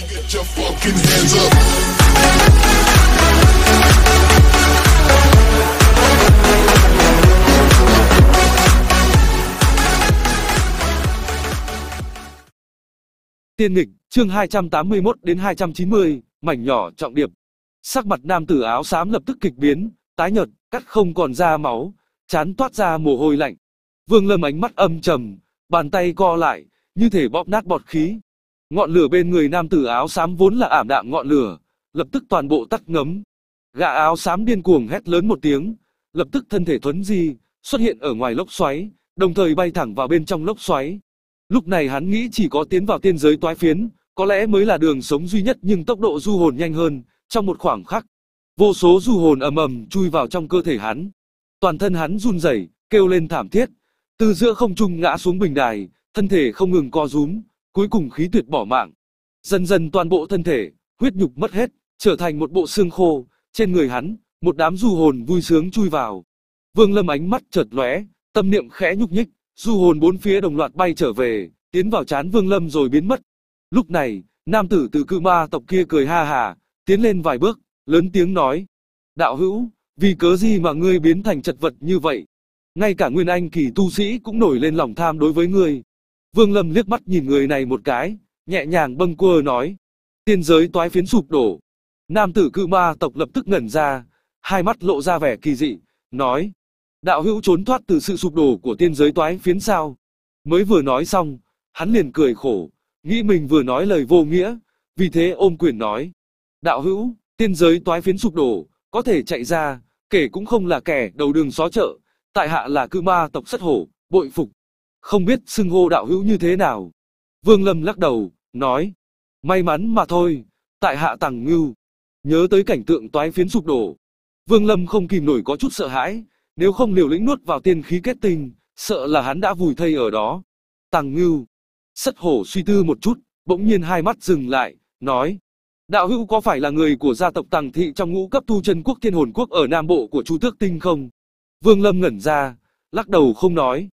Tiên nghịch, chương 281 đến 290, mảnh nhỏ trọng điểm. Sắc mặt nam tử áo xám lập tức kịch biến, tái nhợt, cắt không còn ra máu, chán toát ra mồ hôi lạnh. Vương Lâm ánh mắt âm trầm, bàn tay co lại, như thể bóp nát bọt khí, Ngọn lửa bên người nam tử áo xám vốn là ảm đạm ngọn lửa, lập tức toàn bộ tắt ngấm. Gã áo xám điên cuồng hét lớn một tiếng, lập tức thân thể thuấn di, xuất hiện ở ngoài lốc xoáy, đồng thời bay thẳng vào bên trong lốc xoáy. Lúc này hắn nghĩ chỉ có tiến vào tiên giới toái phiến, có lẽ mới là đường sống duy nhất nhưng tốc độ du hồn nhanh hơn, trong một khoảng khắc, vô số du hồn ầm ầm chui vào trong cơ thể hắn. Toàn thân hắn run rẩy, kêu lên thảm thiết, từ giữa không trung ngã xuống bình đài, thân thể không ngừng co rúm, Cuối cùng khí tuyệt bỏ mạng. Dần dần toàn bộ thân thể, huyết nhục mất hết, trở thành một bộ xương khô, trên người hắn, một đám du hồn vui sướng chui vào. Vương Lâm ánh mắt chợt lóe, tâm niệm khẽ nhúc nhích, du hồn bốn phía đồng loạt bay trở về, tiến vào chán Vương Lâm rồi biến mất. Lúc này, nam tử từ cự ma tộc kia cười ha hà, tiến lên vài bước, lớn tiếng nói. Đạo hữu, vì cớ gì mà ngươi biến thành chật vật như vậy? Ngay cả nguyên anh kỳ tu sĩ cũng nổi lên lòng tham đối với ngươi. Vương Lâm liếc mắt nhìn người này một cái, nhẹ nhàng bâng quơ nói. Tiên giới toái phiến sụp đổ. Nam tử cự ma tộc lập tức ngẩn ra, hai mắt lộ ra vẻ kỳ dị, nói. Đạo hữu trốn thoát từ sự sụp đổ của tiên giới toái phiến sao. Mới vừa nói xong, hắn liền cười khổ, nghĩ mình vừa nói lời vô nghĩa, vì thế ôm quyền nói. Đạo hữu, tiên giới toái phiến sụp đổ, có thể chạy ra, kể cũng không là kẻ đầu đường xó chợ, tại hạ là cư ma tộc sắt hổ, bội phục không biết xưng hô đạo hữu như thế nào. Vương Lâm lắc đầu, nói, may mắn mà thôi, tại hạ tàng ngưu. Nhớ tới cảnh tượng toái phiến sụp đổ. Vương Lâm không kìm nổi có chút sợ hãi, nếu không liều lĩnh nuốt vào tiên khí kết tinh, sợ là hắn đã vùi thây ở đó. Tàng ngưu, sất hổ suy tư một chút, bỗng nhiên hai mắt dừng lại, nói, đạo hữu có phải là người của gia tộc tàng thị trong ngũ cấp tu chân quốc thiên hồn quốc ở Nam Bộ của Chu Tước Tinh không? Vương Lâm ngẩn ra, lắc đầu không nói.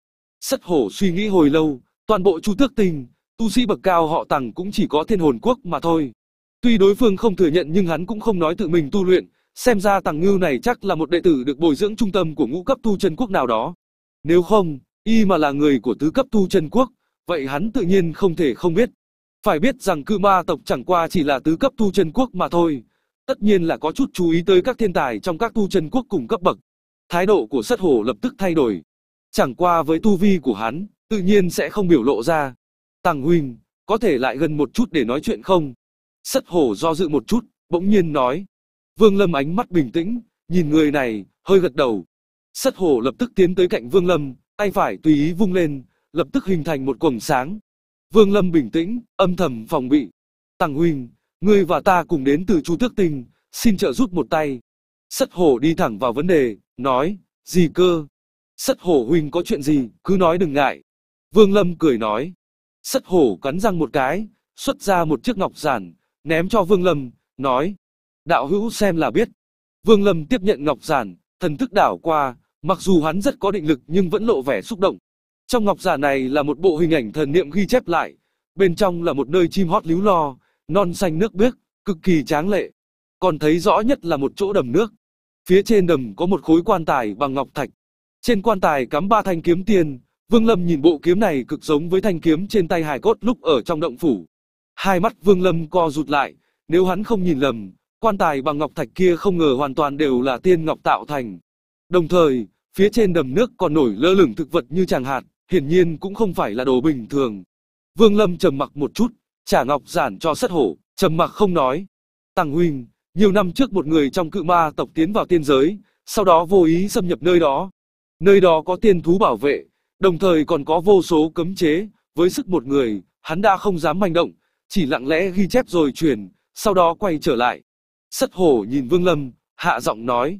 Sắt hổ suy nghĩ hồi lâu, toàn bộ chu tước tình, tu sĩ bậc cao họ tằng cũng chỉ có thiên hồn quốc mà thôi. Tuy đối phương không thừa nhận nhưng hắn cũng không nói tự mình tu luyện, xem ra tằng ngưu này chắc là một đệ tử được bồi dưỡng trung tâm của ngũ cấp tu chân quốc nào đó. Nếu không, y mà là người của tứ cấp tu chân quốc, vậy hắn tự nhiên không thể không biết. Phải biết rằng cự ma tộc chẳng qua chỉ là tứ cấp tu chân quốc mà thôi. Tất nhiên là có chút chú ý tới các thiên tài trong các tu chân quốc cùng cấp bậc. Thái độ của sất hổ lập tức thay đổi. Chẳng qua với tu vi của hắn, tự nhiên sẽ không biểu lộ ra. Tàng huynh, có thể lại gần một chút để nói chuyện không? Sất hổ do dự một chút, bỗng nhiên nói. Vương Lâm ánh mắt bình tĩnh, nhìn người này, hơi gật đầu. Sất hổ lập tức tiến tới cạnh Vương Lâm, tay phải tùy ý vung lên, lập tức hình thành một quầng sáng. Vương Lâm bình tĩnh, âm thầm phòng bị. Tàng huynh, ngươi và ta cùng đến từ Chu Tước Tinh, xin trợ giúp một tay. Sất hổ đi thẳng vào vấn đề, nói, gì cơ, Sắt hổ huynh có chuyện gì, cứ nói đừng ngại. Vương Lâm cười nói. Sắt hổ cắn răng một cái, xuất ra một chiếc ngọc giản, ném cho Vương Lâm, nói. Đạo hữu xem là biết. Vương Lâm tiếp nhận ngọc giản, thần thức đảo qua, mặc dù hắn rất có định lực nhưng vẫn lộ vẻ xúc động. Trong ngọc giản này là một bộ hình ảnh thần niệm ghi chép lại, bên trong là một nơi chim hót líu lo, non xanh nước biếc, cực kỳ tráng lệ. Còn thấy rõ nhất là một chỗ đầm nước. Phía trên đầm có một khối quan tài bằng ngọc thạch, trên quan tài cắm ba thanh kiếm tiền, Vương Lâm nhìn bộ kiếm này cực giống với thanh kiếm trên tay Hải Cốt lúc ở trong động phủ. Hai mắt Vương Lâm co rụt lại, nếu hắn không nhìn lầm, quan tài bằng ngọc thạch kia không ngờ hoàn toàn đều là tiên ngọc tạo thành. Đồng thời, phía trên đầm nước còn nổi lơ lửng thực vật như tràng hạt, hiển nhiên cũng không phải là đồ bình thường. Vương Lâm trầm mặc một chút, trả ngọc giản cho sất hổ, trầm mặc không nói. Tăng huynh, nhiều năm trước một người trong cự ma tộc tiến vào tiên giới, sau đó vô ý xâm nhập nơi đó, Nơi đó có tiên thú bảo vệ, đồng thời còn có vô số cấm chế, với sức một người, hắn đã không dám manh động, chỉ lặng lẽ ghi chép rồi truyền, sau đó quay trở lại. Sất hổ nhìn Vương Lâm, hạ giọng nói.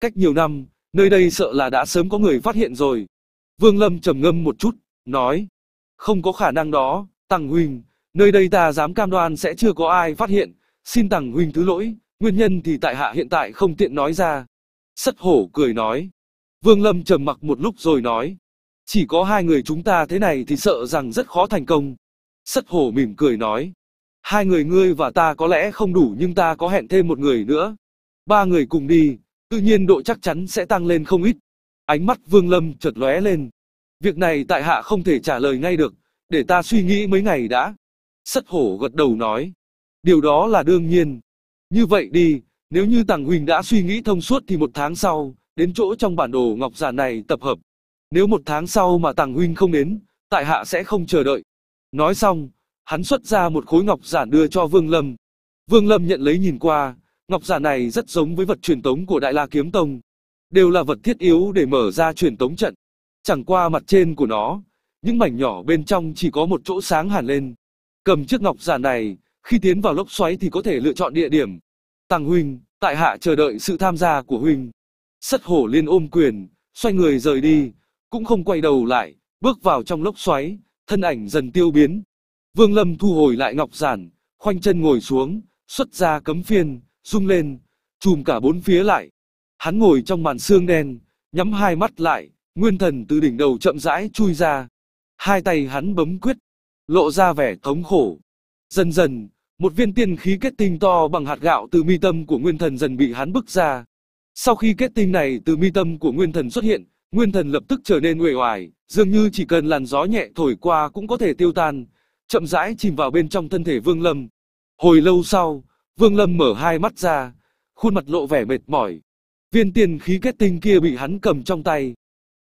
Cách nhiều năm, nơi đây sợ là đã sớm có người phát hiện rồi. Vương Lâm trầm ngâm một chút, nói. Không có khả năng đó, Tăng Huynh, nơi đây ta dám cam đoan sẽ chưa có ai phát hiện, xin Tăng Huynh thứ lỗi, nguyên nhân thì tại hạ hiện tại không tiện nói ra. Sất hổ cười nói. Vương Lâm trầm mặc một lúc rồi nói. Chỉ có hai người chúng ta thế này thì sợ rằng rất khó thành công. Sất hổ mỉm cười nói. Hai người ngươi và ta có lẽ không đủ nhưng ta có hẹn thêm một người nữa. Ba người cùng đi, tự nhiên độ chắc chắn sẽ tăng lên không ít. Ánh mắt Vương Lâm chợt lóe lên. Việc này tại hạ không thể trả lời ngay được, để ta suy nghĩ mấy ngày đã. Sất hổ gật đầu nói. Điều đó là đương nhiên. Như vậy đi, nếu như Tàng Huỳnh đã suy nghĩ thông suốt thì một tháng sau, đến chỗ trong bản đồ ngọc giản này tập hợp. Nếu một tháng sau mà Tàng Huynh không đến, tại hạ sẽ không chờ đợi. Nói xong, hắn xuất ra một khối ngọc giản đưa cho Vương Lâm. Vương Lâm nhận lấy nhìn qua, ngọc giản này rất giống với vật truyền tống của Đại La Kiếm Tông. Đều là vật thiết yếu để mở ra truyền tống trận. Chẳng qua mặt trên của nó, những mảnh nhỏ bên trong chỉ có một chỗ sáng hẳn lên. Cầm chiếc ngọc giản này, khi tiến vào lốc xoáy thì có thể lựa chọn địa điểm. Tàng Huynh, tại hạ chờ đợi sự tham gia của Huynh sắt hổ liên ôm quyền, xoay người rời đi, cũng không quay đầu lại, bước vào trong lốc xoáy, thân ảnh dần tiêu biến. Vương Lâm thu hồi lại ngọc giản, khoanh chân ngồi xuống, xuất ra cấm phiên, rung lên, chùm cả bốn phía lại. Hắn ngồi trong màn xương đen, nhắm hai mắt lại, nguyên thần từ đỉnh đầu chậm rãi chui ra. Hai tay hắn bấm quyết, lộ ra vẻ thống khổ. Dần dần, một viên tiên khí kết tinh to bằng hạt gạo từ mi tâm của nguyên thần dần bị hắn bức ra, sau khi kết tinh này từ mi tâm của nguyên thần xuất hiện, nguyên thần lập tức trở nên uể oải, dường như chỉ cần làn gió nhẹ thổi qua cũng có thể tiêu tan, chậm rãi chìm vào bên trong thân thể Vương Lâm. Hồi lâu sau, Vương Lâm mở hai mắt ra, khuôn mặt lộ vẻ mệt mỏi. Viên tiền khí kết tinh kia bị hắn cầm trong tay,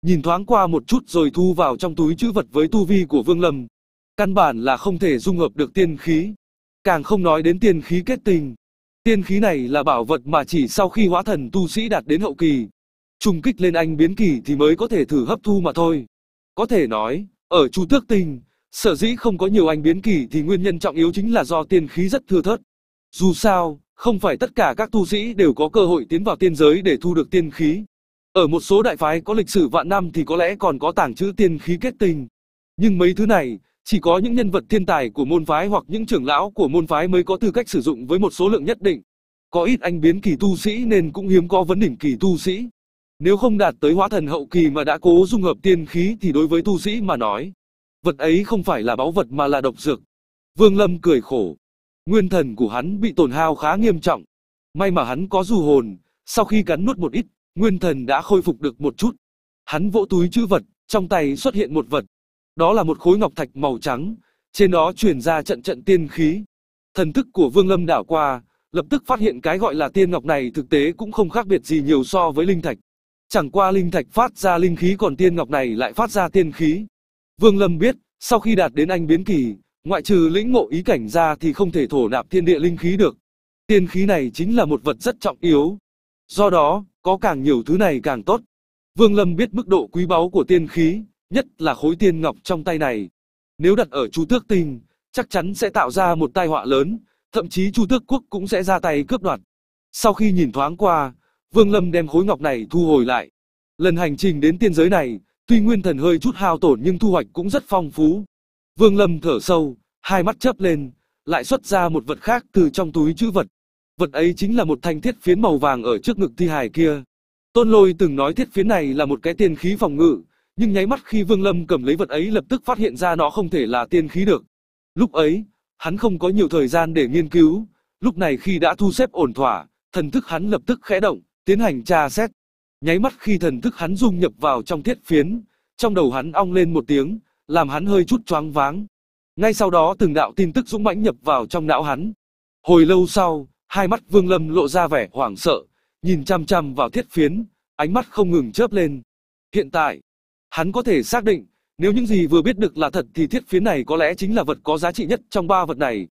nhìn thoáng qua một chút rồi thu vào trong túi chữ vật với tu vi của Vương Lâm. Căn bản là không thể dung hợp được tiên khí, càng không nói đến tiên khí kết tinh. Tiên khí này là bảo vật mà chỉ sau khi hóa thần tu sĩ đạt đến hậu kỳ, trùng kích lên anh biến kỳ thì mới có thể thử hấp thu mà thôi. Có thể nói, ở Chu Tước Tinh, sở dĩ không có nhiều anh biến kỳ thì nguyên nhân trọng yếu chính là do tiên khí rất thưa thớt. Dù sao, không phải tất cả các tu sĩ đều có cơ hội tiến vào tiên giới để thu được tiên khí. Ở một số đại phái có lịch sử vạn năm thì có lẽ còn có tàng trữ tiên khí kết tinh. Nhưng mấy thứ này, chỉ có những nhân vật thiên tài của môn phái hoặc những trưởng lão của môn phái mới có tư cách sử dụng với một số lượng nhất định. Có ít anh biến kỳ tu sĩ nên cũng hiếm có vấn đỉnh kỳ tu sĩ. Nếu không đạt tới hóa thần hậu kỳ mà đã cố dung hợp tiên khí thì đối với tu sĩ mà nói, vật ấy không phải là báu vật mà là độc dược. Vương Lâm cười khổ. Nguyên thần của hắn bị tổn hao khá nghiêm trọng. May mà hắn có du hồn, sau khi cắn nuốt một ít, nguyên thần đã khôi phục được một chút. Hắn vỗ túi chữ vật, trong tay xuất hiện một vật, đó là một khối ngọc thạch màu trắng, trên đó truyền ra trận trận tiên khí. Thần thức của Vương Lâm đảo qua, lập tức phát hiện cái gọi là tiên ngọc này thực tế cũng không khác biệt gì nhiều so với linh thạch. Chẳng qua linh thạch phát ra linh khí còn tiên ngọc này lại phát ra tiên khí. Vương Lâm biết, sau khi đạt đến anh biến kỳ, ngoại trừ lĩnh ngộ ý cảnh ra thì không thể thổ nạp thiên địa linh khí được. Tiên khí này chính là một vật rất trọng yếu. Do đó, có càng nhiều thứ này càng tốt. Vương Lâm biết mức độ quý báu của tiên khí, Nhất là khối tiên ngọc trong tay này. Nếu đặt ở Chu Tước Tinh, chắc chắn sẽ tạo ra một tai họa lớn, thậm chí Chu Tước Quốc cũng sẽ ra tay cướp đoạt. Sau khi nhìn thoáng qua, Vương Lâm đem khối ngọc này thu hồi lại. Lần hành trình đến tiên giới này, tuy nguyên thần hơi chút hao tổn nhưng thu hoạch cũng rất phong phú. Vương Lâm thở sâu, hai mắt chớp lên, lại xuất ra một vật khác từ trong túi chữ vật. Vật ấy chính là một thanh thiết phiến màu vàng ở trước ngực thi hài kia. Tôn Lôi từng nói thiết phiến này là một cái tiên khí phòng ngự, nhưng nháy mắt khi Vương Lâm cầm lấy vật ấy lập tức phát hiện ra nó không thể là tiên khí được. Lúc ấy, hắn không có nhiều thời gian để nghiên cứu, lúc này khi đã thu xếp ổn thỏa, thần thức hắn lập tức khẽ động, tiến hành tra xét. Nháy mắt khi thần thức hắn dung nhập vào trong thiết phiến, trong đầu hắn ong lên một tiếng, làm hắn hơi chút choáng váng. Ngay sau đó từng đạo tin tức dũng mãnh nhập vào trong não hắn. Hồi lâu sau, hai mắt Vương Lâm lộ ra vẻ hoảng sợ, nhìn chăm chăm vào thiết phiến, ánh mắt không ngừng chớp lên. Hiện tại, Hắn có thể xác định, nếu những gì vừa biết được là thật thì thiết phiến này có lẽ chính là vật có giá trị nhất trong ba vật này.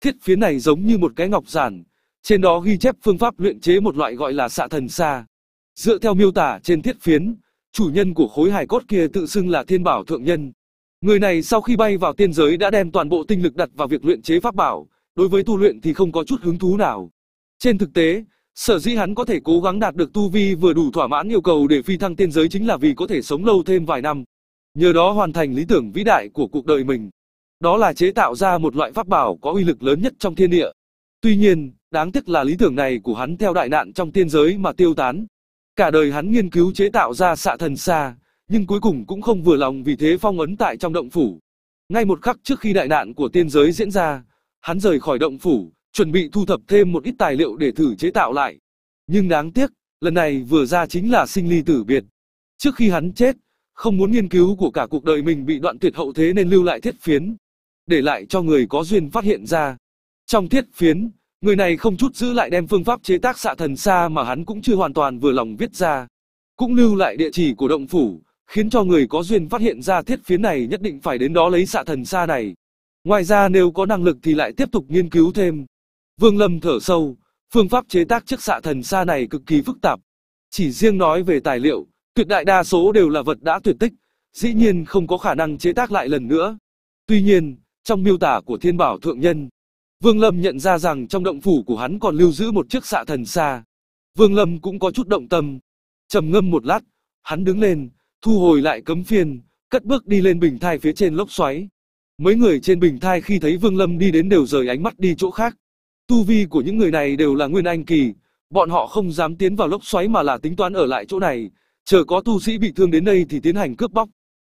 Thiết phiến này giống như một cái ngọc giản, trên đó ghi chép phương pháp luyện chế một loại gọi là xạ thần xa. Dựa theo miêu tả trên thiết phiến, chủ nhân của khối hải cốt kia tự xưng là thiên bảo thượng nhân. Người này sau khi bay vào tiên giới đã đem toàn bộ tinh lực đặt vào việc luyện chế pháp bảo, đối với tu luyện thì không có chút hứng thú nào. Trên thực tế, Sở dĩ hắn có thể cố gắng đạt được tu vi vừa đủ thỏa mãn yêu cầu để phi thăng tiên giới chính là vì có thể sống lâu thêm vài năm. Nhờ đó hoàn thành lý tưởng vĩ đại của cuộc đời mình. Đó là chế tạo ra một loại pháp bảo có uy lực lớn nhất trong thiên địa. Tuy nhiên, đáng tiếc là lý tưởng này của hắn theo đại nạn trong tiên giới mà tiêu tán. Cả đời hắn nghiên cứu chế tạo ra xạ thần xa, nhưng cuối cùng cũng không vừa lòng vì thế phong ấn tại trong động phủ. Ngay một khắc trước khi đại nạn của tiên giới diễn ra, hắn rời khỏi động phủ, chuẩn bị thu thập thêm một ít tài liệu để thử chế tạo lại. Nhưng đáng tiếc, lần này vừa ra chính là sinh ly tử biệt. Trước khi hắn chết, không muốn nghiên cứu của cả cuộc đời mình bị đoạn tuyệt hậu thế nên lưu lại thiết phiến, để lại cho người có duyên phát hiện ra. Trong thiết phiến, người này không chút giữ lại đem phương pháp chế tác xạ thần xa mà hắn cũng chưa hoàn toàn vừa lòng viết ra. Cũng lưu lại địa chỉ của động phủ, khiến cho người có duyên phát hiện ra thiết phiến này nhất định phải đến đó lấy xạ thần xa này. Ngoài ra nếu có năng lực thì lại tiếp tục nghiên cứu thêm. Vương Lâm thở sâu, phương pháp chế tác chiếc xạ thần xa này cực kỳ phức tạp. Chỉ riêng nói về tài liệu, tuyệt đại đa số đều là vật đã tuyệt tích, dĩ nhiên không có khả năng chế tác lại lần nữa. Tuy nhiên, trong miêu tả của thiên bảo thượng nhân, Vương Lâm nhận ra rằng trong động phủ của hắn còn lưu giữ một chiếc xạ thần xa. Vương Lâm cũng có chút động tâm. trầm ngâm một lát, hắn đứng lên, thu hồi lại cấm phiên, cất bước đi lên bình thai phía trên lốc xoáy. Mấy người trên bình thai khi thấy Vương Lâm đi đến đều rời ánh mắt đi chỗ khác. Tu vi của những người này đều là nguyên anh kỳ, bọn họ không dám tiến vào lốc xoáy mà là tính toán ở lại chỗ này, chờ có tu sĩ bị thương đến đây thì tiến hành cướp bóc.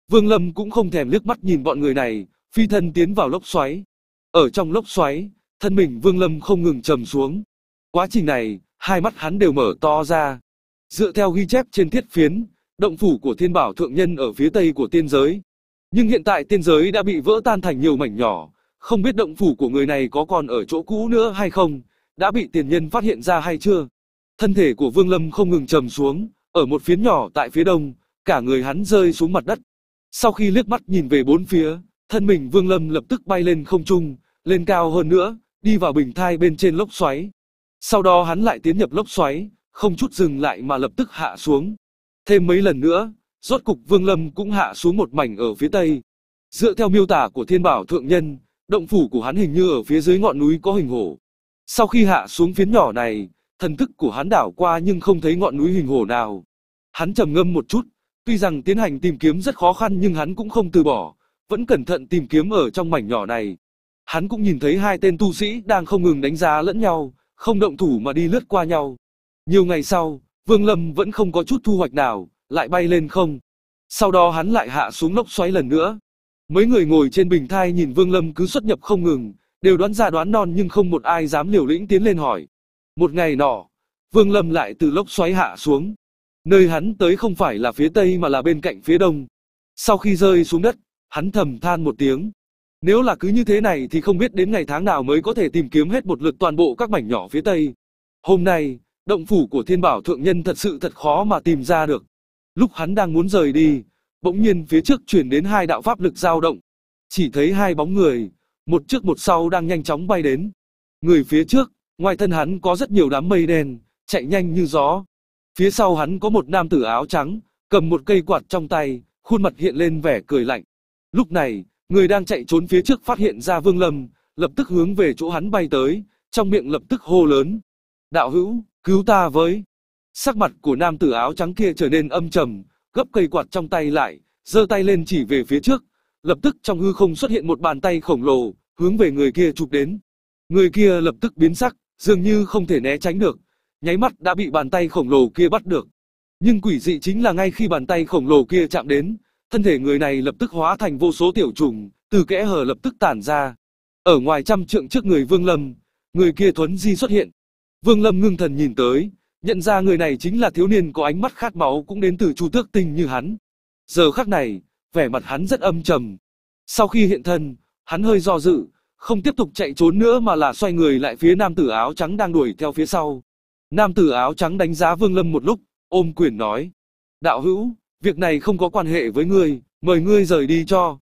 Vương Lâm cũng không thèm liếc mắt nhìn bọn người này, phi thân tiến vào lốc xoáy. Ở trong lốc xoáy, thân mình Vương Lâm không ngừng trầm xuống. Quá trình này, hai mắt hắn đều mở to ra. Dựa theo ghi chép trên thiết phiến, động phủ của thiên bảo thượng nhân ở phía tây của tiên giới. Nhưng hiện tại tiên giới đã bị vỡ tan thành nhiều mảnh nhỏ, không biết động phủ của người này có còn ở chỗ cũ nữa hay không, đã bị tiền nhân phát hiện ra hay chưa. Thân thể của Vương Lâm không ngừng trầm xuống, ở một phiến nhỏ tại phía đông, cả người hắn rơi xuống mặt đất. Sau khi liếc mắt nhìn về bốn phía, thân mình Vương Lâm lập tức bay lên không trung, lên cao hơn nữa, đi vào bình thai bên trên lốc xoáy. Sau đó hắn lại tiến nhập lốc xoáy, không chút dừng lại mà lập tức hạ xuống. Thêm mấy lần nữa, rốt cục Vương Lâm cũng hạ xuống một mảnh ở phía tây. Dựa theo miêu tả của Thiên Bảo Thượng Nhân, Động phủ của hắn hình như ở phía dưới ngọn núi có hình hổ. Sau khi hạ xuống phiến nhỏ này, thần thức của hắn đảo qua nhưng không thấy ngọn núi hình hổ nào. Hắn trầm ngâm một chút, tuy rằng tiến hành tìm kiếm rất khó khăn nhưng hắn cũng không từ bỏ, vẫn cẩn thận tìm kiếm ở trong mảnh nhỏ này. Hắn cũng nhìn thấy hai tên tu sĩ đang không ngừng đánh giá lẫn nhau, không động thủ mà đi lướt qua nhau. Nhiều ngày sau, Vương Lâm vẫn không có chút thu hoạch nào, lại bay lên không. Sau đó hắn lại hạ xuống lốc xoáy lần nữa. Mấy người ngồi trên bình thai nhìn Vương Lâm cứ xuất nhập không ngừng, đều đoán ra đoán non nhưng không một ai dám liều lĩnh tiến lên hỏi. Một ngày nọ, Vương Lâm lại từ lốc xoáy hạ xuống. Nơi hắn tới không phải là phía tây mà là bên cạnh phía đông. Sau khi rơi xuống đất, hắn thầm than một tiếng. Nếu là cứ như thế này thì không biết đến ngày tháng nào mới có thể tìm kiếm hết một lượt toàn bộ các mảnh nhỏ phía tây. Hôm nay, động phủ của thiên bảo thượng nhân thật sự thật khó mà tìm ra được. Lúc hắn đang muốn rời đi, Bỗng nhiên phía trước chuyển đến hai đạo pháp lực dao động. Chỉ thấy hai bóng người, một trước một sau đang nhanh chóng bay đến. Người phía trước, ngoài thân hắn có rất nhiều đám mây đen, chạy nhanh như gió. Phía sau hắn có một nam tử áo trắng, cầm một cây quạt trong tay, khuôn mặt hiện lên vẻ cười lạnh. Lúc này, người đang chạy trốn phía trước phát hiện ra Vương Lâm, lập tức hướng về chỗ hắn bay tới, trong miệng lập tức hô lớn. Đạo hữu, cứu ta với. Sắc mặt của nam tử áo trắng kia trở nên âm trầm, gấp cây quạt trong tay lại, giơ tay lên chỉ về phía trước, lập tức trong hư không xuất hiện một bàn tay khổng lồ, hướng về người kia chụp đến. Người kia lập tức biến sắc, dường như không thể né tránh được, nháy mắt đã bị bàn tay khổng lồ kia bắt được. Nhưng quỷ dị chính là ngay khi bàn tay khổng lồ kia chạm đến, thân thể người này lập tức hóa thành vô số tiểu trùng, từ kẽ hở lập tức tản ra. Ở ngoài trăm trượng trước người Vương Lâm, người kia thuấn di xuất hiện. Vương Lâm ngưng thần nhìn tới, Nhận ra người này chính là thiếu niên có ánh mắt khát máu cũng đến từ Chu Tước Tinh như hắn. Giờ khắc này, vẻ mặt hắn rất âm trầm. Sau khi hiện thân, hắn hơi do dự, không tiếp tục chạy trốn nữa mà là xoay người lại phía nam tử áo trắng đang đuổi theo phía sau. Nam tử áo trắng đánh giá Vương Lâm một lúc, ôm quyền nói. Đạo hữu, việc này không có quan hệ với ngươi, mời ngươi rời đi cho.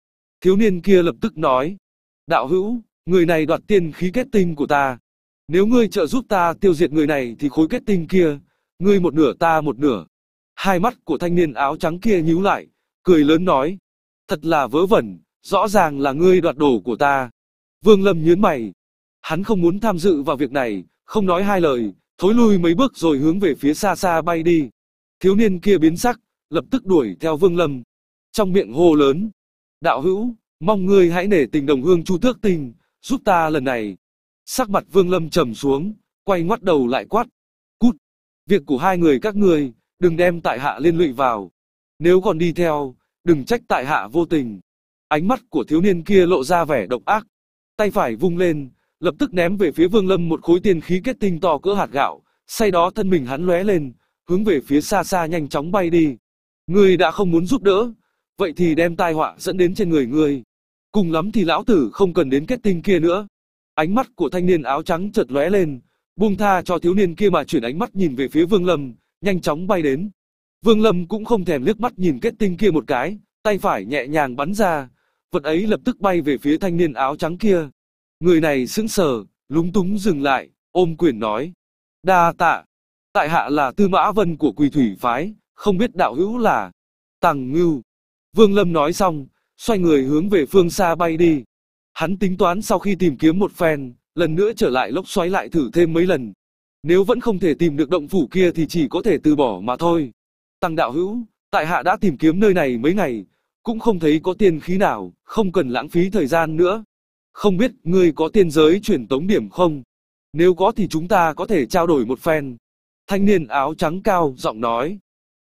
Thiếu niên kia lập tức nói. Đạo hữu, người này đoạt tiên khí kết tinh của ta, nếu ngươi trợ giúp ta tiêu diệt người này thì khối kết tinh kia, ngươi một nửa ta một nửa. Hai mắt của thanh niên áo trắng kia nhíu lại, cười lớn nói. Thật là vớ vẩn, rõ ràng là ngươi đoạt đồ của ta. Vương Lâm nhớn mày. Hắn không muốn tham dự vào việc này, không nói hai lời, thối lui mấy bước rồi hướng về phía xa xa bay đi. Thiếu niên kia biến sắc, lập tức đuổi theo Vương Lâm. Trong miệng hô lớn. Đạo hữu, mong ngươi hãy nể tình đồng hương chu tước tình, giúp ta lần này. Sắc mặt Vương Lâm trầm xuống, quay ngoắt đầu lại quát. Cút! Việc của hai người các ngươi, đừng đem tại hạ liên lụy vào. Nếu còn đi theo, đừng trách tại hạ vô tình. Ánh mắt của thiếu niên kia lộ ra vẻ độc ác. Tay phải vung lên, lập tức ném về phía Vương Lâm một khối tiền khí kết tinh to cỡ hạt gạo, sau đó thân mình hắn lóe lên, hướng về phía xa xa nhanh chóng bay đi. Ngươi đã không muốn giúp đỡ, vậy thì đem tai họa dẫn đến trên người ngươi. Cùng lắm thì lão tử không cần đến kết tinh kia nữa. Ánh mắt của thanh niên áo trắng chợt lóe lên, buông tha cho thiếu niên kia mà chuyển ánh mắt nhìn về phía Vương Lâm, nhanh chóng bay đến. Vương Lâm cũng không thèm liếc mắt nhìn kết tinh kia một cái, tay phải nhẹ nhàng bắn ra, vật ấy lập tức bay về phía thanh niên áo trắng kia. Người này sững sờ, lúng túng dừng lại, ôm quyền nói: "Đa tạ, tại hạ là Tư Mã Vân của Quỳ Thủy phái, không biết đạo hữu là Tằng Ngưu." Vương Lâm nói xong, xoay người hướng về phương xa bay đi. Hắn tính toán sau khi tìm kiếm một phen, lần nữa trở lại lốc xoáy lại thử thêm mấy lần. Nếu vẫn không thể tìm được động phủ kia thì chỉ có thể từ bỏ mà thôi. Tăng đạo hữu, tại hạ đã tìm kiếm nơi này mấy ngày, cũng không thấy có tiên khí nào, không cần lãng phí thời gian nữa. Không biết ngươi có tiên giới chuyển tống điểm không? Nếu có thì chúng ta có thể trao đổi một phen. Thanh niên áo trắng cao giọng nói.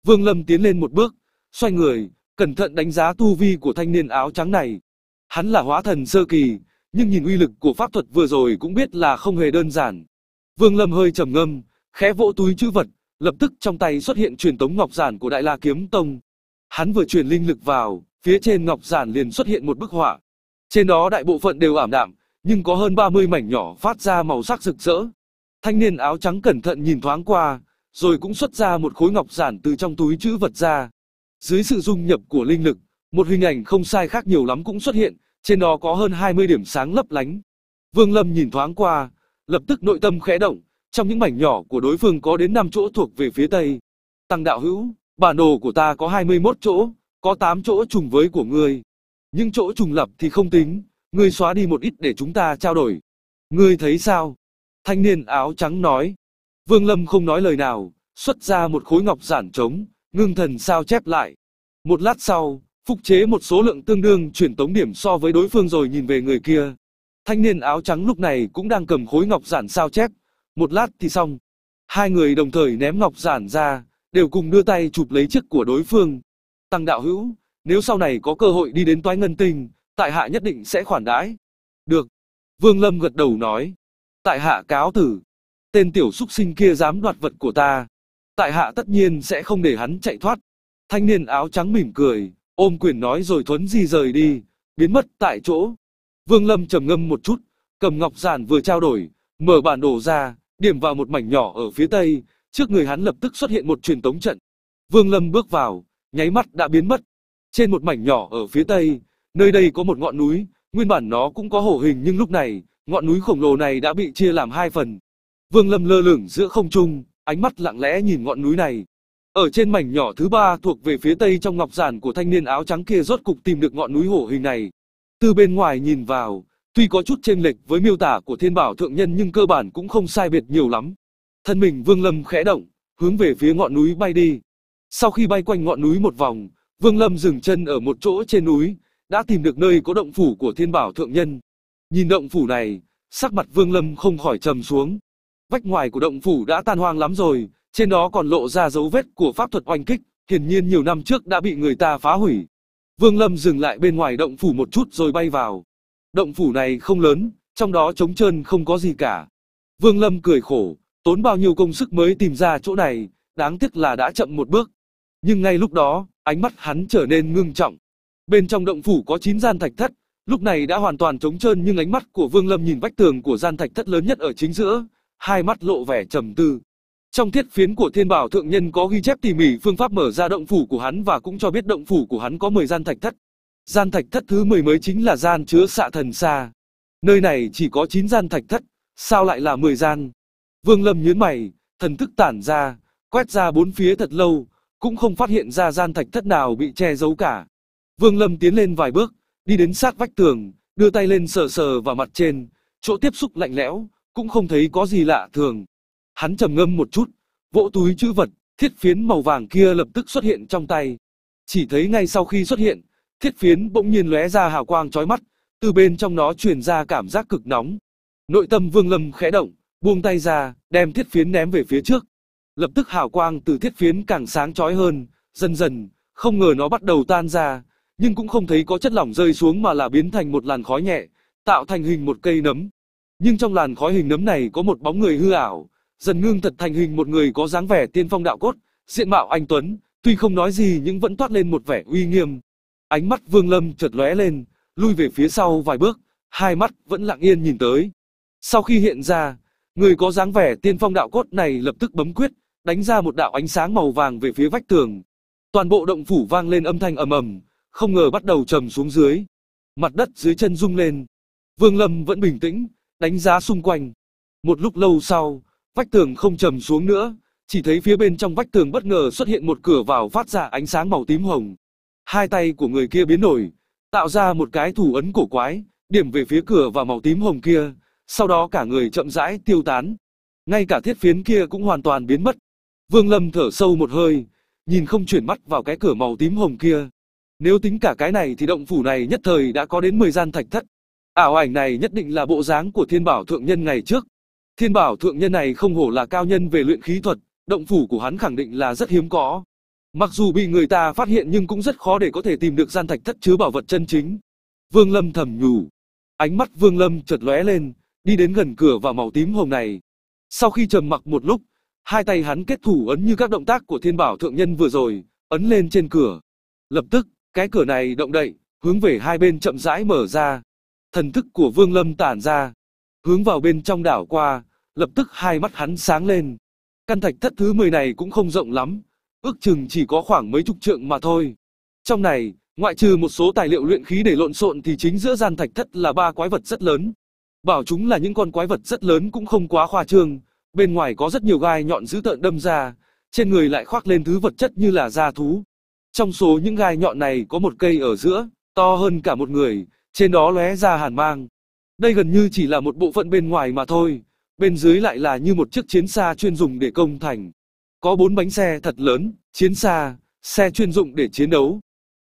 Vương Lâm tiến lên một bước, xoay người, cẩn thận đánh giá tu vi của thanh niên áo trắng này, Hắn là hóa thần sơ kỳ, nhưng nhìn uy lực của pháp thuật vừa rồi cũng biết là không hề đơn giản. Vương Lâm hơi trầm ngâm, khẽ vỗ túi chữ vật, lập tức trong tay xuất hiện truyền tống ngọc giản của Đại La Kiếm Tông. Hắn vừa truyền linh lực vào, phía trên ngọc giản liền xuất hiện một bức họa. Trên đó đại bộ phận đều ảm đạm, nhưng có hơn 30 mảnh nhỏ phát ra màu sắc rực rỡ. Thanh niên áo trắng cẩn thận nhìn thoáng qua, rồi cũng xuất ra một khối ngọc giản từ trong túi chữ vật ra. Dưới sự dung nhập của linh lực, một hình ảnh không sai khác nhiều lắm cũng xuất hiện, trên đó có hơn 20 điểm sáng lấp lánh. Vương Lâm nhìn thoáng qua, lập tức nội tâm khẽ động, trong những mảnh nhỏ của đối phương có đến 5 chỗ thuộc về phía Tây. Tăng đạo hữu, bản đồ của ta có 21 chỗ, có 8 chỗ trùng với của ngươi. Những chỗ trùng lập thì không tính, ngươi xóa đi một ít để chúng ta trao đổi. Ngươi thấy sao? Thanh niên áo trắng nói. Vương Lâm không nói lời nào, xuất ra một khối ngọc giản trống, ngưng thần sao chép lại. Một lát sau, Phục chế một số lượng tương đương chuyển tống điểm so với đối phương rồi nhìn về người kia. Thanh niên áo trắng lúc này cũng đang cầm khối ngọc giản sao chép. Một lát thì xong. Hai người đồng thời ném ngọc giản ra, đều cùng đưa tay chụp lấy chiếc của đối phương. Tăng đạo hữu, nếu sau này có cơ hội đi đến toái ngân tinh, tại hạ nhất định sẽ khoản đãi. Được. Vương Lâm gật đầu nói. Tại hạ cáo tử. Tên tiểu xúc sinh kia dám đoạt vật của ta. Tại hạ tất nhiên sẽ không để hắn chạy thoát. Thanh niên áo trắng mỉm cười, ôm quyền nói rồi thuấn di rời đi, biến mất tại chỗ. Vương Lâm trầm ngâm một chút, cầm ngọc giản vừa trao đổi, mở bản đồ ra, điểm vào một mảnh nhỏ ở phía tây, trước người hắn lập tức xuất hiện một truyền tống trận. Vương Lâm bước vào, nháy mắt đã biến mất. Trên một mảnh nhỏ ở phía tây, nơi đây có một ngọn núi, nguyên bản nó cũng có hổ hình nhưng lúc này, ngọn núi khổng lồ này đã bị chia làm hai phần. Vương Lâm lơ lửng giữa không trung, ánh mắt lặng lẽ nhìn ngọn núi này, ở trên mảnh nhỏ thứ ba thuộc về phía tây trong ngọc giản của thanh niên áo trắng kia rốt cục tìm được ngọn núi hổ hình này. Từ bên ngoài nhìn vào, tuy có chút chênh lệch với miêu tả của thiên bảo thượng nhân nhưng cơ bản cũng không sai biệt nhiều lắm. Thân mình Vương Lâm khẽ động, hướng về phía ngọn núi bay đi. Sau khi bay quanh ngọn núi một vòng, Vương Lâm dừng chân ở một chỗ trên núi, đã tìm được nơi có động phủ của thiên bảo thượng nhân. Nhìn động phủ này, sắc mặt Vương Lâm không khỏi trầm xuống. Vách ngoài của động phủ đã tan hoang lắm rồi, trên đó còn lộ ra dấu vết của pháp thuật oanh kích, hiển nhiên nhiều năm trước đã bị người ta phá hủy. Vương Lâm dừng lại bên ngoài động phủ một chút rồi bay vào. Động phủ này không lớn, trong đó trống trơn không có gì cả. Vương Lâm cười khổ, tốn bao nhiêu công sức mới tìm ra chỗ này, đáng tiếc là đã chậm một bước. Nhưng ngay lúc đó, ánh mắt hắn trở nên ngưng trọng. Bên trong động phủ có 9 gian thạch thất, lúc này đã hoàn toàn trống trơn nhưng ánh mắt của Vương Lâm nhìn vách tường của gian thạch thất lớn nhất ở chính giữa, hai mắt lộ vẻ trầm tư. Trong thiết phiến của Thiên Bảo Thượng Nhân có ghi chép tỉ mỉ phương pháp mở ra động phủ của hắn và cũng cho biết động phủ của hắn có 10 gian thạch thất. Gian thạch thất thứ 10 mới chính là gian chứa xạ thần xa. Nơi này chỉ có 9 gian thạch thất, sao lại là 10 gian? Vương Lâm nhướng mày, thần thức tản ra, quét ra bốn phía thật lâu, cũng không phát hiện ra gian thạch thất nào bị che giấu cả. Vương Lâm tiến lên vài bước, đi đến sát vách tường, đưa tay lên sờ sờ vào mặt trên, chỗ tiếp xúc lạnh lẽo, cũng không thấy có gì lạ thường. Hắn trầm ngâm một chút, vỗ túi chữ vật, thiết phiến màu vàng kia lập tức xuất hiện trong tay. Chỉ thấy ngay sau khi xuất hiện, thiết phiến bỗng nhiên lóe ra hào quang chói mắt, từ bên trong nó truyền ra cảm giác cực nóng. Nội tâm Vương Lâm khẽ động, buông tay ra, đem thiết phiến ném về phía trước. Lập tức hào quang từ thiết phiến càng sáng chói hơn, dần dần, không ngờ nó bắt đầu tan ra, nhưng cũng không thấy có chất lỏng rơi xuống mà là biến thành một làn khói nhẹ, tạo thành hình một cây nấm. Nhưng trong làn khói hình nấm này có một bóng người hư ảo, dần ngưng thật thành hình một người có dáng vẻ tiên phong đạo cốt, diện mạo anh tuấn, tuy không nói gì nhưng vẫn toát lên một vẻ uy nghiêm. Ánh mắt Vương Lâm chợt lóe lên, lui về phía sau vài bước, hai mắt vẫn lặng yên nhìn tới. Sau khi hiện ra, người có dáng vẻ tiên phong đạo cốt này lập tức bấm quyết, đánh ra một đạo ánh sáng màu vàng về phía vách tường. Toàn bộ động phủ vang lên âm thanh ầm ầm, không ngờ bắt đầu trầm xuống dưới. Mặt đất dưới chân rung lên. Vương Lâm vẫn bình tĩnh, đánh giá xung quanh. Một lúc lâu sau, Vách tường không trầm xuống nữa, chỉ thấy phía bên trong vách tường bất ngờ xuất hiện một cửa vào phát ra ánh sáng màu tím hồng. Hai tay của người kia biến đổi, tạo ra một cái thủ ấn cổ quái, điểm về phía cửa và màu tím hồng kia, sau đó cả người chậm rãi tiêu tán. Ngay cả thiết phiến kia cũng hoàn toàn biến mất. Vương Lâm thở sâu một hơi, nhìn không chuyển mắt vào cái cửa màu tím hồng kia. Nếu tính cả cái này thì động phủ này nhất thời đã có đến 10 gian thạch thất. Ảo ảnh này nhất định là bộ dáng của thiên bảo thượng nhân ngày trước. Thiên bảo thượng nhân này không hổ là cao nhân về luyện khí thuật, động phủ của hắn khẳng định là rất hiếm có. Mặc dù bị người ta phát hiện nhưng cũng rất khó để có thể tìm được gian thạch thất chứa bảo vật chân chính. Vương Lâm thầm nhủ. Ánh mắt Vương Lâm chợt lóe lên, đi đến gần cửa vào màu tím hồng này. Sau khi trầm mặc một lúc, hai tay hắn kết thủ ấn như các động tác của thiên bảo thượng nhân vừa rồi, ấn lên trên cửa. Lập tức, cái cửa này động đậy, hướng về hai bên chậm rãi mở ra. Thần thức của Vương Lâm tản ra, hướng vào bên trong đảo qua, lập tức hai mắt hắn sáng lên. Căn thạch thất thứ 10 này cũng không rộng lắm, ước chừng chỉ có khoảng mấy chục trượng mà thôi. Trong này, ngoại trừ một số tài liệu luyện khí để lộn xộn thì chính giữa gian thạch thất là ba quái vật rất lớn. Bảo chúng là những con quái vật rất lớn cũng không quá khoa trương, bên ngoài có rất nhiều gai nhọn dữ tợn đâm ra, trên người lại khoác lên thứ vật chất như là da thú. Trong số những gai nhọn này có một cây ở giữa, to hơn cả một người, trên đó lóe ra hàn mang. Đây gần như chỉ là một bộ phận bên ngoài mà thôi, bên dưới lại là như một chiếc chiến xa chuyên dùng để công thành. Có bốn bánh xe thật lớn, chiến xa, xe chuyên dụng để chiến đấu.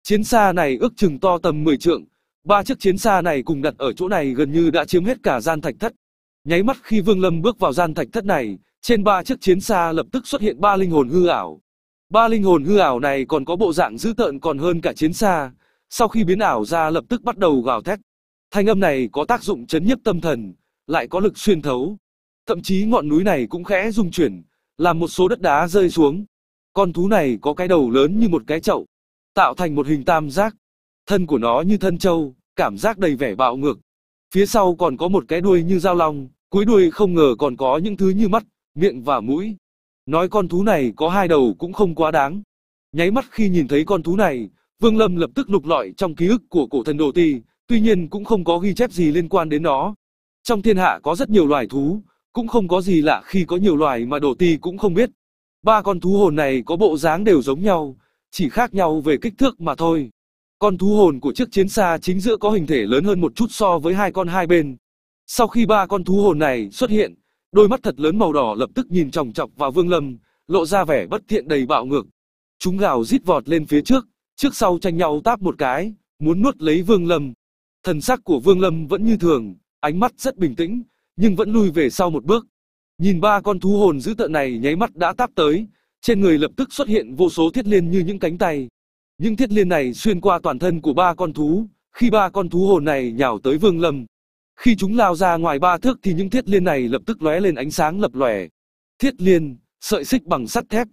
Chiến xa này ước chừng to tầm 10 trượng, ba chiếc chiến xa này cùng đặt ở chỗ này gần như đã chiếm hết cả gian thạch thất. Nháy mắt khi Vương Lâm bước vào gian thạch thất này, trên ba chiếc chiến xa lập tức xuất hiện ba linh hồn hư ảo. Ba linh hồn hư ảo này còn có bộ dạng dữ tợn còn hơn cả chiến xa, sau khi biến ảo ra lập tức bắt đầu gào thét. Thanh âm này có tác dụng chấn nhức tâm thần, lại có lực xuyên thấu. Thậm chí ngọn núi này cũng khẽ rung chuyển, làm một số đất đá rơi xuống. Con thú này có cái đầu lớn như một cái chậu, tạo thành một hình tam giác. Thân của nó như thân trâu, cảm giác đầy vẻ bạo ngược. Phía sau còn có một cái đuôi như dao long, cuối đuôi không ngờ còn có những thứ như mắt, miệng và mũi. Nói con thú này có hai đầu cũng không quá đáng. Nháy mắt khi nhìn thấy con thú này, Vương Lâm lập tức lục lọi trong ký ức của cổ thần Đồ Ti, Tuy nhiên cũng không có ghi chép gì liên quan đến nó. Trong thiên hạ có rất nhiều loài thú, cũng không có gì lạ khi có nhiều loài mà Đỗ Ti cũng không biết. Ba con thú hồn này có bộ dáng đều giống nhau, chỉ khác nhau về kích thước mà thôi. Con thú hồn của chiếc chiến xa chính giữa có hình thể lớn hơn một chút so với hai con hai bên. Sau khi ba con thú hồn này xuất hiện, đôi mắt thật lớn màu đỏ lập tức nhìn chòng chọc vào Vương Lâm, lộ ra vẻ bất thiện đầy bạo ngược. Chúng gào rít vọt lên phía trước, trước sau tranh nhau táp một cái, muốn nuốt lấy Vương Lâm. Thần sắc của Vương Lâm vẫn như thường, ánh mắt rất bình tĩnh, nhưng vẫn lui về sau một bước. Nhìn ba con thú hồn dữ tợn này nháy mắt đã táp tới, trên người lập tức xuất hiện vô số thiết liên như những cánh tay. Những thiết liên này xuyên qua toàn thân của ba con thú, khi ba con thú hồn này nhào tới Vương Lâm. Khi chúng lao ra ngoài ba thước thì những thiết liên này lập tức lóe lên ánh sáng lập lòe. Thiết liên, sợi xích bằng sắt thép.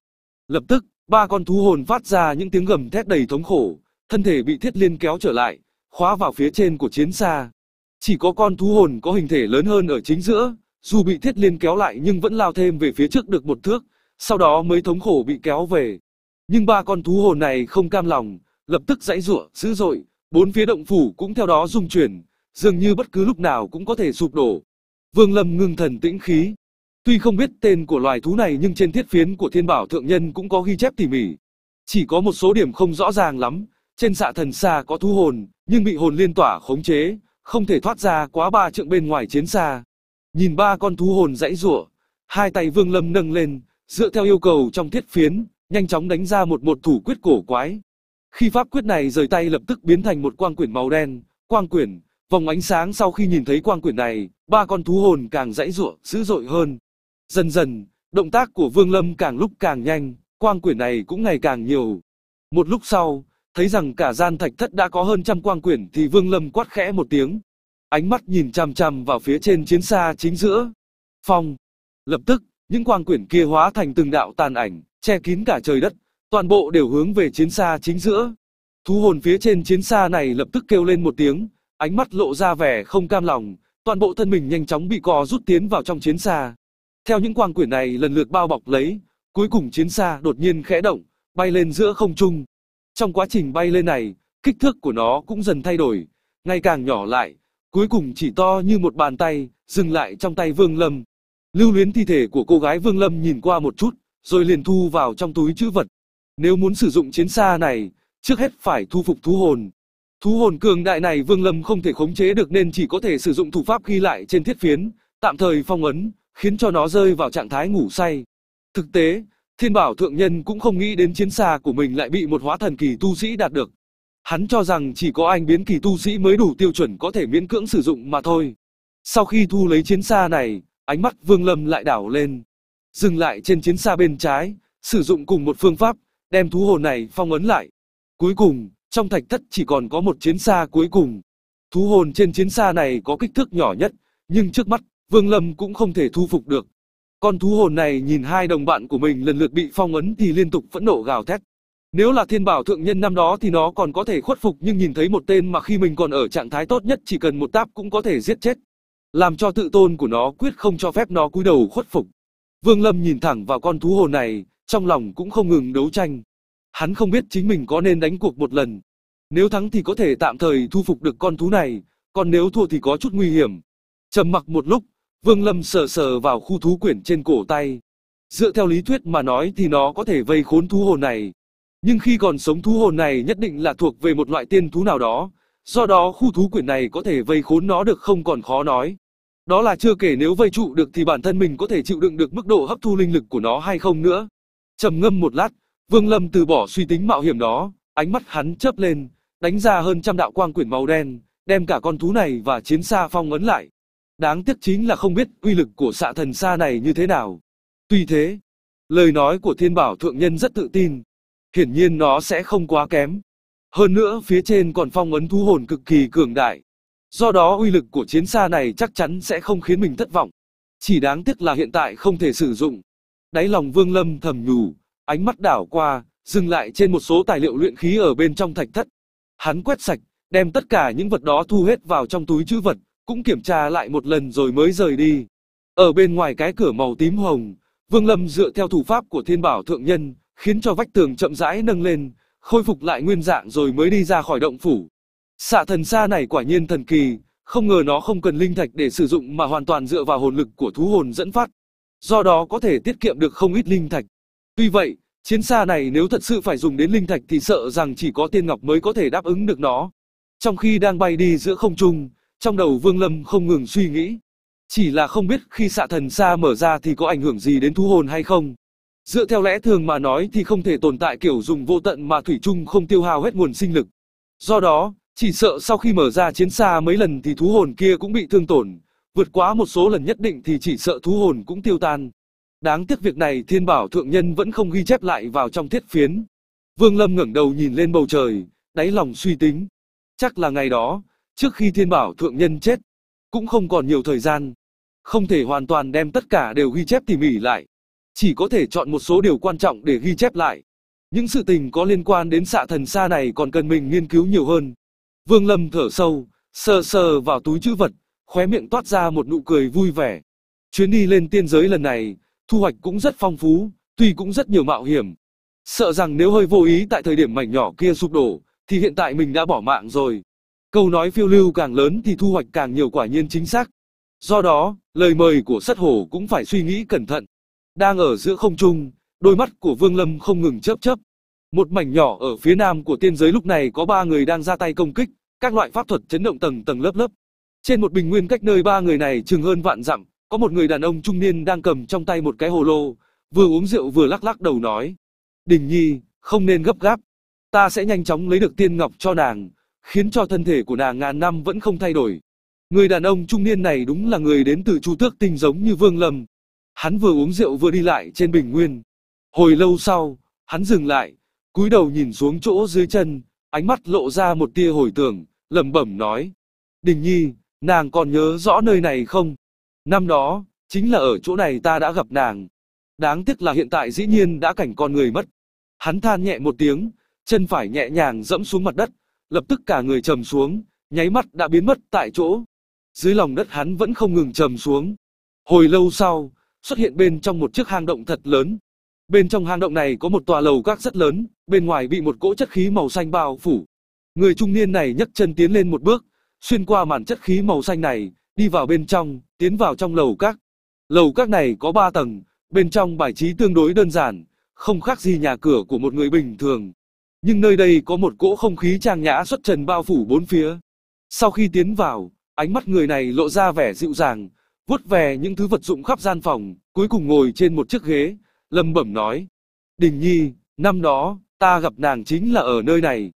Lập tức, ba con thú hồn phát ra những tiếng gầm thét đầy thống khổ, thân thể bị thiết liên kéo trở lại, khóa vào phía trên của chiến xa. Chỉ có con thú hồn có hình thể lớn hơn ở chính giữa, dù bị thiết liên kéo lại nhưng vẫn lao thêm về phía trước được một thước, sau đó mới thống khổ bị kéo về. Nhưng ba con thú hồn này không cam lòng, lập tức dãy rủa dữ dội, bốn phía động phủ cũng theo đó rung chuyển, dường như bất cứ lúc nào cũng có thể sụp đổ. Vương Lâm ngưng thần tĩnh khí. Tuy không biết tên của loài thú này nhưng trên thiết phiến của Thiên Bảo Thượng Nhân cũng có ghi chép tỉ mỉ. Chỉ có một số điểm không rõ ràng lắm, trên xạ thần xa có thú hồn, nhưng bị hồn liên tỏa khống chế, không thể thoát ra quá ba trượng bên ngoài chiến xa. Nhìn ba con thú hồn dãy rủa, hai tay Vương Lâm nâng lên, dựa theo yêu cầu trong thiết phiến, nhanh chóng đánh ra một một thủ quyết cổ quái. Khi pháp quyết này rời tay lập tức biến thành một quang quyển màu đen, quang quyển, vòng ánh sáng sau khi nhìn thấy quang quyển này, ba con thú hồn càng dãy rủa, dữ dội hơn. Dần dần, động tác của Vương Lâm càng lúc càng nhanh, quang quyển này cũng ngày càng nhiều. Một lúc sau, thấy rằng cả gian thạch thất đã có hơn trăm quang quyển thì Vương Lâm quát khẽ một tiếng. Ánh mắt nhìn chằm chằm vào phía trên chiến xa chính giữa. Phong. Lập tức, những quang quyển kia hóa thành từng đạo tàn ảnh, che kín cả trời đất, toàn bộ đều hướng về chiến xa chính giữa. Thú hồn phía trên chiến xa này lập tức kêu lên một tiếng, ánh mắt lộ ra vẻ không cam lòng, toàn bộ thân mình nhanh chóng bị cò rút tiến vào trong chiến xa. Theo những quang quyển này lần lượt bao bọc lấy, cuối cùng chiến xa đột nhiên khẽ động, bay lên giữa không trung, trong quá trình bay lên này, kích thước của nó cũng dần thay đổi, ngày càng nhỏ lại, cuối cùng chỉ to như một bàn tay, dừng lại trong tay Vương Lâm. Lưu luyến thi thể của cô gái Vương Lâm nhìn qua một chút, rồi liền thu vào trong túi chữ vật. Nếu muốn sử dụng chiến xa này, trước hết phải thu phục thú hồn. Thú hồn cường đại này Vương Lâm không thể khống chế được nên chỉ có thể sử dụng thủ pháp ghi lại trên thiết phiến, tạm thời phong ấn, khiến cho nó rơi vào trạng thái ngủ say. Thực tế, Thiên bảo thượng nhân cũng không nghĩ đến chiến xa của mình lại bị một hóa thần kỳ tu sĩ đạt được. Hắn cho rằng chỉ có anh biến kỳ tu sĩ mới đủ tiêu chuẩn có thể miễn cưỡng sử dụng mà thôi. Sau khi thu lấy chiến xa này, ánh mắt Vương Lâm lại đảo lên. Dừng lại trên chiến xa bên trái, sử dụng cùng một phương pháp, đem thú hồn này phong ấn lại. Cuối cùng, trong thạch thất chỉ còn có một chiến xa cuối cùng. Thú hồn trên chiến xa này có kích thước nhỏ nhất, nhưng trước mắt, Vương Lâm cũng không thể thu phục được. Con thú hồn này nhìn hai đồng bạn của mình lần lượt bị phong ấn thì liên tục phẫn nộ gào thét. Nếu là thiên bảo thượng nhân năm đó thì nó còn có thể khuất phục nhưng nhìn thấy một tên mà khi mình còn ở trạng thái tốt nhất chỉ cần một táp cũng có thể giết chết. Làm cho tự tôn của nó quyết không cho phép nó cúi đầu khuất phục. Vương Lâm nhìn thẳng vào con thú hồn này, trong lòng cũng không ngừng đấu tranh. Hắn không biết chính mình có nên đánh cuộc một lần. Nếu thắng thì có thể tạm thời thu phục được con thú này, còn nếu thua thì có chút nguy hiểm. Trầm mặc một lúc, Vương Lâm sờ sờ vào khu thú quyển trên cổ tay. Dựa theo lý thuyết mà nói thì nó có thể vây khốn thú hồn này. Nhưng khi còn sống thú hồn này nhất định là thuộc về một loại tiên thú nào đó, do đó khu thú quyển này có thể vây khốn nó được không còn khó nói. Đó là chưa kể nếu vây trụ được thì bản thân mình có thể chịu đựng được mức độ hấp thu linh lực của nó hay không nữa. Trầm ngâm một lát, Vương Lâm từ bỏ suy tính mạo hiểm đó, ánh mắt hắn chớp lên, đánh ra hơn trăm đạo quang quyển màu đen, đem cả con thú này và chiến xa phong ấn lại. Đáng tiếc chính là không biết uy lực của xạ thần xa này như thế nào. Tuy thế, lời nói của thiên bảo thượng nhân rất tự tin. Hiển nhiên nó sẽ không quá kém. Hơn nữa phía trên còn phong ấn thú hồn cực kỳ cường đại. Do đó uy lực của chiến xa này chắc chắn sẽ không khiến mình thất vọng. Chỉ đáng tiếc là hiện tại không thể sử dụng. Đáy lòng vương lâm thầm nhủ, ánh mắt đảo qua, dừng lại trên một số tài liệu luyện khí ở bên trong thạch thất. Hắn quét sạch, đem tất cả những vật đó thu hết vào trong túi chữ vật, cũng kiểm tra lại một lần rồi mới rời đi. Ở bên ngoài cái cửa màu tím hồng, Vương Lâm dựa theo thủ pháp của thiên bảo thượng nhân, khiến cho vách tường chậm rãi nâng lên, khôi phục lại nguyên dạng rồi mới đi ra khỏi động phủ. Xạ thần xa này quả nhiên thần kỳ, không ngờ nó không cần linh thạch để sử dụng mà hoàn toàn dựa vào hồn lực của thú hồn dẫn phát. Do đó có thể tiết kiệm được không ít linh thạch. Tuy vậy, chiến xa này nếu thật sự phải dùng đến linh thạch thì sợ rằng chỉ có tiên ngọc mới có thể đáp ứng được nó. Trong khi đang bay đi giữa không trung, trong đầu Vương Lâm không ngừng suy nghĩ. Chỉ là không biết khi xạ thần xa mở ra thì có ảnh hưởng gì đến thu hồn hay không. Dựa theo lẽ thường mà nói thì không thể tồn tại kiểu dùng vô tận mà Thủy Trung không tiêu hao hết nguồn sinh lực. Do đó, chỉ sợ sau khi mở ra chiến xa mấy lần thì thú hồn kia cũng bị thương tổn, vượt quá một số lần nhất định thì chỉ sợ thú hồn cũng tiêu tan. Đáng tiếc việc này thiên bảo thượng nhân vẫn không ghi chép lại vào trong thiết phiến. Vương Lâm ngẩng đầu nhìn lên bầu trời, đáy lòng suy tính. Chắc là ngày đó, Trước khi thiên bảo thượng nhân chết, cũng không còn nhiều thời gian, không thể hoàn toàn đem tất cả đều ghi chép tỉ mỉ lại, chỉ có thể chọn một số điều quan trọng để ghi chép lại. Những sự tình có liên quan đến xạ thần xa này còn cần mình nghiên cứu nhiều hơn. Vương Lâm thở sâu, sờ sờ vào túi chữ vật, khóe miệng toát ra một nụ cười vui vẻ. Chuyến đi lên tiên giới lần này, thu hoạch cũng rất phong phú, tuy cũng rất nhiều mạo hiểm. Sợ rằng nếu hơi vô ý tại thời điểm mảnh nhỏ kia sụp đổ, thì hiện tại mình đã bỏ mạng rồi. Câu nói phiêu lưu càng lớn thì thu hoạch càng nhiều quả nhiên chính xác. Do đó, lời mời của sắt hổ cũng phải suy nghĩ cẩn thận. Đang ở giữa không trung, đôi mắt của Vương Lâm không ngừng chớp chớp. Một mảnh nhỏ ở phía nam của tiên giới lúc này có ba người đang ra tay công kích, các loại pháp thuật chấn động tầng tầng lớp lớp. Trên một bình nguyên cách nơi ba người này chừng hơn vạn dặm, có một người đàn ông trung niên đang cầm trong tay một cái hồ lô, vừa uống rượu vừa lắc lắc đầu nói. Đình Nhi, không nên gấp gáp. Ta sẽ nhanh chóng lấy được tiên ngọc cho nàng, khiến cho thân thể của nàng ngàn năm vẫn không thay đổi. Người đàn ông trung niên này đúng là người đến từ Chu Tước Tinh giống như Vương Lâm. Hắn vừa uống rượu vừa đi lại trên bình nguyên. Hồi lâu sau, hắn dừng lại, cúi đầu nhìn xuống chỗ dưới chân, ánh mắt lộ ra một tia hồi tưởng, lẩm bẩm nói. Đình Nhi, nàng còn nhớ rõ nơi này không? Năm đó, chính là ở chỗ này ta đã gặp nàng. Đáng tiếc là hiện tại dĩ nhiên đã cảnh con người mất. Hắn than nhẹ một tiếng, chân phải nhẹ nhàng dẫm xuống mặt đất, lập tức cả người trầm xuống, nháy mắt đã biến mất tại chỗ. Dưới lòng đất hắn vẫn không ngừng trầm xuống. Hồi lâu sau, xuất hiện bên trong một chiếc hang động thật lớn. Bên trong hang động này có một tòa lầu các rất lớn, bên ngoài bị một cỗ chất khí màu xanh bao phủ. Người trung niên này nhấc chân tiến lên một bước, xuyên qua màn chất khí màu xanh này, đi vào bên trong, tiến vào trong lầu các. Lầu các này có 3 tầng, bên trong bài trí tương đối đơn giản, không khác gì nhà cửa của một người bình thường, nhưng nơi đây có một cỗ không khí trang nhã xuất trần bao phủ bốn phía. Sau khi tiến vào, ánh mắt người này lộ ra vẻ dịu dàng, vuốt về những thứ vật dụng khắp gian phòng, cuối cùng ngồi trên một chiếc ghế, lầm bẩm nói. Đình Nhi, năm đó, ta gặp nàng chính là ở nơi này.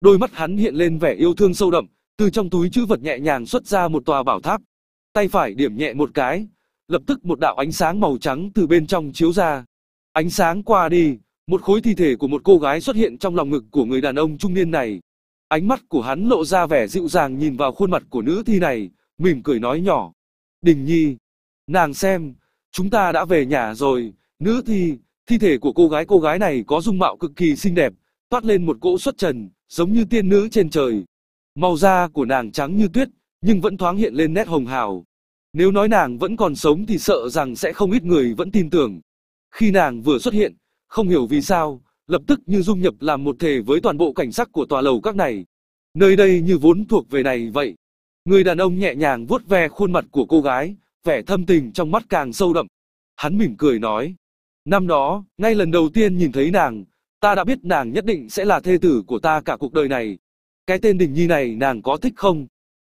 Đôi mắt hắn hiện lên vẻ yêu thương sâu đậm, từ trong túi chữ vật nhẹ nhàng xuất ra một tòa bảo tháp. Tay phải điểm nhẹ một cái, lập tức một đạo ánh sáng màu trắng từ bên trong chiếu ra. Ánh sáng qua đi, một khối thi thể của một cô gái xuất hiện trong lòng ngực của người đàn ông trung niên này. Ánh mắt của hắn lộ ra vẻ dịu dàng nhìn vào khuôn mặt của nữ thi này, mỉm cười nói nhỏ. Đình Nhi, nàng xem, chúng ta đã về nhà rồi, nữ thi, thi thể của cô gái cô gái này có dung mạo cực kỳ xinh đẹp, toát lên một cỗ xuất trần, giống như tiên nữ trên trời. Màu da của nàng trắng như tuyết, nhưng vẫn thoáng hiện lên nét hồng hào. Nếu nói nàng vẫn còn sống thì sợ rằng sẽ không ít người vẫn tin tưởng. Khi nàng vừa xuất hiện, không hiểu vì sao, lập tức như dung nhập làm một thể với toàn bộ cảnh sắc của tòa lầu các này. Nơi đây như vốn thuộc về này vậy. Người đàn ông nhẹ nhàng vuốt ve khuôn mặt của cô gái, vẻ thâm tình trong mắt càng sâu đậm. Hắn mỉm cười nói. Năm đó, ngay lần đầu tiên nhìn thấy nàng, ta đã biết nàng nhất định sẽ là thê tử của ta cả cuộc đời này. Cái tên Đình Nhi này nàng có thích không?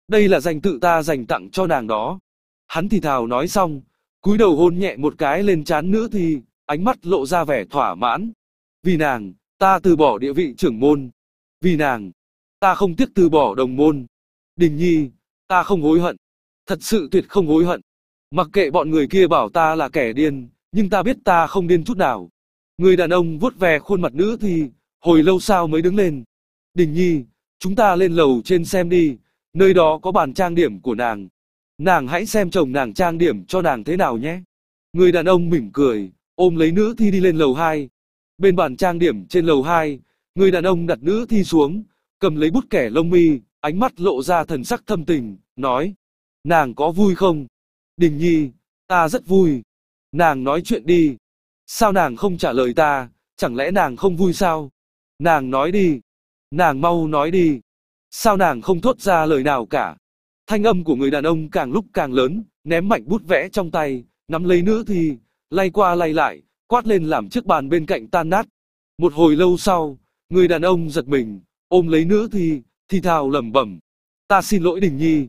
Đây là danh tự ta dành tặng cho nàng đó. Hắn thì thào nói xong, cúi đầu hôn nhẹ một cái lên trán nữ thì ánh mắt lộ ra vẻ thỏa mãn. Vì nàng, ta từ bỏ địa vị trưởng môn. Vì nàng, ta không tiếc từ bỏ đồng môn. Đình nhi, ta không hối hận. Thật sự tuyệt không hối hận. Mặc kệ bọn người kia bảo ta là kẻ điên, nhưng ta biết ta không điên chút nào. Người đàn ông vuốt về khuôn mặt nữ thì, hồi lâu sau mới đứng lên. Đình nhi, chúng ta lên lầu trên xem đi, nơi đó có bàn trang điểm của nàng. Nàng hãy xem chồng nàng trang điểm cho nàng thế nào nhé. Người đàn ông mỉm cười, ôm lấy nữ thi đi lên lầu 2. Bên bàn trang điểm trên lầu 2, người đàn ông đặt nữ thi xuống, cầm lấy bút kẻ lông mi, ánh mắt lộ ra thần sắc thâm tình, nói. Nàng có vui không? Đình nhi, ta rất vui. Nàng nói chuyện đi. Sao nàng không trả lời ta, chẳng lẽ nàng không vui sao? Nàng nói đi. Nàng mau nói đi. Sao nàng không thốt ra lời nào cả? Thanh âm của người đàn ông càng lúc càng lớn, ném mạnh bút vẽ trong tay, nắm lấy nữ thi, lay qua lay lại, quát lên làm chiếc bàn bên cạnh tan nát. Một hồi lâu sau, người đàn ông giật mình, ôm lấy nữ thi, thi thào lẩm bẩm. Ta xin lỗi Đình Nhi,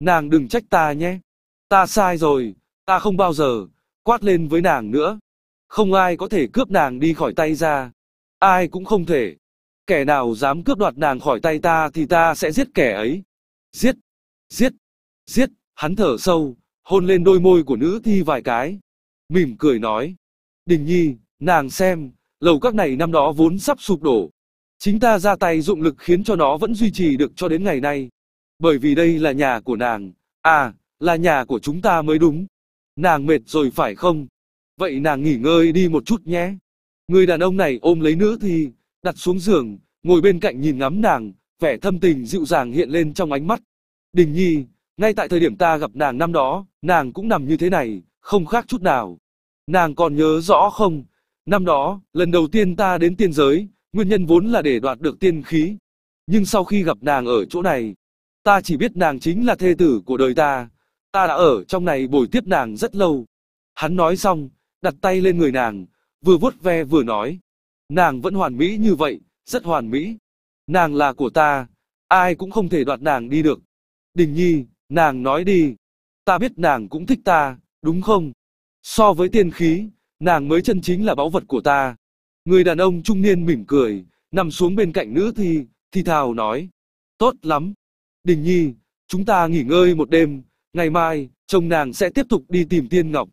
nàng đừng trách ta nhé. Ta sai rồi, ta không bao giờ, quát lên với nàng nữa. Không ai có thể cướp nàng đi khỏi tay ra. Ai cũng không thể. Kẻ nào dám cướp đoạt nàng khỏi tay ta thì ta sẽ giết kẻ ấy. Giết, giết, giết, hắn thở sâu, hôn lên đôi môi của nữ thi vài cái, mỉm cười nói. Đình nhi, nàng xem, lầu các này năm đó vốn sắp sụp đổ. Chính ta ra tay dụng lực khiến cho nó vẫn duy trì được cho đến ngày nay. Bởi vì đây là nhà của nàng, à, là nhà của chúng ta mới đúng. Nàng mệt rồi phải không? Vậy nàng nghỉ ngơi đi một chút nhé. Người đàn ông này ôm lấy nữ thi, đặt xuống giường, ngồi bên cạnh nhìn ngắm nàng, vẻ thâm tình dịu dàng hiện lên trong ánh mắt. Đình nhi, ngay tại thời điểm ta gặp nàng năm đó, nàng cũng nằm như thế này, không khác chút nào. Nàng còn nhớ rõ không, năm đó, lần đầu tiên ta đến tiên giới, nguyên nhân vốn là để đoạt được tiên khí. Nhưng sau khi gặp nàng ở chỗ này, ta chỉ biết nàng chính là thê tử của đời ta, ta đã ở trong này bồi tiếp nàng rất lâu. Hắn nói xong, đặt tay lên người nàng, vừa vuốt ve vừa nói. Nàng vẫn hoàn mỹ như vậy, rất hoàn mỹ. Nàng là của ta, ai cũng không thể đoạt nàng đi được. Đình Nhi, nàng nói đi. Ta biết nàng cũng thích ta, Đúng không? So với tiên khí, nàng mới chân chính là báu vật của ta. Người đàn ông trung niên mỉm cười, nằm xuống bên cạnh nữ thi, thi thào nói. Tốt lắm. Đình nhi, chúng ta nghỉ ngơi một đêm, ngày mai, chồng nàng sẽ tiếp tục đi tìm tiên ngọc.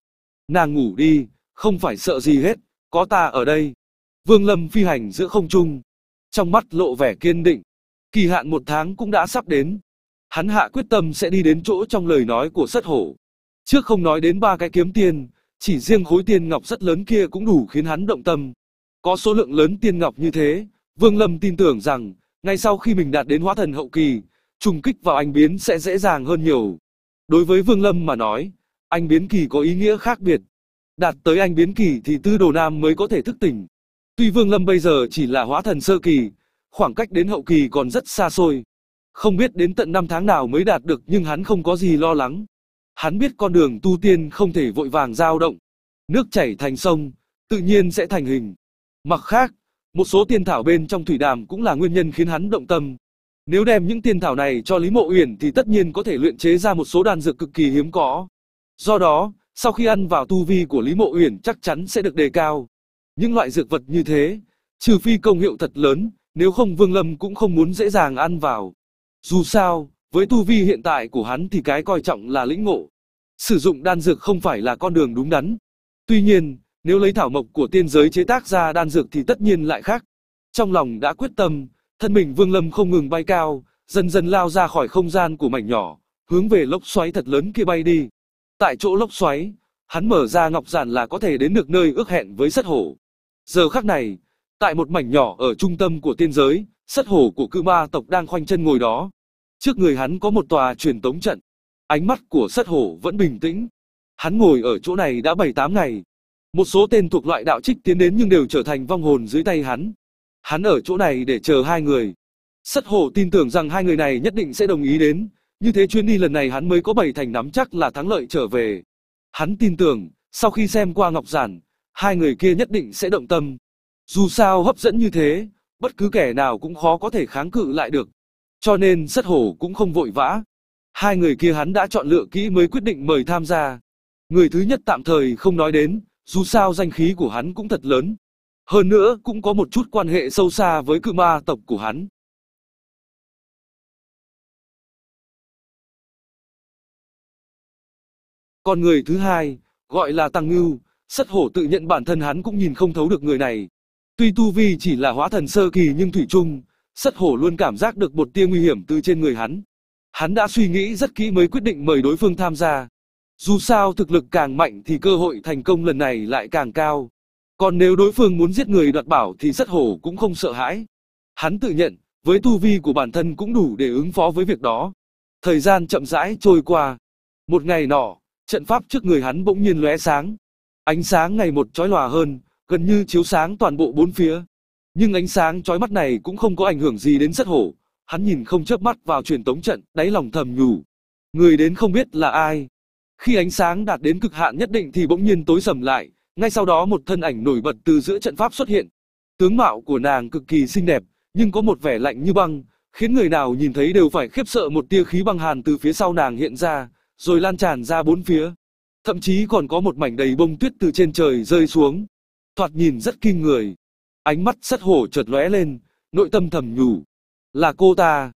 Nàng ngủ đi, không phải sợ gì hết, có ta ở đây. Vương Lâm phi hành giữa không trung, trong mắt lộ vẻ kiên định. Kỳ hạn một tháng cũng đã sắp đến. Hắn hạ quyết tâm sẽ đi đến chỗ trong lời nói của sất hổ. Trước không nói đến ba cái kiếm tiền, chỉ riêng khối tiền ngọc rất lớn kia cũng đủ khiến hắn động tâm. Có số lượng lớn tiền ngọc như thế, Vương Lâm tin tưởng rằng, ngay sau khi mình đạt đến hóa thần hậu kỳ, trùng kích vào anh biến sẽ dễ dàng hơn nhiều. Đối với Vương Lâm mà nói, anh biến kỳ có ý nghĩa khác biệt. Đạt tới anh biến kỳ thì tư đồ nam mới có thể thức tỉnh. Tuy Vương Lâm bây giờ chỉ là hóa thần sơ kỳ, khoảng cách đến hậu kỳ còn rất xa xôi. Không biết đến tận năm tháng nào mới đạt được nhưng hắn không có gì lo lắng. Hắn biết con đường tu tiên không thể vội vàng dao động. Nước chảy thành sông, tự nhiên sẽ thành hình. Mặt khác, một số tiên thảo bên trong thủy đàm cũng là nguyên nhân khiến hắn động tâm. Nếu đem những tiên thảo này cho Lý Mộ Uyển thì tất nhiên có thể luyện chế ra một số đan dược cực kỳ hiếm có. Do đó, sau khi ăn vào tu vi của Lý Mộ Uyển chắc chắn sẽ được đề cao. Những loại dược vật như thế, trừ phi công hiệu thật lớn, nếu không Vương Lâm cũng không muốn dễ dàng ăn vào. Dù sao, với tu vi hiện tại của hắn thì cái coi trọng là lĩnh ngộ. Sử dụng đan dược không phải là con đường đúng đắn. Tuy nhiên, nếu lấy thảo mộc của tiên giới chế tác ra đan dược thì tất nhiên lại khác. Trong lòng đã quyết tâm, thân mình Vương Lâm không ngừng bay cao, dần dần lao ra khỏi không gian của mảnh nhỏ, hướng về lốc xoáy thật lớn kia bay đi. Tại chỗ lốc xoáy, hắn mở ra ngọc giản là có thể đến được nơi ước hẹn với sắt hổ. Giờ khắc này, tại một mảnh nhỏ ở trung tâm của tiên giới, sắt hổ của cư ma tộc đang khoanh chân ngồi đó. Trước người hắn có một tòa truyền tống trận. Ánh mắt của sắt hổ vẫn bình tĩnh. Hắn ngồi ở chỗ này đã 7-8 ngày. Một số tên thuộc loại đạo trích tiến đến nhưng đều trở thành vong hồn dưới tay hắn. Hắn ở chỗ này để chờ hai người. Sắt hổ tin tưởng rằng hai người này nhất định sẽ đồng ý đến. Như thế chuyến đi lần này hắn mới có bảy thành nắm chắc là thắng lợi trở về. Hắn tin tưởng, sau khi xem qua ngọc giản, hai người kia nhất định sẽ động tâm. Dù sao hấp dẫn như thế, bất cứ kẻ nào cũng khó có thể kháng cự lại được. Cho nên rất hổ cũng không vội vã. Hai người kia hắn đã chọn lựa kỹ mới quyết định mời tham gia. Người thứ nhất tạm thời không nói đến, dù sao danh khí của hắn cũng thật lớn. Hơn nữa cũng có một chút quan hệ sâu xa với cự ma tộc của hắn. Còn người thứ hai, gọi là Tăng Ngưu, sất hổ tự nhận bản thân hắn cũng nhìn không thấu được người này. Tuy tu vi chỉ là hóa thần sơ kỳ nhưng Thủy chung Sắt hổ luôn cảm giác được một tia nguy hiểm từ trên người hắn. Hắn đã suy nghĩ rất kỹ mới quyết định mời đối phương tham gia. Dù sao thực lực càng mạnh thì cơ hội thành công lần này lại càng cao. Còn nếu đối phương muốn giết người đoạt bảo thì Sắt hổ cũng không sợ hãi. Hắn tự nhận, với tu vi của bản thân cũng đủ để ứng phó với việc đó. Thời gian chậm rãi trôi qua. Một ngày nọ, trận pháp trước người hắn bỗng nhiên lóe sáng. Ánh sáng ngày một chói lòa hơn, gần như chiếu sáng toàn bộ bốn phía. Nhưng ánh sáng chói mắt này cũng không có ảnh hưởng gì đến rất hổ. Hắn nhìn không chớp mắt vào truyền tống trận, đáy lòng thầm nhủ. Người đến không biết là ai. Khi ánh sáng đạt đến cực hạn nhất định thì bỗng nhiên tối sầm lại, ngay sau đó một thân ảnh nổi bật từ giữa trận pháp xuất hiện. Tướng mạo của nàng cực kỳ xinh đẹp, nhưng có một vẻ lạnh như băng, khiến người nào nhìn thấy đều phải khiếp sợ một tia khí băng hàn từ phía sau nàng hiện ra, rồi lan tràn ra bốn phía. Thậm chí còn có một mảnh đầy bông tuyết từ trên trời rơi xuống. Thoạt nhìn rất kinh người. Ánh mắt sắt hổ chợt lóe lên, nội tâm thầm nhủ. Là cô ta.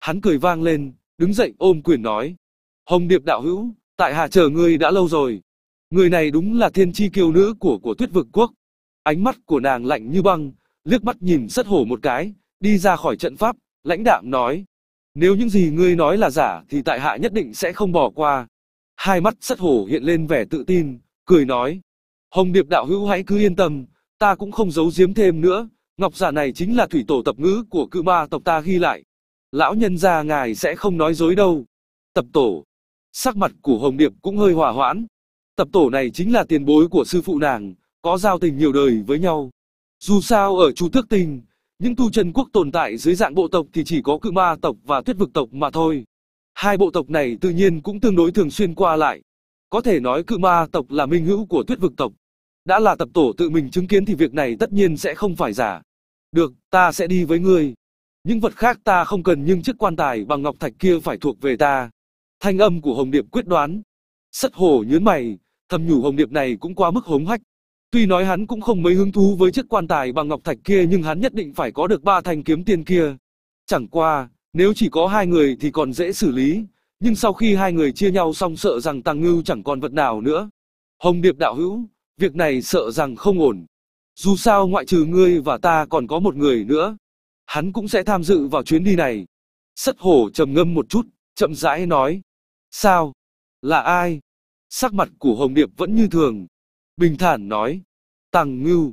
Hắn cười vang lên, đứng dậy ôm quyền nói. Hồng Điệp đạo hữu, tại hạ chờ ngươi đã lâu rồi. Người này đúng là thiên chi kiều nữ của của tuyết vực quốc. Ánh mắt của nàng lạnh như băng, liếc mắt nhìn sắt hổ một cái, đi ra khỏi trận pháp, lãnh đạm nói. Nếu những gì ngươi nói là giả thì tại hạ nhất định sẽ không bỏ qua. Hai mắt sắt hổ hiện lên vẻ tự tin, cười nói. Hồng Điệp đạo hữu hãy cứ yên tâm, Ta cũng không giấu giếm thêm nữa, ngọc giả này chính là thủy tổ tập ngữ của cự ma tộc ta ghi lại. Lão nhân gia ngài sẽ không nói dối đâu. Tập tổ. Sắc mặt của Hồng Điệp cũng hơi hòa hoãn. Tập tổ này chính là tiền bối của sư phụ nàng, có giao tình nhiều đời với nhau. Dù sao ở chú tước tình, những tu chân quốc tồn tại dưới dạng bộ tộc thì chỉ có cự ma tộc và tuyết vực tộc mà thôi. Hai bộ tộc này tự nhiên cũng tương đối thường xuyên qua lại. Có thể nói cự ma tộc là minh hữu của tuyết vực tộc. Đã là tập tổ tự mình chứng kiến thì việc này tất nhiên sẽ không phải giả. Được, ta sẽ đi với ngươi. Những vật khác ta không cần nhưng chiếc quan tài bằng ngọc thạch kia phải thuộc về ta. Thanh âm của Hồng Điệp quyết đoán. Sất hổ nhớn mày, thầm nhủ Hồng Điệp này cũng quá mức hống hách. Tuy nói hắn cũng không mấy hứng thú với chiếc quan tài bằng ngọc thạch kia nhưng hắn nhất định phải có được ba thanh kiếm tiên kia. Chẳng qua, nếu chỉ có hai người thì còn dễ xử lý, nhưng sau khi hai người chia nhau xong sợ rằng Tăng Ngưu chẳng còn vật nào nữa. Hồng Điệp đạo hữu, Việc này sợ rằng không ổn. Dù sao ngoại trừ ngươi và ta còn có một người nữa. Hắn cũng sẽ tham dự vào chuyến đi này. Sất hổ trầm ngâm một chút, chậm rãi nói. Sao? Là ai? Sắc mặt của Hồng Điệp vẫn như thường. Bình thản nói. Tàng Ngưu.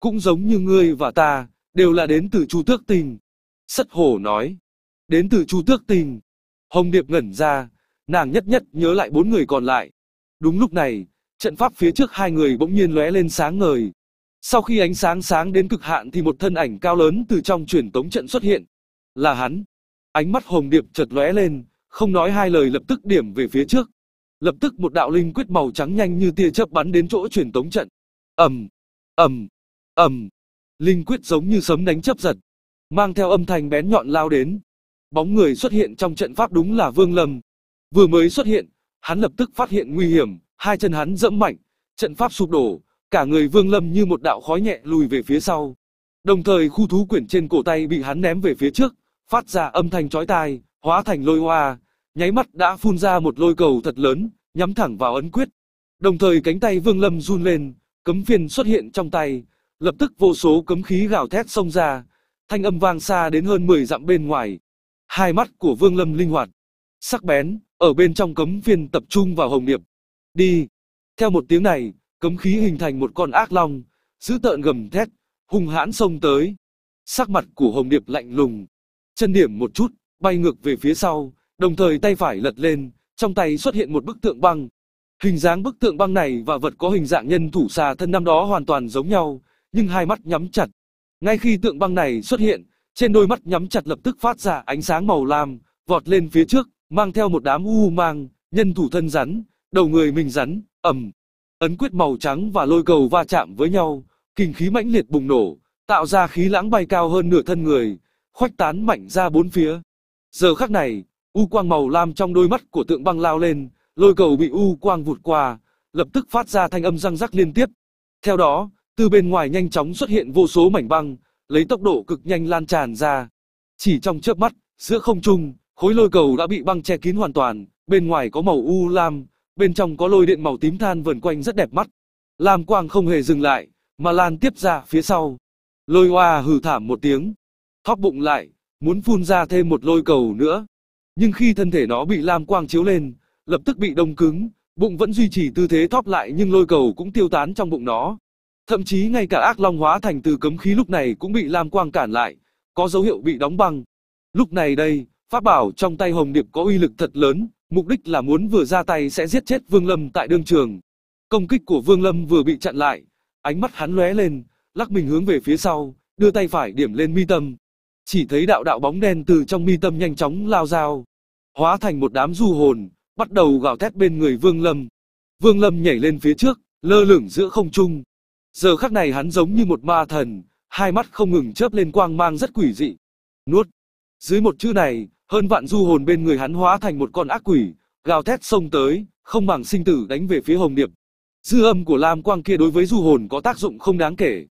Cũng giống như ngươi và ta, đều là đến từ Chu Tước Tình. Sất hổ nói. Đến từ Chu Tước Tình. Hồng Điệp ngẩn ra, nàng nhất nhất nhớ lại bốn người còn lại. Đúng lúc này, Trận pháp phía trước hai người bỗng nhiên lóe lên sáng ngời. Sau khi ánh sáng sáng đến cực hạn thì một thân ảnh cao lớn từ trong truyền tống trận xuất hiện. Là hắn. Ánh mắt hồng điệp chợt lóe lên, không nói hai lời lập tức điểm về phía trước. Lập tức một đạo linh quyết màu trắng nhanh như tia chớp bắn đến chỗ truyền tống trận. Ầm, ầm, ầm. Linh quyết giống như sấm đánh chớp giật, mang theo âm thanh bén nhọn lao đến. Bóng người xuất hiện trong trận pháp đúng là Vương Lâm. Vừa mới xuất hiện, hắn lập tức phát hiện nguy hiểm, hai chân hắn dẫm mạnh, trận pháp sụp đổ, cả người Vương Lâm như một đạo khói nhẹ lùi về phía sau. Đồng thời khu thú quyển trên cổ tay bị hắn ném về phía trước, phát ra âm thanh chói tai, hóa thành lôi hoa, nháy mắt đã phun ra một lôi cầu thật lớn, nhắm thẳng vào ấn quyết. Đồng thời cánh tay Vương Lâm run lên, cấm phiên xuất hiện trong tay, lập tức vô số cấm khí gào thét xông ra, thanh âm vang xa đến hơn 10 dặm bên ngoài. Hai mắt của Vương Lâm linh hoạt, sắc bén, ở bên trong cấm phiên tập trung vào Hồng Điệp, Đi! Theo một tiếng này, cấm khí hình thành một con ác long, dữ tợn gầm thét, hung hãn xông tới. Sắc mặt của Hồng Điệp lạnh lùng, chân điểm một chút, bay ngược về phía sau, đồng thời tay phải lật lên, trong tay xuất hiện một bức tượng băng. Hình dáng bức tượng băng này và vật có hình dạng nhân thủ xà thân năm đó hoàn toàn giống nhau, nhưng hai mắt nhắm chặt. Ngay khi tượng băng này xuất hiện, trên đôi mắt nhắm chặt lập tức phát ra ánh sáng màu lam, vọt lên phía trước, mang theo một đám u mang, nhân thủ thân rắn, đầu người mình rắn, ầm. Ấn quyết màu trắng và lôi cầu va chạm với nhau, kinh khí mãnh liệt bùng nổ, tạo ra khí lãng bay cao hơn nửa thân người, khoách tán mạnh ra bốn phía. Giờ khắc này, u quang màu lam trong đôi mắt của tượng băng lao lên, lôi cầu bị u quang vụt qua, lập tức phát ra thanh âm răng rắc liên tiếp. Theo đó, từ bên ngoài nhanh chóng xuất hiện vô số mảnh băng, lấy tốc độ cực nhanh lan tràn ra. Chỉ trong chớp mắt, giữa không trung, khối lôi cầu đã bị băng che kín hoàn toàn, bên ngoài có màu u lam, bên trong có lôi điện màu tím than vần quanh rất đẹp mắt. Lam quang không hề dừng lại, mà lan tiếp ra phía sau. Lôi hoa hừ thảm một tiếng, thóp bụng lại, muốn phun ra thêm một lôi cầu nữa. Nhưng khi thân thể nó bị lam quang chiếu lên, lập tức bị đông cứng, bụng vẫn duy trì tư thế thóp lại nhưng lôi cầu cũng tiêu tán trong bụng nó. Thậm chí ngay cả ác long hóa thành từ cấm khí lúc này cũng bị lam quang cản lại, có dấu hiệu bị đóng băng. Lúc này đây, pháp bảo trong tay Hồng Điệp có uy lực thật lớn, mục đích là muốn vừa ra tay sẽ giết chết Vương Lâm tại đương trường. Công kích của Vương Lâm vừa bị chặn lại, ánh mắt hắn lóe lên, lắc mình hướng về phía sau, đưa tay phải điểm lên mi tâm. Chỉ thấy đạo đạo bóng đen từ trong mi tâm nhanh chóng lao dao, hóa thành một đám du hồn, bắt đầu gào thét bên người Vương Lâm. Vương Lâm nhảy lên phía trước, lơ lửng giữa không trung. Giờ khắc này hắn giống như một ma thần, hai mắt không ngừng chớp lên quang mang rất quỷ dị. Nuốt. Dưới một chữ này, hơn vạn du hồn bên người hắn hóa thành một con ác quỷ, gào thét xông tới, không màng sinh tử đánh về phía Hồng Điệp. Dư âm của Lam Quang kia đối với du hồn có tác dụng không đáng kể.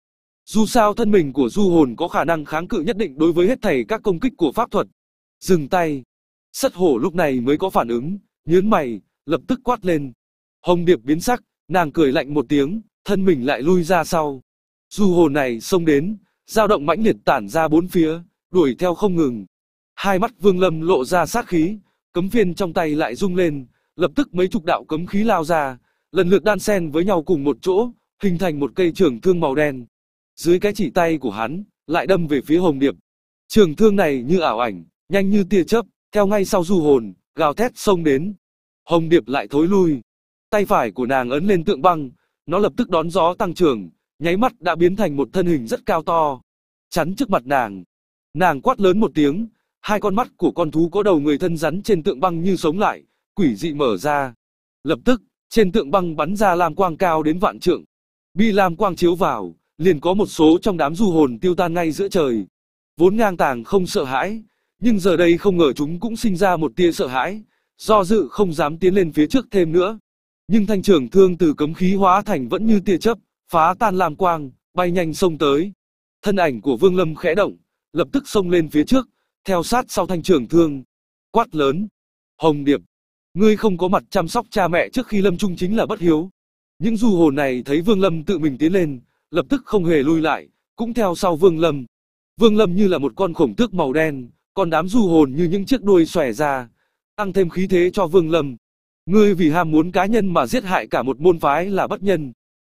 Dù sao thân mình của du hồn có khả năng kháng cự nhất định đối với hết thảy các công kích của pháp thuật. Dừng tay. Sất hổ lúc này mới có phản ứng, nhướng mày, lập tức quát lên. Hồng Điệp biến sắc, nàng cười lạnh một tiếng, thân mình lại lui ra sau. Du hồn này xông đến, dao động mãnh liệt tản ra bốn phía, đuổi theo không ngừng, Hai mắt Vương Lâm lộ ra sát khí, cấm phiên trong tay lại rung lên, lập tức mấy chục đạo cấm khí lao ra, lần lượt đan xen với nhau cùng một chỗ, hình thành một cây trường thương màu đen. Dưới cái chỉ tay của hắn, lại đâm về phía Hồng Điệp. Trường thương này như ảo ảnh, nhanh như tia chớp, theo ngay sau du hồn, gào thét xông đến. Hồng Điệp lại thối lui. Tay phải của nàng ấn lên tượng băng, nó lập tức đón gió tăng trưởng, nháy mắt đã biến thành một thân hình rất cao to. Chắn trước mặt nàng. Nàng quát lớn một tiếng, Hai con mắt của con thú có đầu người thân rắn trên tượng băng như sống lại, quỷ dị mở ra. Lập tức, trên tượng băng bắn ra lam quang cao đến vạn trượng. Bi lam quang chiếu vào, liền có một số trong đám du hồn tiêu tan ngay giữa trời. Vốn ngang tàng không sợ hãi, nhưng giờ đây không ngờ chúng cũng sinh ra một tia sợ hãi, do dự không dám tiến lên phía trước thêm nữa. Nhưng thanh trưởng thương từ cấm khí hóa thành vẫn như tia chấp, phá tan lam quang, bay nhanh xông tới. Thân ảnh của Vương Lâm khẽ động, lập tức xông lên phía trước, theo sát sau thanh trưởng thương. Quát lớn. Hồng Điệp, ngươi không có mặt chăm sóc cha mẹ trước khi Lâm Trung chính là bất hiếu. Những du hồn này thấy Vương Lâm tự mình tiến lên, lập tức không hề lui lại, cũng theo sau Vương Lâm. Vương Lâm như là một con khổng tước màu đen, còn đám du hồn như những chiếc đuôi xòe ra, tăng thêm khí thế cho Vương Lâm. Ngươi vì ham muốn cá nhân mà giết hại cả một môn phái là bất nhân.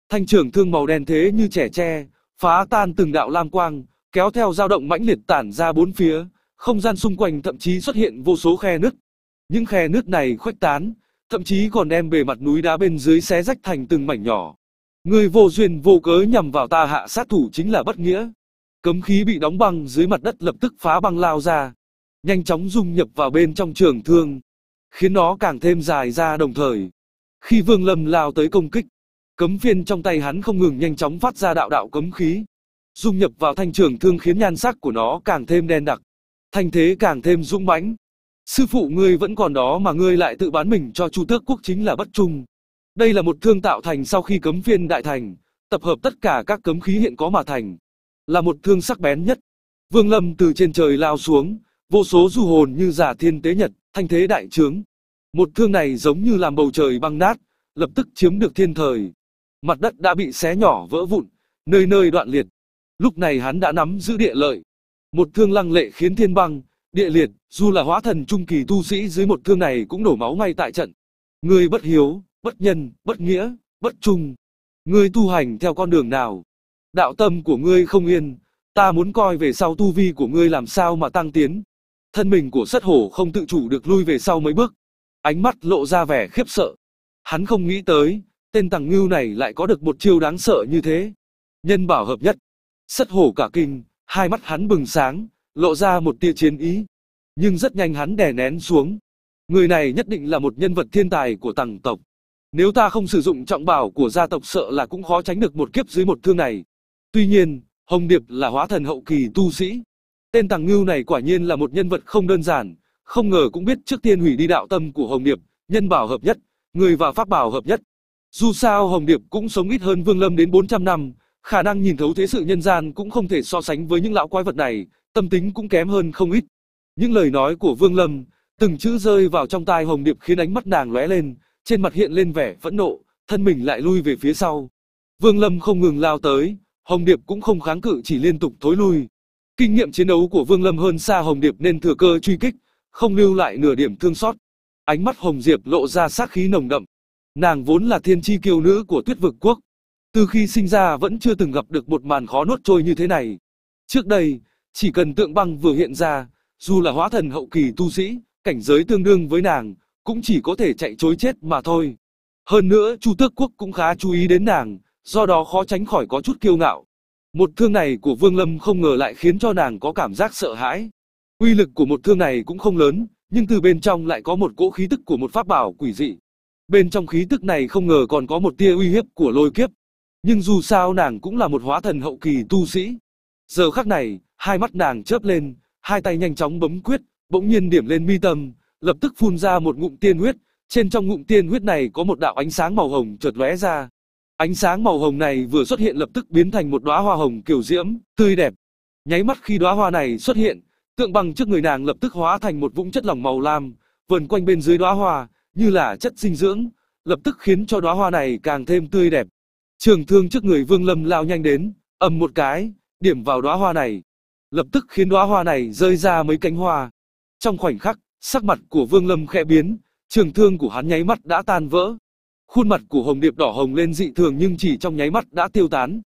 Thanh trưởng thương màu đen thế như trẻ tre, phá tan từng đạo lam quang, kéo theo dao động mãnh liệt tản ra bốn phía, không gian xung quanh thậm chí xuất hiện vô số khe nứt. Những khe nứt này khuếch tán, thậm chí còn đem bề mặt núi đá bên dưới xé rách thành từng mảnh nhỏ. Người vô duyên vô cớ nhằm vào ta hạ sát thủ chính là bất nghĩa. Cấm khí bị đóng băng dưới mặt đất lập tức phá băng lao ra, nhanh chóng dung nhập vào bên trong trường thương, khiến nó càng thêm dài ra đồng thời. Khi Vương Lâm lao tới công kích, cấm phiên trong tay hắn không ngừng nhanh chóng phát ra đạo đạo cấm khí, dung nhập vào thanh trường thương khiến nhan sắc của nó càng thêm đen đặc thanh thế càng thêm dũng mãnh. Sư phụ ngươi vẫn còn đó mà ngươi lại tự bán mình cho Chu Tước Quốc chính là bất trung. Đây là một thương tạo thành sau khi cấm viên đại thành, tập hợp tất cả các cấm khí hiện có mà thành, là một thương sắc bén nhất. Vương Lâm từ trên trời lao xuống, vô số du hồn như giả thiên tế nhật, thanh thế đại trướng. Một thương này giống như làm bầu trời băng nát, lập tức chiếm được thiên thời. Mặt đất đã bị xé nhỏ vỡ vụn, nơi nơi đoạn liệt. Lúc này hắn đã nắm giữ địa lợi, một thương lăng lệ khiến thiên băng, địa liệt, dù là hóa thần trung kỳ tu sĩ dưới một thương này cũng đổ máu ngay tại trận. Người bất hiếu, bất nhân, bất nghĩa, bất trung. Ngươi tu hành theo con đường nào? Đạo tâm của ngươi không yên, ta muốn coi về sau tu vi của ngươi làm sao mà tăng tiến. Thân mình của sất hổ không tự chủ được lui về sau mấy bước. Ánh mắt lộ ra vẻ khiếp sợ. Hắn không nghĩ tới, tên tàng ngưu này lại có được một chiêu đáng sợ như thế. Nhân bảo hợp nhất. Sất hổ cả kinh, hai mắt hắn bừng sáng, lộ ra một tia chiến ý. Nhưng rất nhanh hắn đè nén xuống. Người này nhất định là một nhân vật thiên tài của tầng tộc. Nếu ta không sử dụng trọng bảo của gia tộc sợ là cũng khó tránh được một kiếp dưới một thương này. Tuy nhiên, Hồng Điệp là hóa thần hậu kỳ tu sĩ. Tên tàng ngưu này quả nhiên là một nhân vật không đơn giản, không ngờ cũng biết trước tiên hủy đi đạo tâm của Hồng Điệp, nhân bảo hợp nhất, người và pháp bảo hợp nhất. Dù sao Hồng Điệp cũng sống ít hơn Vương Lâm đến 400 năm, khả năng nhìn thấu thế sự nhân gian cũng không thể so sánh với những lão quái vật này, tâm tính cũng kém hơn không ít. Những lời nói của Vương Lâm, từng chữ rơi vào trong tai Hồng Điệp khiến ánh mắt nàng lóe lên, trên mặt hiện lên vẻ phẫn nộ, thân mình lại lui về phía sau. Vương Lâm không ngừng lao tới, Hồng Điệp cũng không kháng cự chỉ liên tục thối lui. Kinh nghiệm chiến đấu của Vương Lâm hơn xa Hồng Điệp nên thừa cơ truy kích, không lưu lại nửa điểm thương xót. Ánh mắt Hồng Diệp lộ ra sát khí nồng đậm. Nàng vốn là thiên chi kiêu nữ của Tuyết vực quốc, từ khi sinh ra vẫn chưa từng gặp được một màn khó nuốt trôi như thế này. Trước đây, chỉ cần tượng băng vừa hiện ra, dù là hóa thần hậu kỳ tu sĩ, cảnh giới tương đương với nàng, cũng chỉ có thể chạy chối chết mà thôi. Hơn nữa Chu Tước Quốc cũng khá chú ý đến nàng, do đó khó tránh khỏi có chút kiêu ngạo. Một thương này của Vương Lâm không ngờ lại khiến cho nàng có cảm giác sợ hãi. Uy lực của một thương này cũng không lớn, nhưng từ bên trong lại có một cỗ khí tức của một pháp bảo quỷ dị. Bên trong khí tức này không ngờ còn có một tia uy hiếp của lôi kiếp. Nhưng dù sao nàng cũng là một hóa thần hậu kỳ tu sĩ. Giờ khắc này, hai mắt nàng chớp lên, hai tay nhanh chóng bấm quyết, bỗng nhiên điểm lên mi tâm, lập tức phun ra một ngụm tiên huyết, trên trong ngụm tiên huyết này có một đạo ánh sáng màu hồng chợt lóe ra. Ánh sáng màu hồng này vừa xuất hiện lập tức biến thành một đóa hoa hồng kiều diễm, tươi đẹp. Nháy mắt khi đóa hoa này xuất hiện, tượng bằng trước người nàng lập tức hóa thành một vũng chất lỏng màu lam, vần quanh bên dưới đóa hoa, như là chất dinh dưỡng, lập tức khiến cho đóa hoa này càng thêm tươi đẹp. Trường thương trước người Vương Lâm lao nhanh đến, ầm một cái, điểm vào đóa hoa này. Lập tức khiến đóa hoa này rơi ra mấy cánh hoa. Trong khoảnh khắc, sắc mặt của Vương Lâm khẽ biến, trường thương của hắn nháy mắt đã tan vỡ. Khuôn mặt của Hồng Điệp đỏ hồng lên dị thường nhưng chỉ trong nháy mắt đã tiêu tán.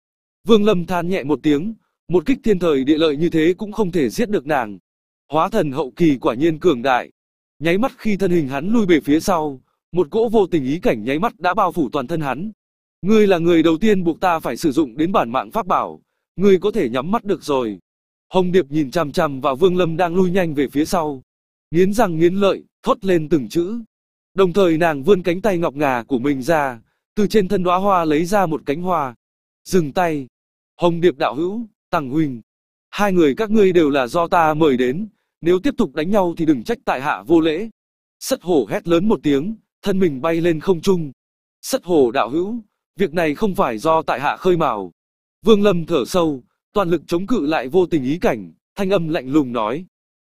Vương Lâm than nhẹ một tiếng, một kích thiên thời địa lợi như thế cũng không thể giết được nàng. Hóa thần hậu kỳ quả nhiên cường đại. Nháy mắt khi thân hình hắn lui về phía sau, một cỗ vô tình ý cảnh nháy mắt đã bao phủ toàn thân hắn. Ngươi là người đầu tiên buộc ta phải sử dụng đến bản mạng pháp bảo, ngươi có thể nhắm mắt được rồi. Hồng Điệp nhìn chằm chằm vào Vương Lâm đang lui nhanh về phía sau. Nghiến răng nghiến lợi, thốt lên từng chữ. Đồng thời nàng vươn cánh tay ngọc ngà của mình ra, từ trên thân đóa hoa lấy ra một cánh hoa. Dừng tay. Hồng Điệp đạo hữu, Tằng Huỳnh. Hai người các ngươi đều là do ta mời đến, nếu tiếp tục đánh nhau thì đừng trách tại hạ vô lễ. Sất hổ hét lớn một tiếng, thân mình bay lên không trung. Sất hổ đạo hữu, Việc này không phải do tại hạ khơi mào. Vương Lâm thở sâu, toàn lực chống cự lại vô tình ý cảnh, thanh âm lạnh lùng nói.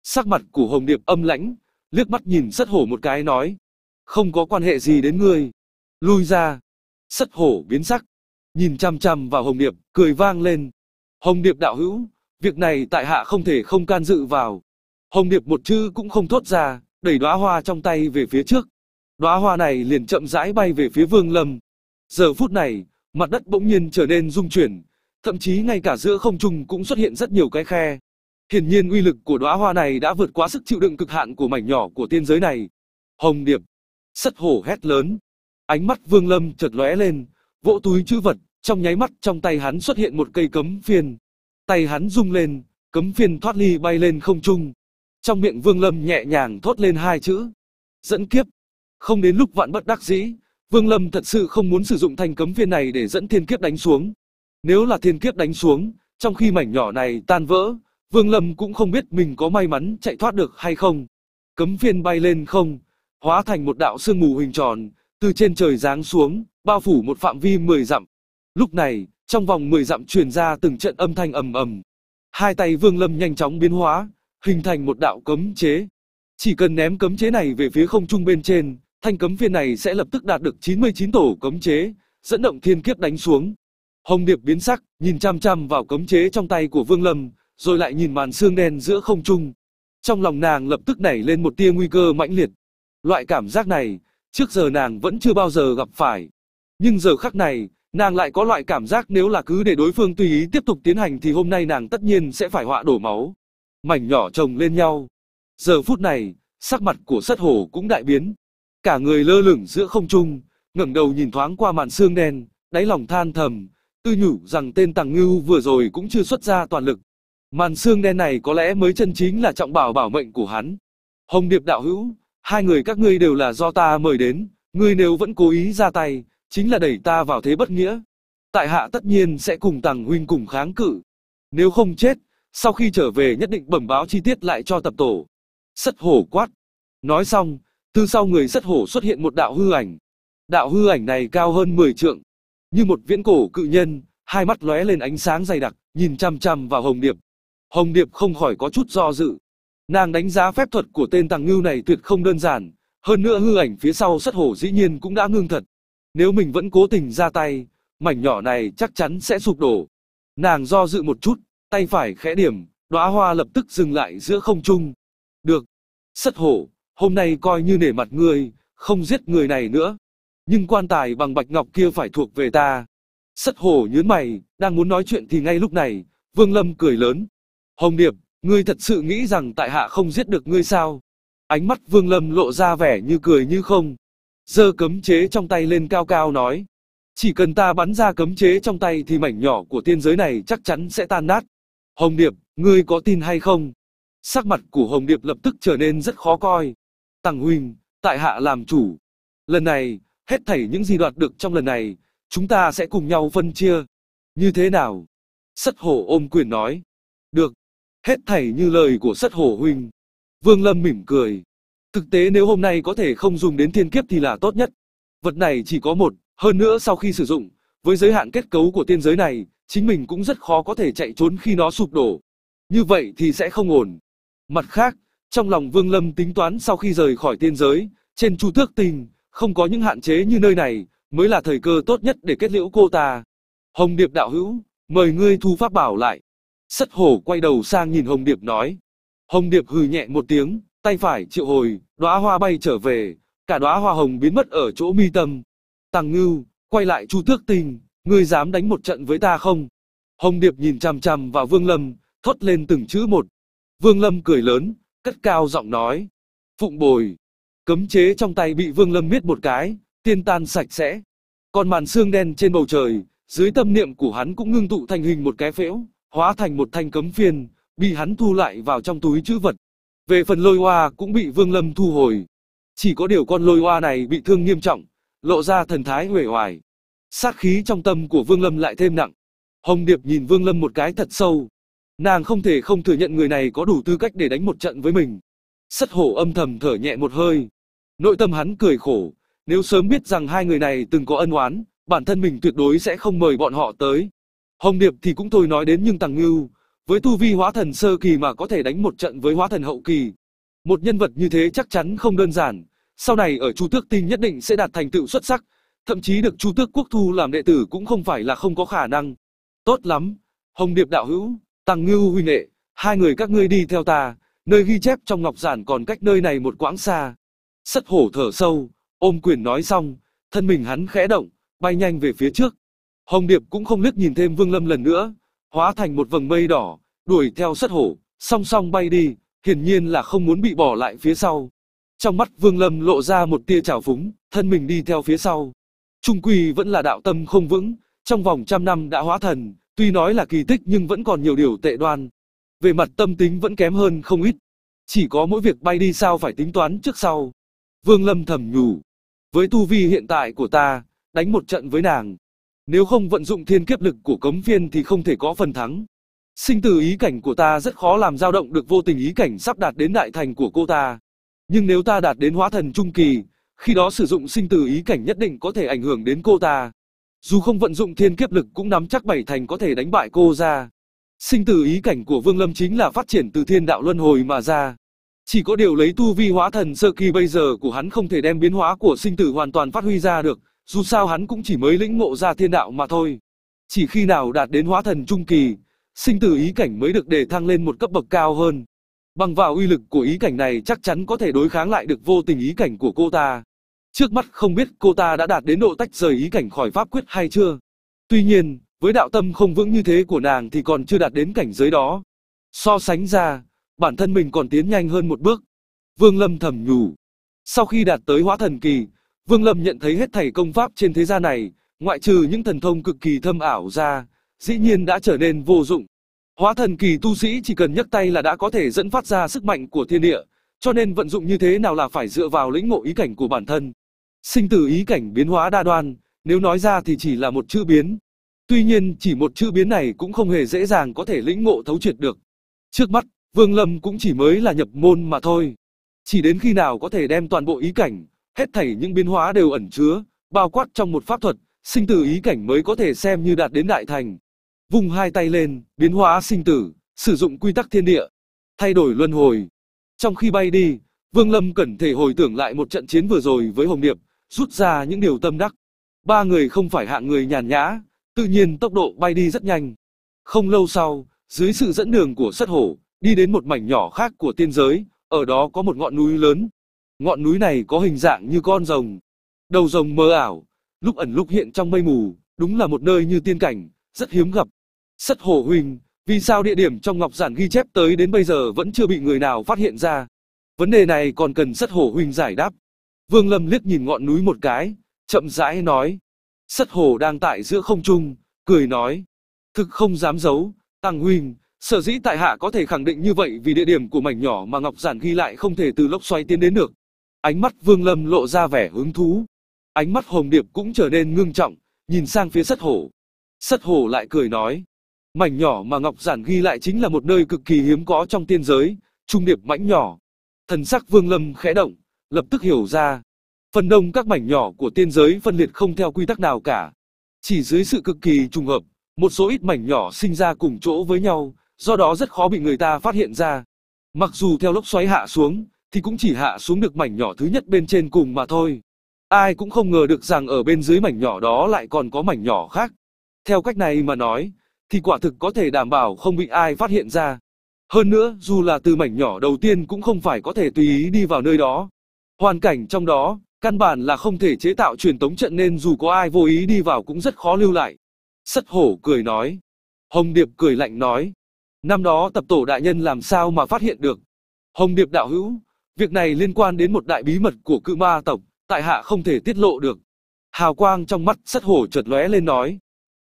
Sắc mặt của Hồng Điệp âm lãnh, liếc mắt nhìn sất hổ một cái nói. Không có quan hệ gì đến ngươi. Lui ra. Sất hổ biến sắc. Nhìn chăm chăm vào Hồng Điệp, cười vang lên. Hồng Điệp đạo hữu, việc này tại hạ không thể không can dự vào. Hồng Điệp một chữ cũng không thốt ra, đẩy đóa hoa trong tay về phía trước. Đóa hoa này liền chậm rãi bay về phía Vương Lâm. Giờ phút này, mặt đất bỗng nhiên trở nên rung chuyển, thậm chí ngay cả giữa không trung cũng xuất hiện rất nhiều cái khe. Hiển nhiên uy lực của đóa hoa này đã vượt quá sức chịu đựng cực hạn của mảnh nhỏ của tiên giới này. Hồng Điệp, sắt hổ hét lớn. Ánh mắt Vương Lâm chợt lóe lên, vỗ túi chữ vật, trong nháy mắt trong tay hắn xuất hiện một cây cấm phiền Tay hắn rung lên, cấm phiền thoát ly bay lên không trung. Trong miệng Vương Lâm nhẹ nhàng thốt lên hai chữ: Dẫn kiếp. Không đến lúc vạn bất đắc dĩ, Vương Lâm thật sự không muốn sử dụng thanh cấm viên này để dẫn thiên kiếp đánh xuống. Nếu là thiên kiếp đánh xuống, trong khi mảnh nhỏ này tan vỡ, Vương Lâm cũng không biết mình có may mắn chạy thoát được hay không. Cấm viên bay lên không, hóa thành một đạo sương mù hình tròn, từ trên trời giáng xuống, bao phủ một phạm vi 10 dặm. Lúc này, trong vòng 10 dặm truyền ra từng trận âm thanh ầm ầm. Hai tay Vương Lâm nhanh chóng biến hóa, hình thành một đạo cấm chế. Chỉ cần ném cấm chế này về phía không trung bên trên, thanh cấm viên này sẽ lập tức đạt được 99 tổ cấm chế, dẫn động thiên kiếp đánh xuống. Hồng Điệp biến sắc, nhìn chăm chăm vào cấm chế trong tay của Vương Lâm, rồi lại nhìn màn xương đen giữa không trung. Trong lòng nàng lập tức nảy lên một tia nguy cơ mãnh liệt. Loại cảm giác này, trước giờ nàng vẫn chưa bao giờ gặp phải. Nhưng giờ khắc này, nàng lại có loại cảm giác nếu là cứ để đối phương tùy ý tiếp tục tiến hành thì hôm nay nàng tất nhiên sẽ phải họa đổ máu. Mảnh nhỏ chồng lên nhau. Giờ phút này, sắc mặt của sắt hổ cũng đại biến cả người lơ lửng giữa không trung, ngẩng đầu nhìn thoáng qua màn xương đen, đáy lòng than thầm, tư nhủ rằng tên Tằng Ngưu vừa rồi cũng chưa xuất ra toàn lực. Màn xương đen này có lẽ mới chân chính là trọng bảo bảo mệnh của hắn. Hồng Điệp đạo hữu, hai người các ngươi đều là do ta mời đến, ngươi nếu vẫn cố ý ra tay, chính là đẩy ta vào thế bất nghĩa. Tại hạ tất nhiên sẽ cùng Tằng huynh cùng kháng cự. Nếu không chết, sau khi trở về nhất định bẩm báo chi tiết lại cho tập tổ. Sất hổ quát. Nói xong, từ sau người sắt hổ xuất hiện một đạo hư ảnh. Đạo hư ảnh này cao hơn 10 trượng. Như một viễn cổ cự nhân, hai mắt lóe lên ánh sáng dày đặc, nhìn chăm chăm vào Hồng Điệp. Hồng Điệp không khỏi có chút do dự. Nàng đánh giá phép thuật của tên tàng ngưu này tuyệt không đơn giản. Hơn nữa hư ảnh phía sau sắt hổ dĩ nhiên cũng đã ngưng thật. Nếu mình vẫn cố tình ra tay, mảnh nhỏ này chắc chắn sẽ sụp đổ. Nàng do dự một chút, tay phải khẽ điểm, đóa hoa lập tức dừng lại giữa không trung. Được. Sắt hổ, hôm nay coi như nể mặt ngươi, không giết người này nữa. Nhưng quan tài bằng bạch ngọc kia phải thuộc về ta. Sất hổ nhớ mày, đang muốn nói chuyện thì ngay lúc này, Vương Lâm cười lớn. Hồng Điệp, ngươi thật sự nghĩ rằng tại hạ không giết được ngươi sao? Ánh mắt Vương Lâm lộ ra vẻ như cười như không. Giơ cấm chế trong tay lên cao cao nói. Chỉ cần ta bắn ra cấm chế trong tay thì mảnh nhỏ của tiên giới này chắc chắn sẽ tan nát. Hồng Điệp, ngươi có tin hay không? Sắc mặt của Hồng Điệp lập tức trở nên rất khó coi. Tăng huynh, tại hạ làm chủ. Lần này, hết thảy những gì đoạt được trong lần này, chúng ta sẽ cùng nhau phân chia. Như thế nào? Sất hổ ôm quyền nói. Được. Hết thảy như lời của sất hổ huynh. Vương Lâm mỉm cười. Thực tế nếu hôm nay có thể không dùng đến thiên kiếp thì là tốt nhất. Vật này chỉ có một, hơn nữa sau khi sử dụng, với giới hạn kết cấu của tiên giới này, chính mình cũng rất khó có thể chạy trốn khi nó sụp đổ. Như vậy thì sẽ không ổn. Mặt khác, trong lòng Vương Lâm tính toán sau khi rời khỏi tiên giới, trên chu Thước tình, không có những hạn chế như nơi này, mới là thời cơ tốt nhất để kết liễu cô ta. Hồng Điệp đạo hữu, mời ngươi thu pháp bảo lại. Sất hổ quay đầu sang nhìn Hồng Điệp nói. Hồng Điệp hừ nhẹ một tiếng, tay phải triệu hồi, đóa hoa bay trở về, cả đóa hoa hồng biến mất ở chỗ mi tâm. Tàng Ngưu, quay lại Chu Thước Tình, ngươi dám đánh một trận với ta không? Hồng Điệp nhìn chằm chằm vào Vương Lâm, thốt lên từng chữ một. Vương Lâm cười lớn, cất cao giọng nói. Phụng bồi, cấm chế trong tay bị Vương Lâm miết một cái, tiên tan sạch sẽ. Còn màn xương đen trên bầu trời, dưới tâm niệm của hắn cũng ngưng tụ thành hình một cái phễu, hóa thành một thanh cấm phiên, bị hắn thu lại vào trong túi chữ vật. Về phần lôi hoa cũng bị Vương Lâm thu hồi. Chỉ có điều con lôi hoa này bị thương nghiêm trọng, lộ ra thần thái huệ hoài. Sát khí trong tâm của Vương Lâm lại thêm nặng. Hồng Điệp nhìn Vương Lâm một cái thật sâu, Nàng không thể không thừa nhận người này có đủ tư cách để đánh một trận với mình. Sất hổ âm thầm thở nhẹ một hơi. Nội tâm hắn cười khổ, nếu sớm biết rằng hai người này từng có ân oán, bản thân mình tuyệt đối sẽ không mời bọn họ tới. Hồng Điệp thì cũng thôi nói đến nhưng Tằng Ngưu, với tu vi hóa thần sơ kỳ mà có thể đánh một trận với hóa thần hậu kỳ. Một nhân vật như thế chắc chắn không đơn giản, sau này ở Chu Tước Tinh nhất định sẽ đạt thành tựu xuất sắc, thậm chí được Chu Tước Quốc thu làm đệ tử cũng không phải là không có khả năng. Tốt lắm, Hồng Điệp đạo hữu, Tăng Ngưu huy nệ hai người các ngươi đi theo ta, nơi ghi chép trong ngọc giản còn cách nơi này một quãng xa. Sất hổ thở sâu, ôm quyền nói xong, thân mình hắn khẽ động, bay nhanh về phía trước. Hồng Điệp cũng không liếc nhìn thêm Vương Lâm lần nữa, hóa thành một vầng mây đỏ, đuổi theo sất hổ, song song bay đi, hiển nhiên là không muốn bị bỏ lại phía sau. Trong mắt Vương Lâm lộ ra một tia trào phúng, thân mình đi theo phía sau. Trung Quỳ vẫn là đạo tâm không vững, trong vòng trăm năm đã hóa thần, Tuy nói là kỳ tích nhưng vẫn còn nhiều điều tệ đoan. Về mặt tâm tính vẫn kém hơn không ít. Chỉ có mỗi việc bay đi sao phải tính toán trước sau. Vương Lâm thầm nhủ. Với tu vi hiện tại của ta, đánh một trận với nàng. Nếu không vận dụng thiên kiếp lực của cấm viên thì không thể có phần thắng. Sinh tử ý cảnh của ta rất khó làm dao động được vô tình ý cảnh sắp đạt đến đại thành của cô ta. Nhưng nếu ta đạt đến hóa thần trung kỳ, khi đó sử dụng sinh tử ý cảnh nhất định có thể ảnh hưởng đến cô ta. Dù không vận dụng thiên kiếp lực cũng nắm chắc bảy thành có thể đánh bại cô ra. Sinh tử ý cảnh của Vương Lâm chính là phát triển từ thiên đạo luân hồi mà ra. Chỉ có điều lấy tu vi hóa thần sơ kỳ bây giờ của hắn không thể đem biến hóa của sinh tử hoàn toàn phát huy ra được, dù sao hắn cũng chỉ mới lĩnh ngộ ra thiên đạo mà thôi. Chỉ khi nào đạt đến hóa thần trung kỳ, sinh tử ý cảnh mới được đề thăng lên một cấp bậc cao hơn. Bằng vào uy lực của ý cảnh này chắc chắn có thể đối kháng lại được vô tình ý cảnh của cô ta. Trước mắt không biết cô ta đã đạt đến độ tách rời ý cảnh khỏi pháp quyết hay chưa. Tuy nhiên, với đạo tâm không vững như thế của nàng thì còn chưa đạt đến cảnh giới đó. So sánh ra, bản thân mình còn tiến nhanh hơn một bước. Vương Lâm thầm nhủ. Sau khi đạt tới hóa thần kỳ, Vương Lâm nhận thấy hết thảy công pháp trên thế gian này, ngoại trừ những thần thông cực kỳ thâm ảo ra, dĩ nhiên đã trở nên vô dụng. Hóa thần kỳ tu sĩ chỉ cần nhấc tay là đã có thể dẫn phát ra sức mạnh của thiên địa, cho nên vận dụng như thế nào là phải dựa vào lĩnh ngộ ý cảnh của bản thân. Sinh tử ý cảnh biến hóa đa đoan, nếu nói ra thì chỉ là một chữ biến. Tuy nhiên, chỉ một chữ biến này cũng không hề dễ dàng có thể lĩnh ngộ thấu triệt được. Trước mắt, Vương Lâm cũng chỉ mới là nhập môn mà thôi. Chỉ đến khi nào có thể đem toàn bộ ý cảnh, hết thảy những biến hóa đều ẩn chứa, bao quát trong một pháp thuật, sinh tử ý cảnh mới có thể xem như đạt đến đại thành. Vùng hai tay lên, biến hóa sinh tử, sử dụng quy tắc thiên địa, thay đổi luân hồi. Trong khi bay đi, Vương Lâm cẩn thể hồi tưởng lại một trận chiến vừa rồi với Hồng Điệp, rút ra những điều tâm đắc. Ba người không phải hạng người nhàn nhã, tự nhiên tốc độ bay đi rất nhanh. Không lâu sau, dưới sự dẫn đường của sắt hổ, đi đến một mảnh nhỏ khác của tiên giới, ở đó có một ngọn núi lớn. Ngọn núi này có hình dạng như con rồng. Đầu rồng mơ ảo, lúc ẩn lúc hiện trong mây mù, đúng là một nơi như tiên cảnh, rất hiếm gặp. Sắt hổ huynh, vì sao địa điểm trong ngọc giản ghi chép tới đến bây giờ vẫn chưa bị người nào phát hiện ra? Vấn đề này còn cần sắt hổ huynh giải đáp. Vương Lâm liếc nhìn ngọn núi một cái, chậm rãi nói. Sất hồ đang tại giữa không trung, cười nói. Thực không dám giấu, Tăng Huynh, sở dĩ tại hạ có thể khẳng định như vậy vì địa điểm của mảnh nhỏ mà Ngọc Giản ghi lại không thể từ lốc xoáy tiến đến được. Ánh mắt Vương Lâm lộ ra vẻ hứng thú. Ánh mắt Hồng Điệp cũng trở nên ngưng trọng, nhìn sang phía sất hổ. Sất hổ lại cười nói. Mảnh nhỏ mà Ngọc Giản ghi lại chính là một nơi cực kỳ hiếm có trong tiên giới, trung điệp mảnh nhỏ. Thần sắc Vương Lâm khẽ động, lập tức hiểu ra. Phần đông các mảnh nhỏ của tiên giới phân liệt không theo quy tắc nào cả. Chỉ dưới sự cực kỳ trùng hợp, một số ít mảnh nhỏ sinh ra cùng chỗ với nhau, do đó rất khó bị người ta phát hiện ra. Mặc dù theo lốc xoáy hạ xuống, thì cũng chỉ hạ xuống được mảnh nhỏ thứ nhất bên trên cùng mà thôi. Ai cũng không ngờ được rằng ở bên dưới mảnh nhỏ đó lại còn có mảnh nhỏ khác. Theo cách này mà nói, thì quả thực có thể đảm bảo không bị ai phát hiện ra. Hơn nữa, dù là từ mảnh nhỏ đầu tiên cũng không phải có thể tùy ý đi vào nơi đó. Hoàn cảnh trong đó, căn bản là không thể chế tạo truyền tống trận nên dù có ai vô ý đi vào cũng rất khó lưu lại. Sất hổ cười nói. Hồng Điệp cười lạnh nói. Năm đó tập tổ đại nhân làm sao mà phát hiện được. Hồng Điệp đạo hữu, việc này liên quan đến một đại bí mật của cự ma tộc, tại hạ không thể tiết lộ được. Hào quang trong mắt sắt hổ chợt lóe lên nói.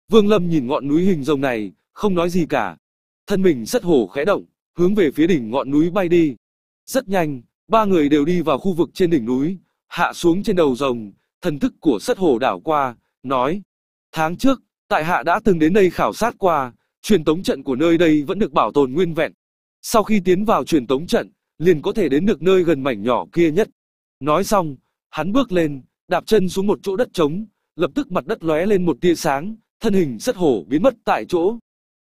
Vương Lâm nhìn ngọn núi hình rồng này, không nói gì cả. Thân mình sắt hổ khẽ động, hướng về phía đỉnh ngọn núi bay đi. Rất nhanh, Ba người đều đi vào khu vực trên đỉnh núi, hạ xuống trên đầu rồng, thần thức của sất hổ đảo qua, nói. Tháng trước, tại hạ đã từng đến đây khảo sát qua, truyền tống trận của nơi đây vẫn được bảo tồn nguyên vẹn. Sau khi tiến vào truyền tống trận, liền có thể đến được nơi gần mảnh nhỏ kia nhất. Nói xong, hắn bước lên, đạp chân xuống một chỗ đất trống, lập tức mặt đất lóe lên một tia sáng, thân hình sất hổ biến mất tại chỗ.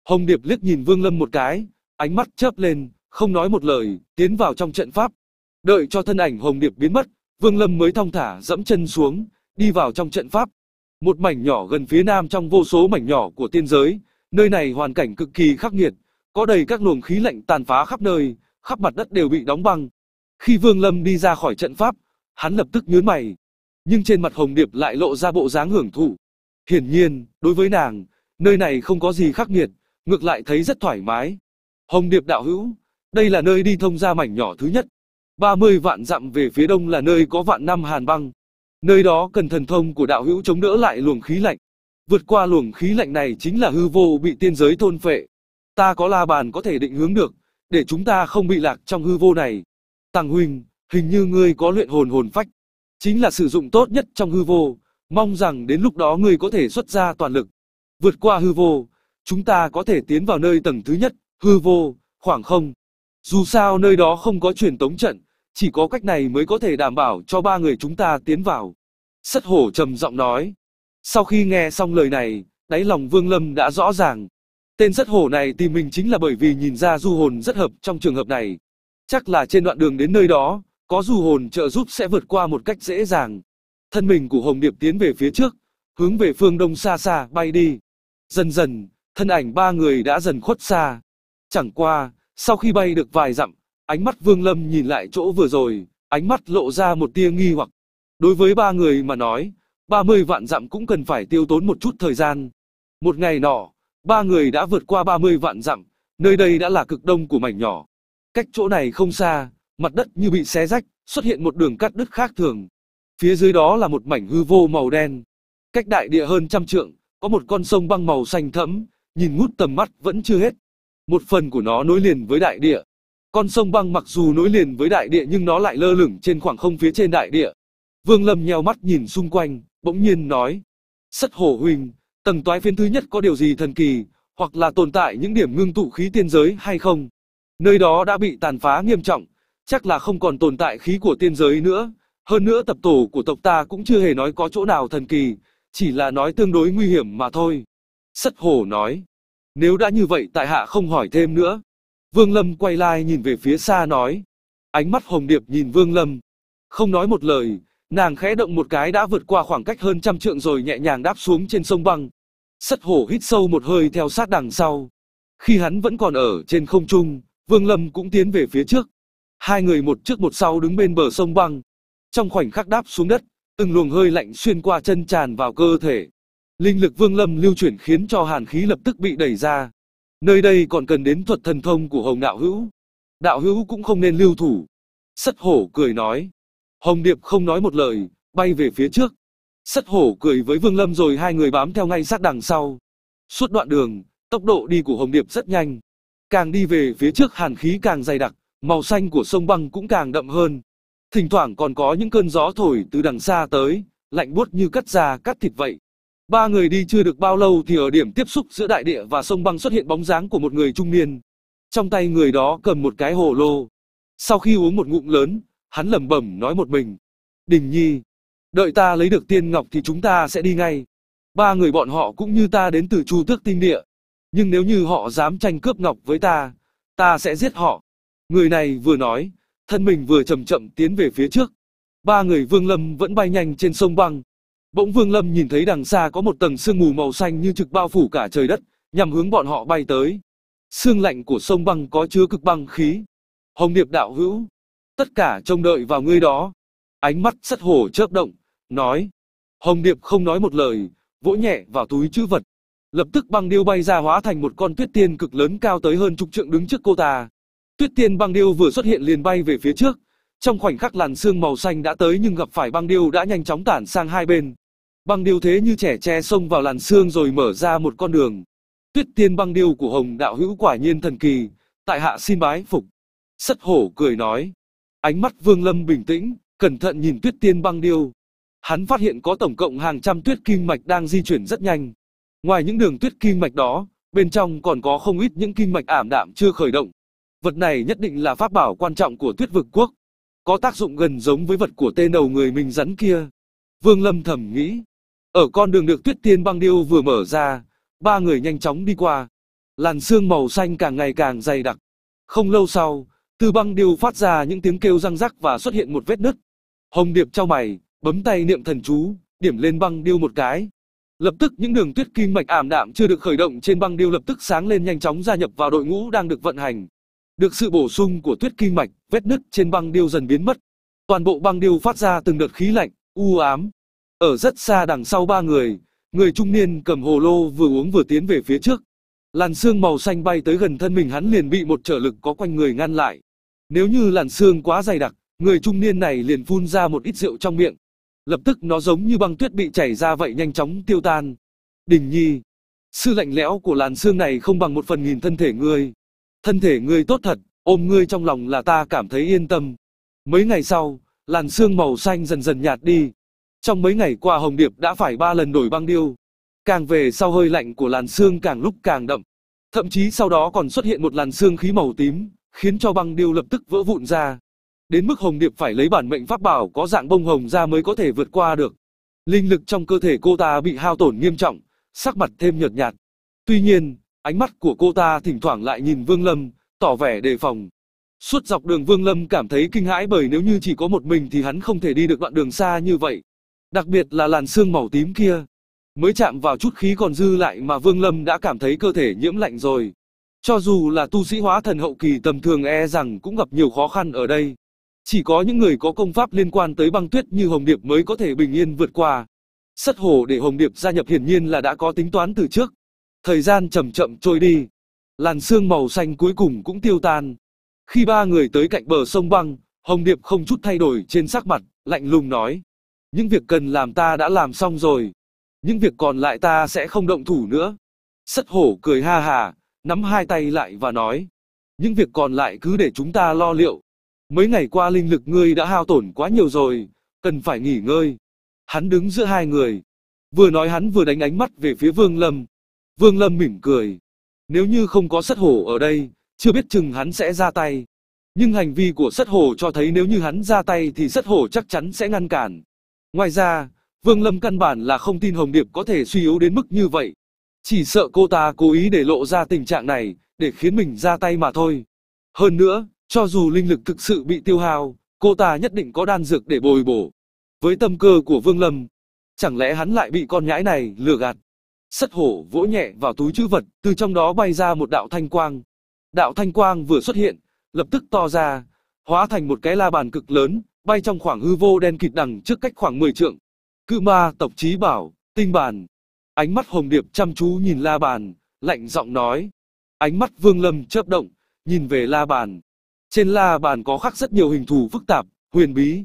Hồng Điệp liếc nhìn Vương Lâm một cái, ánh mắt chớp lên, không nói một lời, tiến vào trong trận pháp, Đợi cho thân ảnh hồng điệp biến mất, Vương Lâm mới thong thả dẫm chân xuống, đi vào trong trận pháp. Một mảnh nhỏ gần phía nam trong vô số mảnh nhỏ của tiên giới, nơi này hoàn cảnh cực kỳ khắc nghiệt, có đầy các luồng khí lạnh tàn phá khắp nơi, khắp mặt đất đều bị đóng băng. Khi Vương Lâm đi ra khỏi trận pháp, hắn lập tức nhướng mày, nhưng trên mặt Hồng Điệp lại lộ ra bộ dáng hưởng thụ. Hiển nhiên, đối với nàng, nơi này không có gì khắc nghiệt, ngược lại thấy rất thoải mái. Hồng Điệp đạo hữu, đây là nơi đi thông ra mảnh nhỏ thứ nhất, 30 vạn dặm về phía đông là nơi có vạn năm hàn băng. Nơi đó cần thần thông của đạo hữu chống đỡ lại luồng khí lạnh. Vượt qua luồng khí lạnh này chính là hư vô bị tiên giới thôn phệ. Ta có la bàn có thể định hướng được, để chúng ta không bị lạc trong hư vô này. Tàng huynh, hình như ngươi có luyện hồn hồn phách. Chính là sử dụng tốt nhất trong hư vô, mong rằng đến lúc đó ngươi có thể xuất ra toàn lực. Vượt qua hư vô, chúng ta có thể tiến vào nơi tầng thứ nhất, hư vô, khoảng không. Dù sao nơi đó không có truyền tống trận, chỉ có cách này mới có thể đảm bảo cho ba người chúng ta tiến vào. Sất hổ trầm giọng nói. Sau khi nghe xong lời này, đáy lòng Vương Lâm đã rõ ràng. Tên sất hổ này tìm mình chính là bởi vì nhìn ra du hồn rất hợp trong trường hợp này. Chắc là trên đoạn đường đến nơi đó, có du hồn trợ giúp sẽ vượt qua một cách dễ dàng. Thân mình của Hồng Điệp tiến về phía trước, hướng về phương đông xa xa bay đi. Dần dần, thân ảnh ba người đã dần khuất xa. Chẳng qua, sau khi bay được vài dặm, ánh mắt Vương Lâm nhìn lại chỗ vừa rồi, ánh mắt lộ ra một tia nghi hoặc. Đối với ba người mà nói, 30 vạn dặm cũng cần phải tiêu tốn một chút thời gian. Một ngày nọ, ba người đã vượt qua 30 vạn dặm, nơi đây đã là cực đông của mảnh nhỏ. Cách chỗ này không xa, mặt đất như bị xé rách, xuất hiện một đường cắt đứt khác thường. Phía dưới đó là một mảnh hư vô màu đen. Cách đại địa hơn trăm trượng, có một con sông băng màu xanh thẫm, nhìn ngút tầm mắt vẫn chưa hết một phần của nó nối liền với đại địa. Con sông băng mặc dù nối liền với đại địa nhưng nó lại lơ lửng trên khoảng không phía trên đại địa. Vương Lâm nheo mắt nhìn xung quanh, bỗng nhiên nói. Sất hổ huynh, tầng toái phiến thứ nhất có điều gì thần kỳ, hoặc là tồn tại những điểm ngưng tụ khí tiên giới hay không? Nơi đó đã bị tàn phá nghiêm trọng, chắc là không còn tồn tại khí của tiên giới nữa. Hơn nữa tập tổ của tộc ta cũng chưa hề nói có chỗ nào thần kỳ, chỉ là nói tương đối nguy hiểm mà thôi. Sất hổ nói. Nếu đã như vậy tại hạ không hỏi thêm nữa. Vương Lâm quay lại nhìn về phía xa nói. Ánh mắt Hồng Điệp nhìn Vương Lâm. Không nói một lời, nàng khẽ động một cái đã vượt qua khoảng cách hơn trăm trượng rồi nhẹ nhàng đáp xuống trên sông băng. sắt hổ hít sâu một hơi theo sát đằng sau. Khi hắn vẫn còn ở trên không trung, Vương Lâm cũng tiến về phía trước. Hai người một trước một sau đứng bên bờ sông băng. Trong khoảnh khắc đáp xuống đất, từng luồng hơi lạnh xuyên qua chân tràn vào cơ thể. Linh lực vương lâm lưu chuyển khiến cho hàn khí lập tức bị đẩy ra. Nơi đây còn cần đến thuật thần thông của Hồng Đạo Hữu. Đạo Hữu cũng không nên lưu thủ. sắt hổ cười nói. Hồng Điệp không nói một lời, bay về phía trước. sắt hổ cười với Vương Lâm rồi hai người bám theo ngay sát đằng sau. Suốt đoạn đường, tốc độ đi của Hồng Điệp rất nhanh. Càng đi về phía trước hàn khí càng dày đặc, màu xanh của sông băng cũng càng đậm hơn. Thỉnh thoảng còn có những cơn gió thổi từ đằng xa tới, lạnh buốt như cắt da cắt thịt vậy. Ba người đi chưa được bao lâu thì ở điểm tiếp xúc giữa đại địa và sông băng xuất hiện bóng dáng của một người trung niên. Trong tay người đó cầm một cái hồ lô. Sau khi uống một ngụm lớn, hắn lẩm bẩm nói một mình. Đình Nhi, đợi ta lấy được tiên ngọc thì chúng ta sẽ đi ngay. Ba người bọn họ cũng như ta đến từ Chu Tước Tinh Địa. Nhưng nếu như họ dám tranh cướp ngọc với ta, ta sẽ giết họ. Người này vừa nói, thân mình vừa chậm chậm tiến về phía trước. Ba người Vương Lâm vẫn bay nhanh trên sông băng, Bỗng Vương Lâm nhìn thấy đằng xa có một tầng sương mù màu xanh như trực bao phủ cả trời đất, nhằm hướng bọn họ bay tới. Sương lạnh của sông băng có chứa cực băng khí. Hồng Điệp đạo hữu, tất cả trông đợi vào ngươi đó. Ánh mắt sắt hổ chớp động, nói. Hồng Điệp không nói một lời, vỗ nhẹ vào túi chữ vật. Lập tức băng điêu bay ra hóa thành một con tuyết tiên cực lớn cao tới hơn chục trượng đứng trước cô ta. Tuyết tiên băng điêu vừa xuất hiện liền bay về phía trước. Trong khoảnh khắc làn xương màu xanh đã tới nhưng gặp phải băng điêu đã nhanh chóng tản sang hai bên. Băng điêu thế như trẻ tre xông vào làn xương rồi mở ra một con đường. Tuyết tiên băng điêu của Hồng Đạo Hữu quả nhiên thần kỳ, tại hạ xin bái phục. Sất hổ cười nói. Ánh mắt Vương Lâm bình tĩnh, cẩn thận nhìn tuyết tiên băng điêu. Hắn phát hiện có tổng cộng hàng trăm tuyết kim mạch đang di chuyển rất nhanh. Ngoài những đường tuyết kim mạch đó, bên trong còn có không ít những kim mạch ảm đạm chưa khởi động. Vật này nhất định là pháp bảo quan trọng của tuyết vực quốc. Có tác dụng gần giống với vật của tên đầu người mình rắn kia. Vương Lâm thầm nghĩ, ở con đường được tuyết tiên băng điêu vừa mở ra, ba người nhanh chóng đi qua. Làn sương màu xanh càng ngày càng dày đặc. Không lâu sau, từ băng điêu phát ra những tiếng kêu răng rắc và xuất hiện một vết nứt. Hồng Điệp trao mày, bấm tay niệm thần chú, điểm lên băng điêu một cái. Lập tức những đường tuyết kim mạch ảm đạm chưa được khởi động trên băng điêu lập tức sáng lên nhanh chóng gia nhập vào đội ngũ đang được vận hành. Được sự bổ sung của tuyết kim mạch, vết nứt trên băng điêu dần biến mất. Toàn bộ băng điêu phát ra từng đợt khí lạnh, u ám, ở rất xa đằng sau ba người, người trung niên cầm hồ lô vừa uống vừa tiến về phía trước. Làn xương màu xanh bay tới gần thân mình hắn liền bị một trở lực có quanh người ngăn lại. Nếu như làn xương quá dày đặc, người trung niên này liền phun ra một ít rượu trong miệng. Lập tức nó giống như băng tuyết bị chảy ra vậy nhanh chóng tiêu tan. Đình nhi, sự lạnh lẽo của làn xương này không bằng một phần nghìn thân thể ngươi. Thân thể ngươi tốt thật, ôm ngươi trong lòng là ta cảm thấy yên tâm. Mấy ngày sau, làn xương màu xanh dần dần nhạt đi, trong mấy ngày qua Hồng Điệp đã phải ba lần đổi băng điêu. Càng về sau hơi lạnh của làn xương càng lúc càng đậm. Thậm chí sau đó còn xuất hiện một làn xương khí màu tím, khiến cho băng điêu lập tức vỡ vụn ra. Đến mức Hồng Điệp phải lấy bản mệnh pháp bảo có dạng bông hồng ra mới có thể vượt qua được. Linh lực trong cơ thể cô ta bị hao tổn nghiêm trọng, sắc mặt thêm nhợt nhạt. Tuy nhiên, ánh mắt của cô ta thỉnh thoảng lại nhìn Vương Lâm, tỏ vẻ đề phòng. Suốt dọc đường Vương Lâm cảm thấy kinh hãi bởi nếu như chỉ có một mình thì hắn không thể đi được đoạn đường xa như vậy đặc biệt là làn xương màu tím kia. Mới chạm vào chút khí còn dư lại mà Vương Lâm đã cảm thấy cơ thể nhiễm lạnh rồi. Cho dù là tu sĩ hóa thần hậu kỳ tầm thường e rằng cũng gặp nhiều khó khăn ở đây. Chỉ có những người có công pháp liên quan tới băng tuyết như Hồng Điệp mới có thể bình yên vượt qua. Sất hồ để Hồng Điệp gia nhập hiển nhiên là đã có tính toán từ trước. Thời gian chậm chậm trôi đi. Làn xương màu xanh cuối cùng cũng tiêu tan. Khi ba người tới cạnh bờ sông băng, Hồng Điệp không chút thay đổi trên sắc mặt, lạnh lùng nói. Những việc cần làm ta đã làm xong rồi. Những việc còn lại ta sẽ không động thủ nữa. Sất hổ cười ha hà, nắm hai tay lại và nói. Những việc còn lại cứ để chúng ta lo liệu. Mấy ngày qua linh lực ngươi đã hao tổn quá nhiều rồi, cần phải nghỉ ngơi. Hắn đứng giữa hai người. Vừa nói hắn vừa đánh ánh mắt về phía Vương Lâm. Vương Lâm mỉm cười. Nếu như không có sất hổ ở đây, chưa biết chừng hắn sẽ ra tay. Nhưng hành vi của sất hổ cho thấy nếu như hắn ra tay thì sất hổ chắc chắn sẽ ngăn cản. Ngoài ra, Vương Lâm căn bản là không tin Hồng Điệp có thể suy yếu đến mức như vậy. Chỉ sợ cô ta cố ý để lộ ra tình trạng này, để khiến mình ra tay mà thôi. Hơn nữa, cho dù linh lực thực sự bị tiêu hao, cô ta nhất định có đan dược để bồi bổ. Với tâm cơ của Vương Lâm, chẳng lẽ hắn lại bị con nhãi này lừa gạt? Sất hổ vỗ nhẹ vào túi chữ vật, từ trong đó bay ra một đạo thanh quang. Đạo thanh quang vừa xuất hiện, lập tức to ra, hóa thành một cái la bàn cực lớn, bay trong khoảng hư vô đen kịt đằng trước cách khoảng 10 trượng. Cự ma tộc trí bảo, tinh bàn Ánh mắt Hồng Điệp chăm chú nhìn La Bàn, lạnh giọng nói. Ánh mắt Vương Lâm chớp động, nhìn về La Bàn. Trên La Bàn có khắc rất nhiều hình thù phức tạp, huyền bí.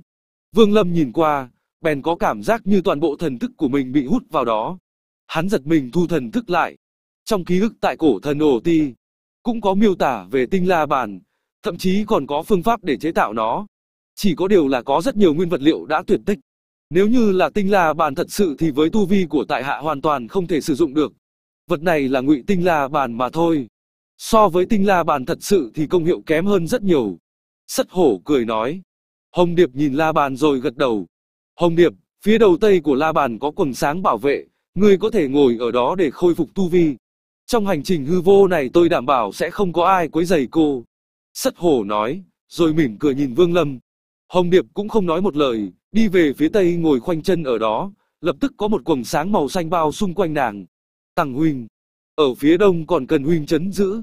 Vương Lâm nhìn qua, bèn có cảm giác như toàn bộ thần thức của mình bị hút vào đó. Hắn giật mình thu thần thức lại. Trong ký ức tại cổ thần ổ ti, cũng có miêu tả về tinh La Bàn, thậm chí còn có phương pháp để chế tạo nó chỉ có điều là có rất nhiều nguyên vật liệu đã tuyệt tích. Nếu như là tinh la bàn thật sự thì với tu vi của tại hạ hoàn toàn không thể sử dụng được. Vật này là ngụy tinh la bàn mà thôi. So với tinh la bàn thật sự thì công hiệu kém hơn rất nhiều. Sất hổ cười nói. Hồng Điệp nhìn la bàn rồi gật đầu. Hồng Điệp, phía đầu tây của la bàn có quần sáng bảo vệ, ngươi có thể ngồi ở đó để khôi phục tu vi. Trong hành trình hư vô này tôi đảm bảo sẽ không có ai quấy rầy cô. Sất hổ nói, rồi mỉm cười nhìn Vương Lâm. Hồng Điệp cũng không nói một lời, đi về phía tây ngồi khoanh chân ở đó, lập tức có một quầng sáng màu xanh bao xung quanh nàng. Tằng huynh, ở phía đông còn cần huynh chấn giữ.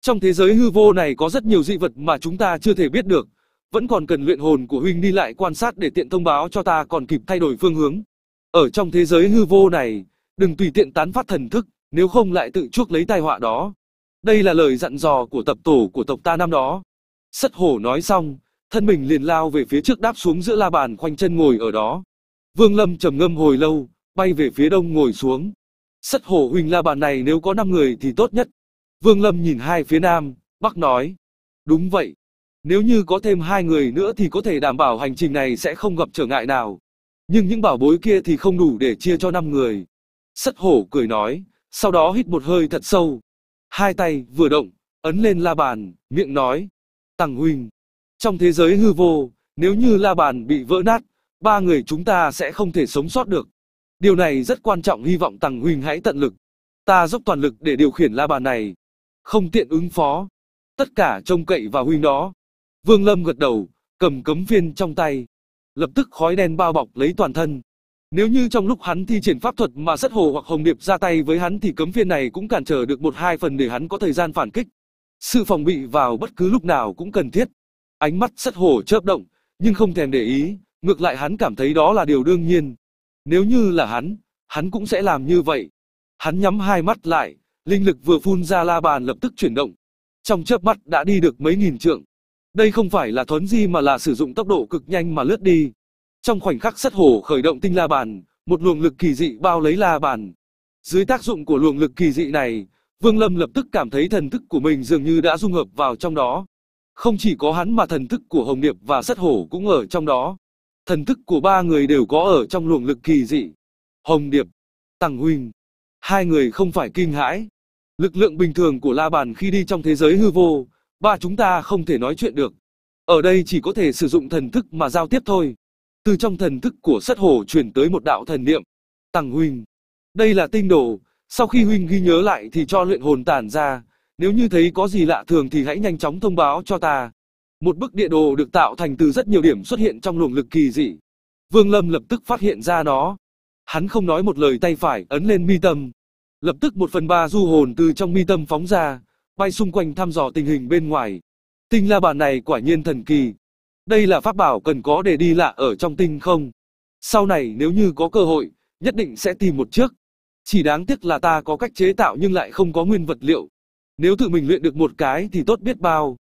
Trong thế giới hư vô này có rất nhiều dị vật mà chúng ta chưa thể biết được, vẫn còn cần luyện hồn của huynh đi lại quan sát để tiện thông báo cho ta còn kịp thay đổi phương hướng. Ở trong thế giới hư vô này, đừng tùy tiện tán phát thần thức, nếu không lại tự chuốc lấy tai họa đó. Đây là lời dặn dò của tập tổ của tộc ta năm đó. Sất hổ nói xong, thân mình liền lao về phía trước đáp xuống giữa la bàn khoanh chân ngồi ở đó. Vương Lâm trầm ngâm hồi lâu, bay về phía đông ngồi xuống. Sắt hổ huynh la bàn này nếu có 5 người thì tốt nhất. Vương Lâm nhìn hai phía nam, bắc nói. Đúng vậy. Nếu như có thêm hai người nữa thì có thể đảm bảo hành trình này sẽ không gặp trở ngại nào. Nhưng những bảo bối kia thì không đủ để chia cho 5 người. Sắt hổ cười nói, sau đó hít một hơi thật sâu. Hai tay vừa động, ấn lên la bàn, miệng nói. Tằng huynh, trong thế giới hư vô, nếu như la bàn bị vỡ nát, ba người chúng ta sẽ không thể sống sót được. Điều này rất quan trọng hy vọng Tằng Huynh hãy tận lực. Ta dốc toàn lực để điều khiển la bàn này. Không tiện ứng phó. Tất cả trông cậy vào Huynh đó. Vương Lâm gật đầu, cầm cấm viên trong tay. Lập tức khói đen bao bọc lấy toàn thân. Nếu như trong lúc hắn thi triển pháp thuật mà sắt hồ hoặc hồng điệp ra tay với hắn thì cấm viên này cũng cản trở được một hai phần để hắn có thời gian phản kích. Sự phòng bị vào bất cứ lúc nào cũng cần thiết. Ánh mắt sắt hổ chớp động, nhưng không thèm để ý, ngược lại hắn cảm thấy đó là điều đương nhiên. Nếu như là hắn, hắn cũng sẽ làm như vậy. Hắn nhắm hai mắt lại, linh lực vừa phun ra la bàn lập tức chuyển động. Trong chớp mắt đã đi được mấy nghìn trượng. Đây không phải là thuấn di mà là sử dụng tốc độ cực nhanh mà lướt đi. Trong khoảnh khắc sắt hổ khởi động tinh la bàn, một luồng lực kỳ dị bao lấy la bàn. Dưới tác dụng của luồng lực kỳ dị này, Vương Lâm lập tức cảm thấy thần thức của mình dường như đã dung hợp vào trong đó. Không chỉ có hắn mà thần thức của Hồng Điệp và Sắt Hổ cũng ở trong đó. Thần thức của ba người đều có ở trong luồng lực kỳ dị. Hồng Điệp, Tăng Huynh, hai người không phải kinh hãi. Lực lượng bình thường của La Bàn khi đi trong thế giới hư vô, ba chúng ta không thể nói chuyện được. Ở đây chỉ có thể sử dụng thần thức mà giao tiếp thôi. Từ trong thần thức của Sắt Hổ truyền tới một đạo thần niệm. Tăng Huynh, đây là tinh đồ, sau khi Huynh ghi nhớ lại thì cho luyện hồn tản ra, nếu như thấy có gì lạ thường thì hãy nhanh chóng thông báo cho ta. Một bức địa đồ được tạo thành từ rất nhiều điểm xuất hiện trong luồng lực kỳ dị. Vương Lâm lập tức phát hiện ra nó. Hắn không nói một lời tay phải ấn lên mi tâm. Lập tức một phần ba du hồn từ trong mi tâm phóng ra, bay xung quanh thăm dò tình hình bên ngoài. Tinh la bàn này quả nhiên thần kỳ. Đây là pháp bảo cần có để đi lạ ở trong tinh không. Sau này nếu như có cơ hội, nhất định sẽ tìm một chiếc. Chỉ đáng tiếc là ta có cách chế tạo nhưng lại không có nguyên vật liệu, nếu tự mình luyện được một cái thì tốt biết bao.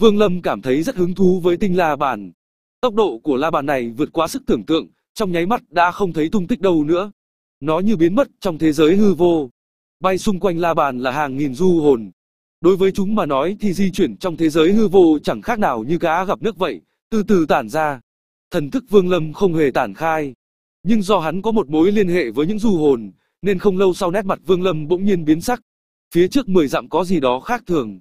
Vương Lâm cảm thấy rất hứng thú với tinh la bàn. Tốc độ của la bàn này vượt quá sức tưởng tượng, trong nháy mắt đã không thấy tung tích đâu nữa. Nó như biến mất trong thế giới hư vô. Bay xung quanh la bàn là hàng nghìn du hồn. Đối với chúng mà nói thì di chuyển trong thế giới hư vô chẳng khác nào như cá gặp nước vậy, từ từ tản ra. Thần thức Vương Lâm không hề tản khai. Nhưng do hắn có một mối liên hệ với những du hồn, nên không lâu sau nét mặt Vương Lâm bỗng nhiên biến sắc, phía trước 10 dặm có gì đó khác thường.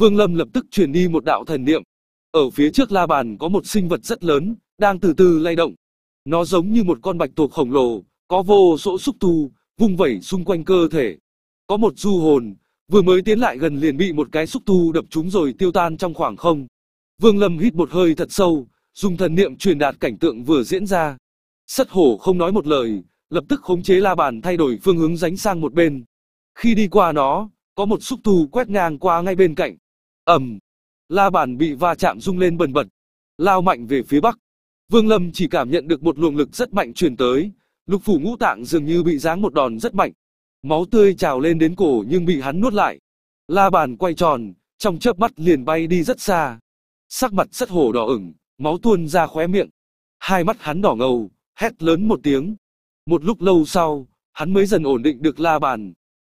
Vương Lâm lập tức truyền đi một đạo thần niệm. Ở phía trước la bàn có một sinh vật rất lớn, đang từ từ lay động. Nó giống như một con bạch tuộc khổng lồ, có vô số xúc tu, vung vẩy xung quanh cơ thể. Có một du hồn, vừa mới tiến lại gần liền bị một cái xúc tu đập trúng rồi tiêu tan trong khoảng không. Vương Lâm hít một hơi thật sâu, dùng thần niệm truyền đạt cảnh tượng vừa diễn ra. sắt hổ không nói một lời, lập tức khống chế la bàn thay đổi phương hướng ránh sang một bên. Khi đi qua nó, có một xúc tu quét ngang qua ngay bên cạnh. ầm! La bàn bị va chạm rung lên bần bật, lao mạnh về phía bắc. Vương Lâm chỉ cảm nhận được một luồng lực rất mạnh truyền tới, lục phủ ngũ tạng dường như bị giáng một đòn rất mạnh. Máu tươi trào lên đến cổ nhưng bị hắn nuốt lại. La bàn quay tròn, trong chớp mắt liền bay đi rất xa. Sắc mặt rất hổ đỏ ửng, máu tuôn ra khóe miệng. Hai mắt hắn đỏ ngầu, hét lớn một tiếng. Một lúc lâu sau, hắn mới dần ổn định được la bàn,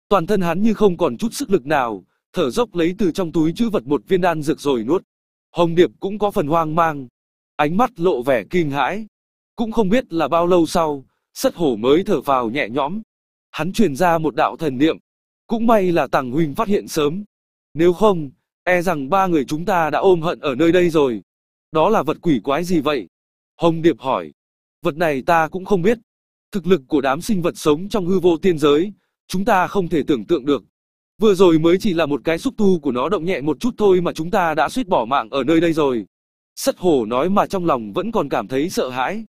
Toàn thân hắn như không còn chút sức lực nào, thở dốc lấy từ trong túi chữ vật một viên đan dược rồi nuốt. Hồng Điệp cũng có phần hoang mang, ánh mắt lộ vẻ kinh hãi. Cũng không biết là bao lâu sau, sất hổ mới thở vào nhẹ nhõm. Hắn truyền ra một đạo thần niệm. Cũng may là Tàng Huynh phát hiện sớm. Nếu không, e rằng ba người chúng ta đã ôm hận ở nơi đây rồi. Đó là vật quỷ quái gì vậy? Hồng Điệp hỏi. Vật này ta cũng không biết. Thực lực của đám sinh vật sống trong hư vô tiên giới, Chúng ta không thể tưởng tượng được. Vừa rồi mới chỉ là một cái xúc tu của nó động nhẹ một chút thôi mà chúng ta đã suýt bỏ mạng ở nơi đây rồi. sắt hổ nói mà trong lòng vẫn còn cảm thấy sợ hãi.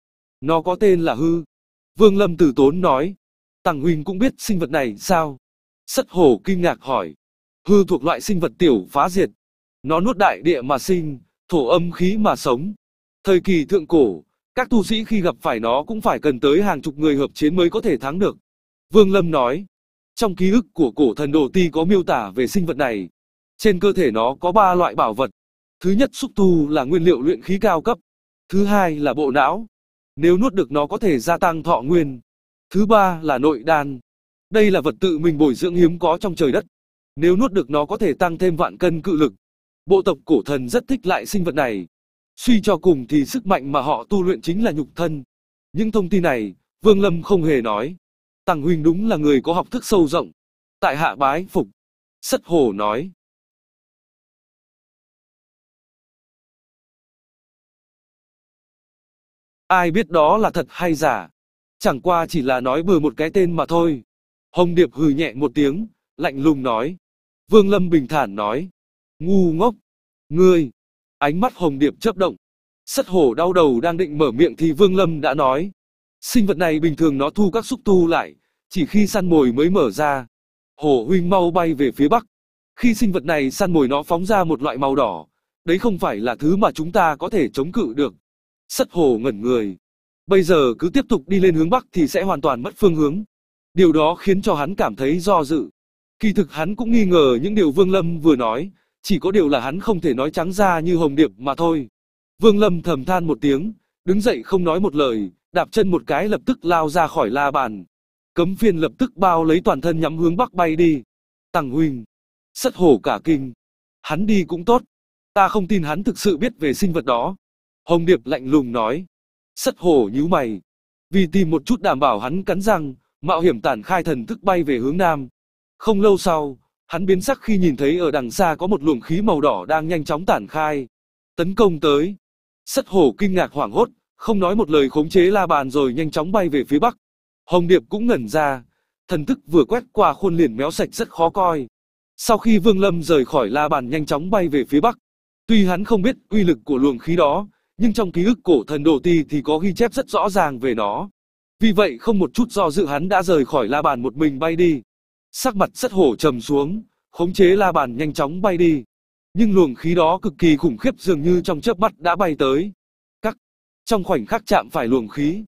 Nó có tên là hư. Vương Lâm tử tốn nói. Tàng huynh cũng biết sinh vật này sao? sắt hổ kinh ngạc hỏi. Hư thuộc loại sinh vật tiểu phá diệt. Nó nuốt đại địa mà sinh, thổ âm khí mà sống. Thời kỳ thượng cổ, các tu sĩ khi gặp phải nó cũng phải cần tới hàng chục người hợp chiến mới có thể thắng được. Vương Lâm nói. Trong ký ức của cổ thần Đồ Ti có miêu tả về sinh vật này. Trên cơ thể nó có ba loại bảo vật. Thứ nhất xúc tu là nguyên liệu luyện khí cao cấp. Thứ hai là bộ não. Nếu nuốt được nó có thể gia tăng thọ nguyên. Thứ ba là nội đan. Đây là vật tự mình bồi dưỡng hiếm có trong trời đất. Nếu nuốt được nó có thể tăng thêm vạn cân cự lực. Bộ tộc cổ thần rất thích lại sinh vật này. Suy cho cùng thì sức mạnh mà họ tu luyện chính là nhục thân. Những thông tin này, Vương Lâm không hề nói. Tăng huynh đúng là người có học thức sâu rộng. Tại hạ bái phục. Sất hổ nói. Ai biết đó là thật hay giả. Chẳng qua chỉ là nói bừa một cái tên mà thôi. Hồng Điệp hừ nhẹ một tiếng, lạnh lùng nói. Vương Lâm bình thản nói. Ngu ngốc. Ngươi. Ánh mắt Hồng Điệp chớp động. Sất hổ đau đầu đang định mở miệng thì Vương Lâm đã nói. Sinh vật này bình thường nó thu các xúc tu lại, chỉ khi săn mồi mới mở ra. hồ huynh mau bay về phía bắc. Khi sinh vật này săn mồi nó phóng ra một loại màu đỏ, đấy không phải là thứ mà chúng ta có thể chống cự được. Sắt hồ ngẩn người. Bây giờ cứ tiếp tục đi lên hướng bắc thì sẽ hoàn toàn mất phương hướng. Điều đó khiến cho hắn cảm thấy do dự. Kỳ thực hắn cũng nghi ngờ những điều Vương Lâm vừa nói, chỉ có điều là hắn không thể nói trắng ra như Hồng Điệp mà thôi. Vương Lâm thầm than một tiếng, đứng dậy không nói một lời, đạp chân một cái lập tức lao ra khỏi la bàn. Cấm phiên lập tức bao lấy toàn thân nhắm hướng bắc bay đi. Tằng huynh, sất hổ cả kinh. Hắn đi cũng tốt, ta không tin hắn thực sự biết về sinh vật đó. Hồng Điệp lạnh lùng nói. Sất hổ nhíu mày. Vì tìm một chút đảm bảo hắn cắn răng, mạo hiểm tản khai thần thức bay về hướng nam. Không lâu sau, hắn biến sắc khi nhìn thấy ở đằng xa có một luồng khí màu đỏ đang nhanh chóng tản khai. Tấn công tới. Sất hổ kinh ngạc hoảng hốt, không nói một lời khống chế la bàn rồi nhanh chóng bay về phía bắc. Hồng Điệp cũng ngẩn ra, thần thức vừa quét qua khuôn liền méo sạch rất khó coi. Sau khi Vương Lâm rời khỏi la bàn nhanh chóng bay về phía bắc, tuy hắn không biết uy lực của luồng khí đó, nhưng trong ký ức cổ thần Đồ Ti thì có ghi chép rất rõ ràng về nó. Vì vậy không một chút do dự hắn đã rời khỏi la bàn một mình bay đi. Sắc mặt rất hổ trầm xuống, khống chế la bàn nhanh chóng bay đi. Nhưng luồng khí đó cực kỳ khủng khiếp dường như trong chớp mắt đã bay tới. Trong khoảnh khắc chạm phải luồng khí,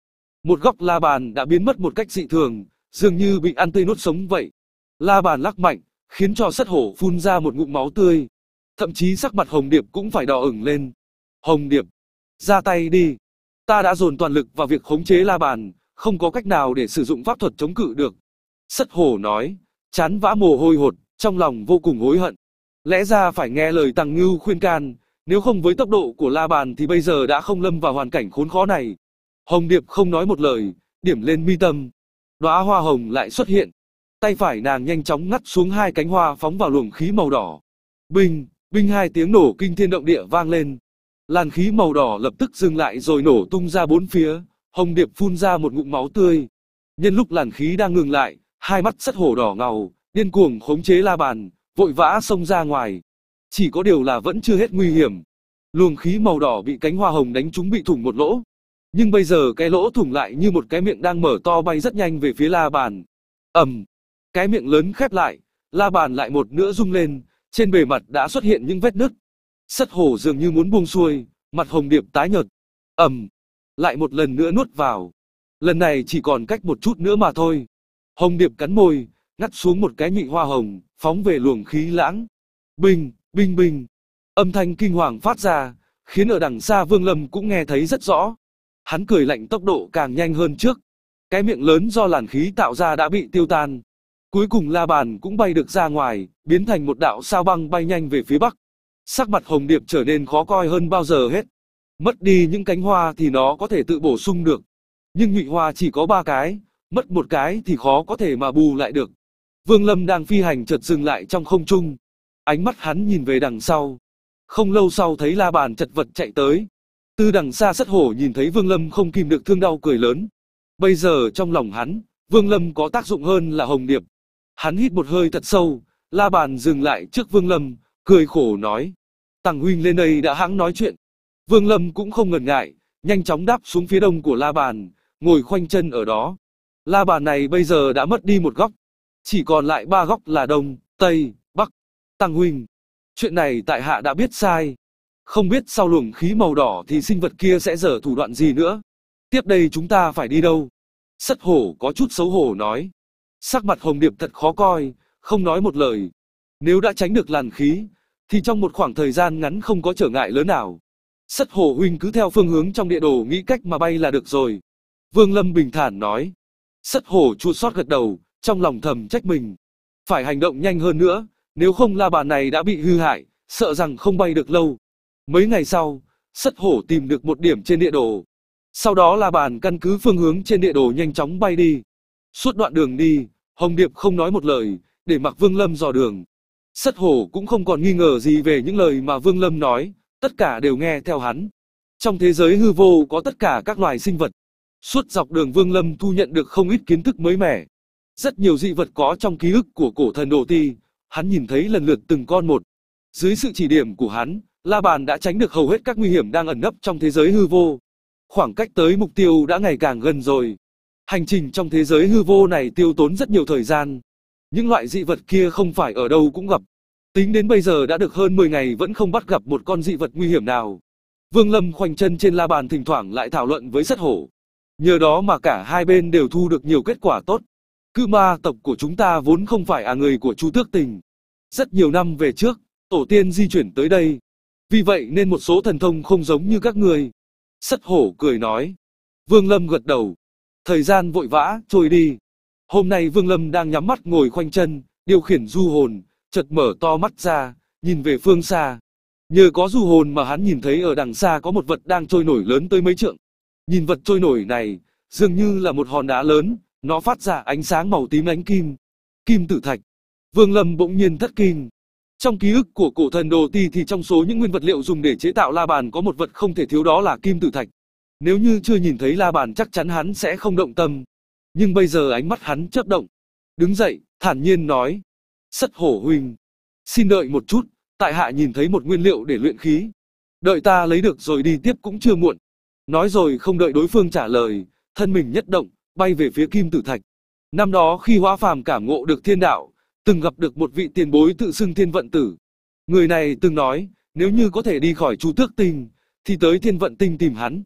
một góc la bàn đã biến mất một cách dị thường, dường như bị ăn tươi nuốt sống vậy. La bàn lắc mạnh, khiến cho sắt hổ phun ra một ngụm máu tươi. Thậm chí sắc mặt Hồng Điệp cũng phải đỏ ửng lên. Hồng Điệp, ra tay đi. Ta đã dồn toàn lực vào việc khống chế la bàn, không có cách nào để sử dụng pháp thuật chống cự được. Sắt hổ nói, chán vã mồ hôi hột, trong lòng vô cùng hối hận. Lẽ ra phải nghe lời Tăng Ngưu khuyên can, nếu không với tốc độ của La Bàn thì bây giờ đã không lâm vào hoàn cảnh khốn khó này. Hồng Điệp không nói một lời, điểm lên mi tâm. Đóa hoa hồng lại xuất hiện. Tay phải nàng nhanh chóng ngắt xuống hai cánh hoa phóng vào luồng khí màu đỏ. Binh, binh hai tiếng nổ kinh thiên động địa vang lên. Làn khí màu đỏ lập tức dừng lại rồi nổ tung ra bốn phía, Hồng Điệp phun ra một ngụm máu tươi. Nhân lúc làn khí đang ngừng lại, hai mắt sắt hổ đỏ ngầu, điên cuồng khống chế la bàn, vội vã xông ra ngoài chỉ có điều là vẫn chưa hết nguy hiểm. Luồng khí màu đỏ bị cánh hoa hồng đánh trúng bị thủng một lỗ. Nhưng bây giờ cái lỗ thủng lại như một cái miệng đang mở to bay rất nhanh về phía la bàn. ầm, Cái miệng lớn khép lại, la bàn lại một nữa rung lên, trên bề mặt đã xuất hiện những vết nứt. Sất hổ dường như muốn buông xuôi, mặt hồng điệp tái nhợt. ầm, Lại một lần nữa nuốt vào. Lần này chỉ còn cách một chút nữa mà thôi. Hồng điệp cắn môi, ngắt xuống một cái nhị hoa hồng, phóng về luồng khí lãng. Bình! Bình bình, Âm thanh kinh hoàng phát ra, khiến ở đằng xa Vương Lâm cũng nghe thấy rất rõ. Hắn cười lạnh tốc độ càng nhanh hơn trước. Cái miệng lớn do làn khí tạo ra đã bị tiêu tan. Cuối cùng la bàn cũng bay được ra ngoài, biến thành một đạo sao băng bay nhanh về phía bắc. Sắc mặt hồng điệp trở nên khó coi hơn bao giờ hết. Mất đi những cánh hoa thì nó có thể tự bổ sung được. Nhưng nhụy hoa chỉ có ba cái, mất một cái thì khó có thể mà bù lại được. Vương Lâm đang phi hành chợt dừng lại trong không trung, Ánh mắt hắn nhìn về đằng sau. Không lâu sau thấy la bàn chật vật chạy tới. Từ đằng xa sắt hổ nhìn thấy Vương Lâm không kìm được thương đau cười lớn. Bây giờ trong lòng hắn, Vương Lâm có tác dụng hơn là Hồng Điệp. Hắn hít một hơi thật sâu, la bàn dừng lại trước Vương Lâm, cười khổ nói. Tàng huynh lên đây đã hãng nói chuyện. Vương Lâm cũng không ngần ngại, nhanh chóng đáp xuống phía đông của la bàn, ngồi khoanh chân ở đó. La bàn này bây giờ đã mất đi một góc, chỉ còn lại ba góc là đông, tây, Tăng huynh, chuyện này tại hạ đã biết sai. Không biết sau luồng khí màu đỏ thì sinh vật kia sẽ dở thủ đoạn gì nữa. Tiếp đây chúng ta phải đi đâu? Sất hổ có chút xấu hổ nói. Sắc mặt hồng điệp thật khó coi, không nói một lời. Nếu đã tránh được làn khí, thì trong một khoảng thời gian ngắn không có trở ngại lớn nào. Sất hổ huynh cứ theo phương hướng trong địa đồ nghĩ cách mà bay là được rồi. Vương Lâm bình thản nói. Sất hổ chua xót gật đầu, trong lòng thầm trách mình. Phải hành động nhanh hơn nữa, nếu không la bàn này đã bị hư hại, sợ rằng không bay được lâu. Mấy ngày sau, sất hổ tìm được một điểm trên địa đồ. Sau đó la bàn căn cứ phương hướng trên địa đồ nhanh chóng bay đi. Suốt đoạn đường đi, Hồng Điệp không nói một lời, để mặc Vương Lâm dò đường. Sất hổ cũng không còn nghi ngờ gì về những lời mà Vương Lâm nói, tất cả đều nghe theo hắn. Trong thế giới hư vô có tất cả các loài sinh vật. Suốt dọc đường Vương Lâm thu nhận được không ít kiến thức mới mẻ. Rất nhiều dị vật có trong ký ức của cổ thần Đồ Ti, hắn nhìn thấy lần lượt từng con một. Dưới sự chỉ điểm của hắn, La Bàn đã tránh được hầu hết các nguy hiểm đang ẩn nấp trong thế giới hư vô. Khoảng cách tới mục tiêu đã ngày càng gần rồi. Hành trình trong thế giới hư vô này tiêu tốn rất nhiều thời gian. Những loại dị vật kia không phải ở đâu cũng gặp. Tính đến bây giờ đã được hơn 10 ngày vẫn không bắt gặp một con dị vật nguy hiểm nào. Vương Lâm khoanh chân trên la bàn thỉnh thoảng lại thảo luận với sắt hổ. Nhờ đó mà cả hai bên đều thu được nhiều kết quả tốt. Cự ma tộc của chúng ta vốn không phải à người của Chu Tước Tình. Rất nhiều năm về trước, tổ tiên di chuyển tới đây. Vì vậy nên một số thần thông không giống như các người. Sất hổ cười nói. Vương Lâm gật đầu. Thời gian vội vã, trôi đi. Hôm nay Vương Lâm đang nhắm mắt ngồi khoanh chân, điều khiển du hồn, chợt mở to mắt ra, nhìn về phương xa. Nhờ có du hồn mà hắn nhìn thấy ở đằng xa có một vật đang trôi nổi lớn tới mấy trượng. Nhìn vật trôi nổi này, dường như là một hòn đá lớn, nó phát ra ánh sáng màu tím ánh kim. Kim tử thạch. Vương Lâm bỗng nhiên thất kinh. Trong ký ức của cổ thần Đồ Ti thì trong số những nguyên vật liệu dùng để chế tạo la bàn có một vật không thể thiếu đó là kim tử thạch. Nếu như chưa nhìn thấy la bàn chắc chắn hắn sẽ không động tâm. Nhưng bây giờ ánh mắt hắn chớp động. Đứng dậy, thản nhiên nói. Sất hổ huynh. Xin đợi một chút, tại hạ nhìn thấy một nguyên liệu để luyện khí. Đợi ta lấy được rồi đi tiếp cũng chưa muộn. Nói rồi không đợi đối phương trả lời, thân mình nhất động, bay về phía Kim Tử Thạch. Năm đó khi Hóa Phàm cảm ngộ được thiên đạo, từng gặp được một vị tiền bối tự xưng thiên vận tử. Người này từng nói, nếu như có thể đi khỏi Chu Tước Tinh, thì tới thiên vận tinh tìm hắn.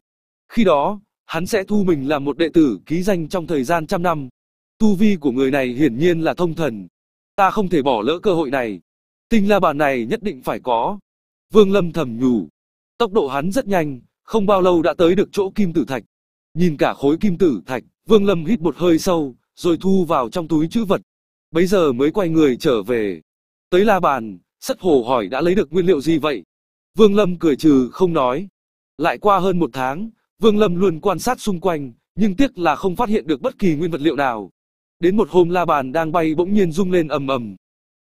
Khi đó, hắn sẽ thu mình làm một đệ tử ký danh trong thời gian trăm năm. Tu vi của người này hiển nhiên là thông thần. Ta không thể bỏ lỡ cơ hội này. Tinh la bàn này nhất định phải có. Vương Lâm thầm nhủ. Tốc độ hắn rất nhanh, không bao lâu đã tới được chỗ kim tử thạch. Nhìn cả khối kim tử thạch, Vương Lâm hít một hơi sâu, rồi thu vào trong túi chữ vật. Bấy giờ mới quay người trở về. Tới la bàn, sắt hổ hỏi đã lấy được nguyên liệu gì vậy? Vương Lâm cười trừ không nói. Lại qua hơn một tháng, Vương Lâm luôn quan sát xung quanh, nhưng tiếc là không phát hiện được bất kỳ nguyên vật liệu nào. Đến một hôm la bàn đang bay bỗng nhiên rung lên ầm ầm.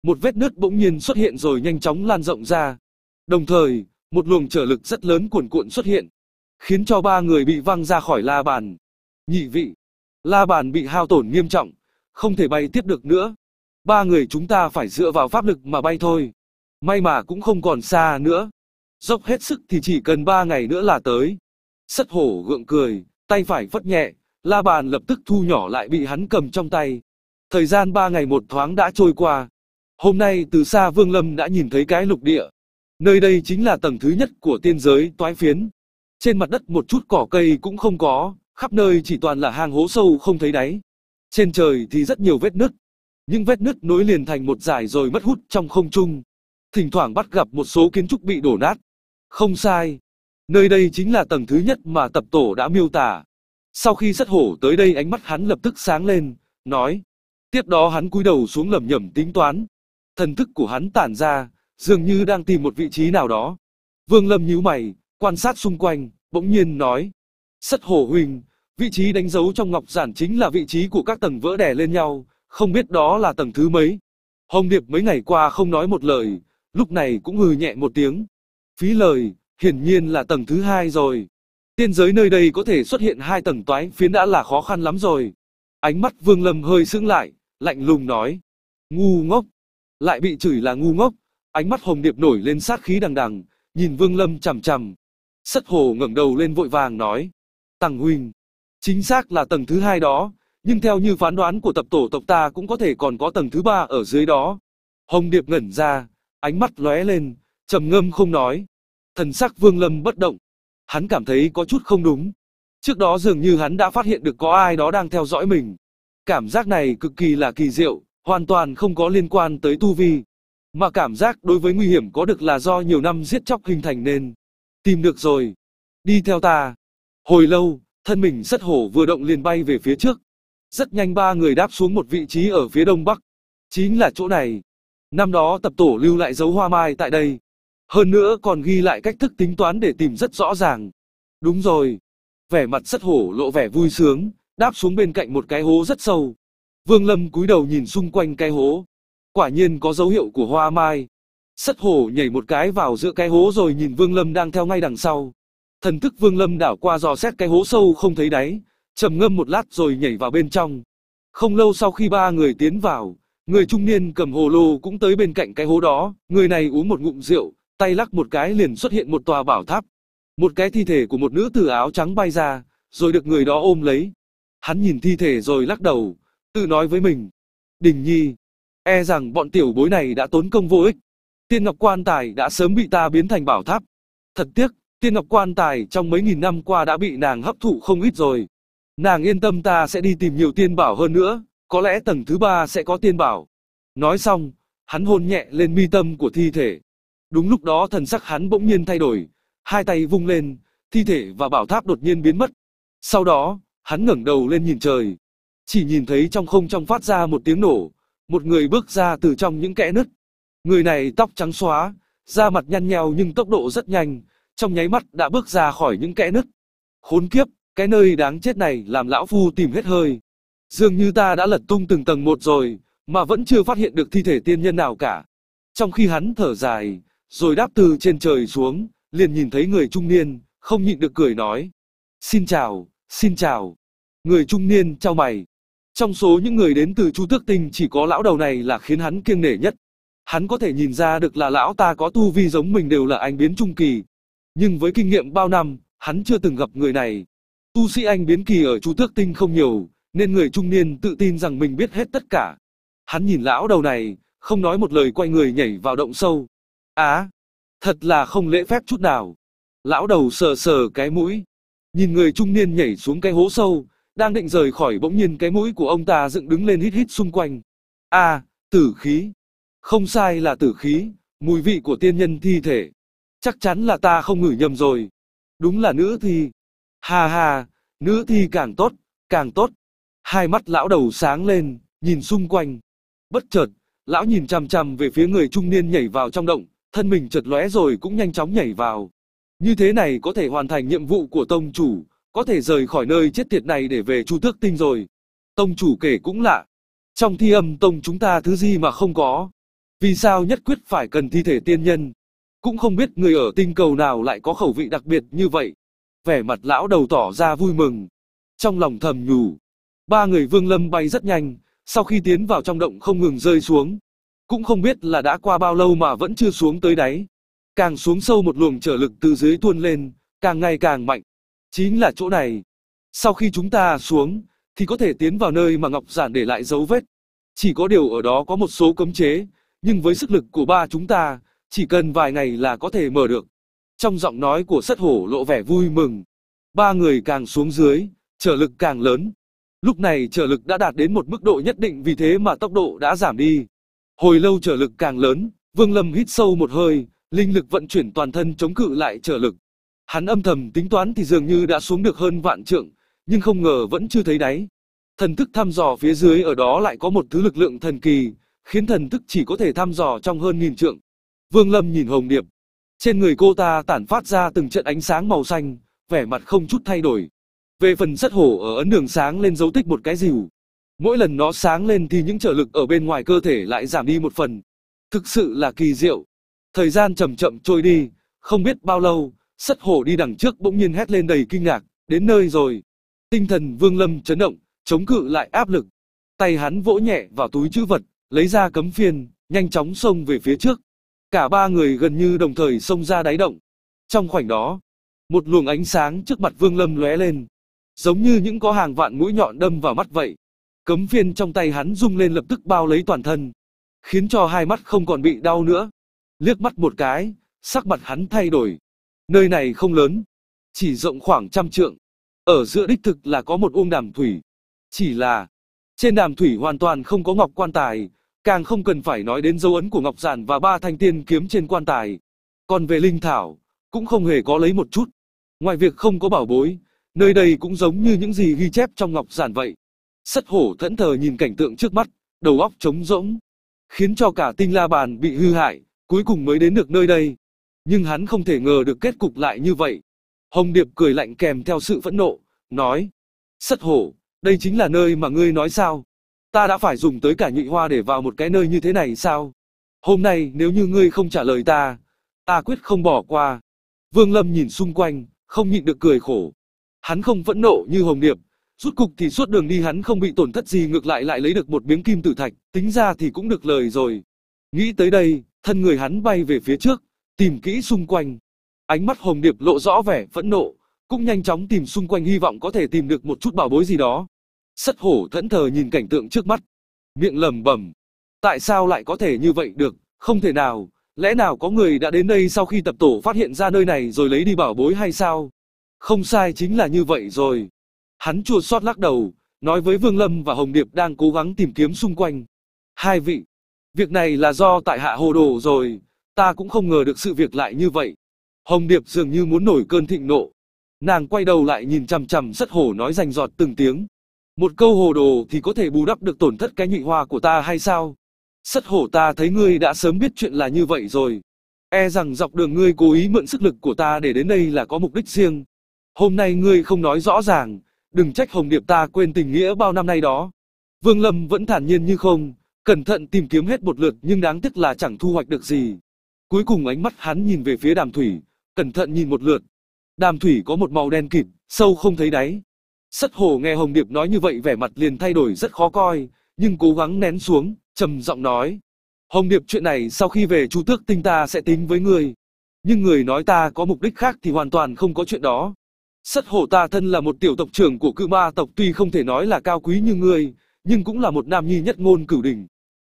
Một vết nứt bỗng nhiên xuất hiện rồi nhanh chóng lan rộng ra. Đồng thời, một luồng trở lực rất lớn cuồn cuộn xuất hiện, khiến cho ba người bị văng ra khỏi la bàn. Nhị vị, La bàn bị hao tổn nghiêm trọng, không thể bay tiếp được nữa. Ba người chúng ta phải dựa vào pháp lực mà bay thôi. May mà cũng không còn xa nữa. Dốc hết sức thì chỉ cần ba ngày nữa là tới. Sất hổ gượng cười, tay phải phất nhẹ, la bàn lập tức thu nhỏ lại bị hắn cầm trong tay. Thời gian ba ngày một thoáng đã trôi qua. Hôm nay từ xa Vương Lâm đã nhìn thấy cái lục địa. Nơi đây chính là tầng thứ nhất của tiên giới toái phiến. Trên mặt đất một chút cỏ cây cũng không có, Khắp nơi chỉ toàn là hang hố sâu không thấy đáy. Trên trời thì rất nhiều vết nứt. Những vết nứt nối liền thành một dải rồi mất hút trong không trung. Thỉnh thoảng bắt gặp một số kiến trúc bị đổ nát. Không sai. Nơi đây chính là tầng thứ nhất mà tập tổ đã miêu tả. Sau khi rất hổ tới đây ánh mắt hắn lập tức sáng lên, nói. Tiếp đó hắn cúi đầu xuống lầm nhầm tính toán. Thần thức của hắn tản ra, dường như đang tìm một vị trí nào đó. Vương Lâm nhíu mày, quan sát xung quanh, bỗng nhiên nói. Sắt hổ huỳnh, vị trí đánh dấu trong ngọc giản chính là vị trí của các tầng vỡ đè lên nhau, không biết đó là tầng thứ mấy. Hồng Điệp mấy ngày qua không nói một lời, lúc này cũng hừ nhẹ một tiếng. Phí lời, hiển nhiên là tầng thứ hai rồi. Tiên giới nơi đây có thể xuất hiện hai tầng toái phiến đã là khó khăn lắm rồi. Ánh mắt Vương Lâm hơi sững lại, lạnh lùng nói. Ngu ngốc. Lại bị chửi là ngu ngốc. Ánh mắt Hồng Điệp nổi lên sát khí đằng đằng, nhìn Vương Lâm chằm chằm. Sất hồ ngẩng đầu lên vội vàng nói tầng Huỳnh, chính xác là tầng thứ hai đó, nhưng theo như phán đoán của tập tổ tộc ta cũng có thể còn có tầng thứ ba ở dưới đó. Hồng Điệp ngẩn ra, ánh mắt lóe lên, trầm ngâm không nói. Thần sắc Vương Lâm bất động, hắn cảm thấy có chút không đúng. Trước đó dường như hắn đã phát hiện được có ai đó đang theo dõi mình. Cảm giác này cực kỳ là kỳ diệu, hoàn toàn không có liên quan tới tu vi. Mà cảm giác đối với nguy hiểm có được là do nhiều năm giết chóc hình thành nên. Tìm được rồi. Đi theo ta. Hồi lâu, thân mình rất hổ vừa động liền bay về phía trước. Rất nhanh ba người đáp xuống một vị trí ở phía đông bắc. Chính là chỗ này. Năm đó tập tổ lưu lại dấu hoa mai tại đây. Hơn nữa còn ghi lại cách thức tính toán để tìm rất rõ ràng. Đúng rồi. Vẻ mặt rất hổ lộ vẻ vui sướng, đáp xuống bên cạnh một cái hố rất sâu. Vương Lâm cúi đầu nhìn xung quanh cái hố. Quả nhiên có dấu hiệu của hoa mai. Sất hổ nhảy một cái vào giữa cái hố rồi nhìn Vương Lâm đang theo ngay đằng sau. Thần thức Vương Lâm đảo qua dò xét cái hố sâu không thấy đáy, trầm ngâm một lát rồi nhảy vào bên trong. Không lâu sau khi ba người tiến vào, người trung niên cầm hồ lô cũng tới bên cạnh cái hố đó, người này uống một ngụm rượu, tay lắc một cái liền xuất hiện một tòa bảo tháp. Một cái thi thể của một nữ tử áo trắng bay ra, rồi được người đó ôm lấy. Hắn nhìn thi thể rồi lắc đầu, tự nói với mình. Đình Nhi, e rằng bọn tiểu bối này đã tốn công vô ích. Tiên Ngọc Quan Tài đã sớm bị ta biến thành bảo tháp. Thật tiếc, Tiên Ngọc Quan Tài trong mấy nghìn năm qua đã bị nàng hấp thụ không ít rồi. Nàng yên tâm ta sẽ đi tìm nhiều tiên bảo hơn nữa, có lẽ tầng thứ ba sẽ có tiên bảo. Nói xong, hắn hôn nhẹ lên mi tâm của thi thể. Đúng lúc đó thần sắc hắn bỗng nhiên thay đổi, hai tay vung lên, thi thể và bảo tháp đột nhiên biến mất. Sau đó, hắn ngẩng đầu lên nhìn trời. Chỉ nhìn thấy trong không trong phát ra một tiếng nổ, một người bước ra từ trong những kẽ nứt. Người này tóc trắng xóa, da mặt nhăn nheo nhưng tốc độ rất nhanh, trong nháy mắt đã bước ra khỏi những kẽ nứt. Khốn kiếp, cái nơi đáng chết này làm lão phu tìm hết hơi. Dường như ta đã lật tung từng tầng một rồi, mà vẫn chưa phát hiện được thi thể tiên nhân nào cả. Trong khi hắn thở dài, rồi đáp từ trên trời xuống, liền nhìn thấy người trung niên, không nhịn được cười nói. Xin chào, xin chào. Người trung niên chào mày. Trong số những người đến từ Chu Tước Tinh chỉ có lão đầu này là khiến hắn kiêng nể nhất. Hắn có thể nhìn ra được là lão ta có tu vi giống mình đều là anh biến trung kỳ, nhưng với kinh nghiệm bao năm, hắn chưa từng gặp người này. Tu sĩ anh biến kỳ ở chú Tước Tinh không nhiều, nên người trung niên tự tin rằng mình biết hết tất cả. Hắn nhìn lão đầu này, không nói một lời quay người nhảy vào động sâu. Á, thật là không lễ phép chút nào. Lão đầu sờ sờ cái mũi, nhìn người trung niên nhảy xuống cái hố sâu, đang định rời khỏi bỗng nhiên cái mũi của ông ta dựng đứng lên hít hít xung quanh. A, à, tử khí. Không sai là tử khí, mùi vị của tiên nhân thi thể chắc chắn là ta không ngửi nhầm rồi. Đúng là nữ thi. Hà hà, nữ thi càng tốt, càng tốt. Hai mắt lão đầu sáng lên, nhìn xung quanh. Bất chợt, lão nhìn chằm chằm về phía người trung niên nhảy vào trong động, thân mình chợt lóe rồi cũng nhanh chóng nhảy vào. Như thế này có thể hoàn thành nhiệm vụ của tông chủ, có thể rời khỏi nơi chết tiệt này để về chu tước tinh rồi. Tông chủ kể cũng lạ. Trong thi âm tông chúng ta thứ gì mà không có. Vì sao nhất quyết phải cần thi thể tiên nhân, cũng không biết người ở tinh cầu nào lại có khẩu vị đặc biệt như vậy. Vẻ mặt lão đầu tỏ ra vui mừng. Trong lòng thầm nhủ. Ba người vương lâm bay rất nhanh, sau khi tiến vào trong động không ngừng rơi xuống. Cũng không biết là đã qua bao lâu mà vẫn chưa xuống tới đáy. Càng xuống sâu một luồng trở lực từ dưới tuôn lên, càng ngày càng mạnh. Chính là chỗ này. Sau khi chúng ta xuống, thì có thể tiến vào nơi mà Ngọc Giản để lại dấu vết. Chỉ có điều ở đó có một số cấm chế, nhưng với sức lực của ba chúng ta, chỉ cần vài ngày là có thể mở được. Trong giọng nói của sất hổ lộ vẻ vui mừng. Ba người càng xuống dưới, trở lực càng lớn. Lúc này trở lực đã đạt đến một mức độ nhất định vì thế mà tốc độ đã giảm đi. Hồi lâu trở lực càng lớn, Vương Lâm hít sâu một hơi, linh lực vận chuyển toàn thân chống cự lại trở lực. Hắn âm thầm tính toán thì dường như đã xuống được hơn vạn trượng, nhưng không ngờ vẫn chưa thấy đáy. Thần thức thăm dò phía dưới ở đó lại có một thứ lực lượng thần kỳ, khiến thần thức chỉ có thể thăm dò trong hơn nghìn trượng. Vương Lâm nhìn Hồng Điệp. Trên người cô ta tản phát ra từng trận ánh sáng màu xanh, vẻ mặt không chút thay đổi. Về phần Sắt hổ ở ấn đường sáng lên dấu tích một cái rìu. Mỗi lần nó sáng lên thì những trở lực ở bên ngoài cơ thể lại giảm đi một phần. Thực sự là kỳ diệu. Thời gian chậm chậm trôi đi, không biết bao lâu, Sắt hổ đi đằng trước bỗng nhiên hét lên đầy kinh ngạc, đến nơi rồi. Tinh thần Vương Lâm chấn động, chống cự lại áp lực. Tay hắn vỗ nhẹ vào túi chữ vật, lấy ra cấm phiên, nhanh chóng xông về phía trước. Cả ba người gần như đồng thời xông ra đáy động. Trong khoảnh đó, một luồng ánh sáng trước mặt Vương Lâm lóe lên, giống như những có hàng vạn mũi nhọn đâm vào mắt vậy. Cấm phiên trong tay hắn rung lên lập tức bao lấy toàn thân, khiến cho hai mắt không còn bị đau nữa. Liếc mắt một cái, sắc mặt hắn thay đổi. Nơi này không lớn, chỉ rộng khoảng trăm trượng. Ở giữa đích thực là có một uông đàm thủy. Chỉ là, trên đàm thủy hoàn toàn không có ngọc quan tài, Càng không cần phải nói đến dấu ấn của Ngọc Giản và ba thanh tiên kiếm trên quan tài. Còn về linh thảo, cũng không hề có lấy một chút. Ngoài việc không có bảo bối, nơi đây cũng giống như những gì ghi chép trong Ngọc Giản vậy. Sất hổ thẫn thờ nhìn cảnh tượng trước mắt, đầu óc trống rỗng, khiến cho cả tinh la bàn bị hư hại, cuối cùng mới đến được nơi đây. Nhưng hắn không thể ngờ được kết cục lại như vậy. Hồng Điệp cười lạnh kèm theo sự phẫn nộ, nói, Sất hổ, đây chính là nơi mà ngươi nói sao? ta đã phải dùng tới cả nhị hoa để vào một cái nơi như thế này sao? Hôm nay nếu như ngươi không trả lời ta, ta quyết không bỏ qua. Vương Lâm nhìn xung quanh, không nhịn được cười khổ. Hắn không phẫn nộ như Hồng Điệp, rút cục thì suốt đường đi hắn không bị tổn thất gì ngược lại lại lấy được một miếng kim tử thạch, tính ra thì cũng được lời rồi. Nghĩ tới đây, thân người hắn bay về phía trước, tìm kỹ xung quanh. Ánh mắt Hồng Điệp lộ rõ vẻ phẫn nộ, cũng nhanh chóng tìm xung quanh hy vọng có thể tìm được một chút bảo bối gì đó sắt hổ thẫn thờ nhìn cảnh tượng trước mắt. Miệng lẩm bẩm. Tại sao lại có thể như vậy được, không thể nào, lẽ nào có người đã đến đây sau khi tập tổ phát hiện ra nơi này rồi lấy đi bảo bối hay sao? Không sai chính là như vậy rồi. Hắn chua xót lắc đầu, nói với Vương Lâm và Hồng Điệp đang cố gắng tìm kiếm xung quanh. Hai vị, việc này là do tại hạ hồ đồ rồi, ta cũng không ngờ được sự việc lại như vậy. Hồng Điệp dường như muốn nổi cơn thịnh nộ. Nàng quay đầu lại nhìn chằm chằm sất hổ nói rành giọt từng tiếng. Một câu hồ đồ thì có thể bù đắp được tổn thất cái nhụy hoa của ta hay sao? Sất hổ ta thấy ngươi đã sớm biết chuyện là như vậy rồi. E rằng dọc đường ngươi cố ý mượn sức lực của ta để đến đây là có mục đích riêng. Hôm nay ngươi không nói rõ ràng, đừng trách hồng điệp ta quên tình nghĩa bao năm nay đó. Vương Lâm vẫn thản nhiên như không, cẩn thận tìm kiếm hết một lượt nhưng đáng tiếc là chẳng thu hoạch được gì. Cuối cùng ánh mắt hắn nhìn về phía đàm thủy, cẩn thận nhìn một lượt. Đàm thủy có một màu đen kịt, sâu không thấy đáy, Sắt hổ nghe Hồng Điệp nói như vậy vẻ mặt liền thay đổi rất khó coi, nhưng cố gắng nén xuống, trầm giọng nói. Hồng Điệp chuyện này sau khi về chú tước tinh ta sẽ tính với người. Nhưng người nói ta có mục đích khác thì hoàn toàn không có chuyện đó. Sắt hổ ta thân là một tiểu tộc trưởng của cự ma tộc tuy không thể nói là cao quý như ngươi, nhưng cũng là một nam nhi nhất ngôn cửu đỉnh.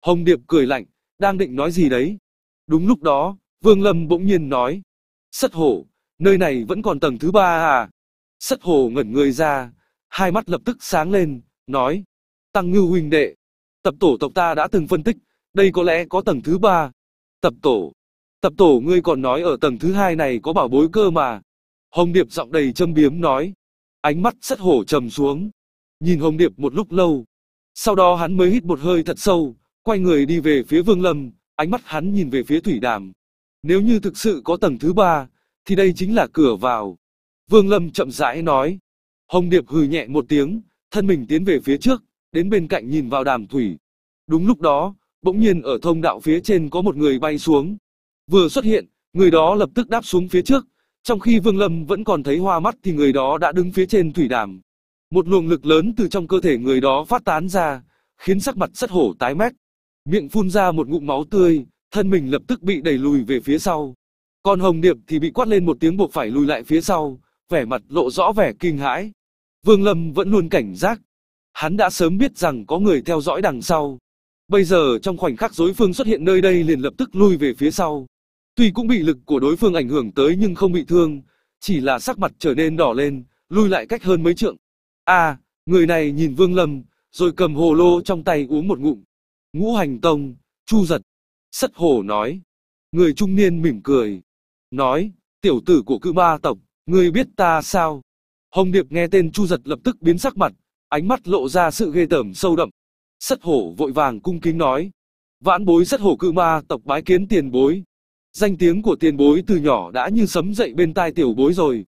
Hồng Điệp cười lạnh, đang định nói gì đấy. Đúng lúc đó, Vương Lâm bỗng nhiên nói. Sắt hổ, nơi này vẫn còn tầng thứ ba à? Sắt hổ ngẩn người ra, hai mắt lập tức sáng lên, nói, tăng ngưu huynh đệ, tập tổ tộc ta đã từng phân tích, đây có lẽ có tầng thứ ba. Tập tổ, tập tổ ngươi còn nói ở tầng thứ hai này có bảo bối cơ mà. Hồng Điệp giọng đầy châm biếm nói, ánh mắt sắt hổ trầm xuống, nhìn Hồng Điệp một lúc lâu. Sau đó hắn mới hít một hơi thật sâu, quay người đi về phía Vương Lâm, ánh mắt hắn nhìn về phía Thủy Đàm. Nếu như thực sự có tầng thứ ba, thì đây chính là cửa vào. Vương Lâm chậm rãi nói, Hồng Điệp hừ nhẹ một tiếng, thân mình tiến về phía trước, đến bên cạnh nhìn vào đàm thủy. Đúng lúc đó, bỗng nhiên ở thông đạo phía trên có một người bay xuống. Vừa xuất hiện, người đó lập tức đáp xuống phía trước, trong khi Vương Lâm vẫn còn thấy hoa mắt thì người đó đã đứng phía trên thủy đàm. Một luồng lực lớn từ trong cơ thể người đó phát tán ra, khiến sắc mặt rất hổ tái mét. Miệng phun ra một ngụm máu tươi, thân mình lập tức bị đẩy lùi về phía sau. Còn Hồng Điệp thì bị quát lên một tiếng buộc phải lùi lại phía sau, vẻ mặt lộ rõ vẻ kinh hãi. Vương Lâm vẫn luôn cảnh giác. Hắn đã sớm biết rằng có người theo dõi đằng sau. Bây giờ trong khoảnh khắc đối phương xuất hiện nơi đây liền lập tức lui về phía sau. Tuy cũng bị lực của đối phương ảnh hưởng tới nhưng không bị thương, chỉ là sắc mặt trở nên đỏ lên, lui lại cách hơn mấy trượng. A, à, người này nhìn Vương Lâm, rồi cầm hồ lô trong tay uống một ngụm. Ngũ hành tông, chu giật. Sất hồ nói. Người trung niên mỉm cười. Nói, tiểu tử của cự ma tộc, ngươi biết ta sao? Hồng Điệp nghe tên Chu Giật lập tức biến sắc mặt, ánh mắt lộ ra sự ghê tởm sâu đậm. Sất hổ vội vàng cung kính nói. Vãn bối sất hổ cự ma tộc bái kiến tiền bối. Danh tiếng của tiền bối từ nhỏ đã như sấm dậy bên tai tiểu bối rồi.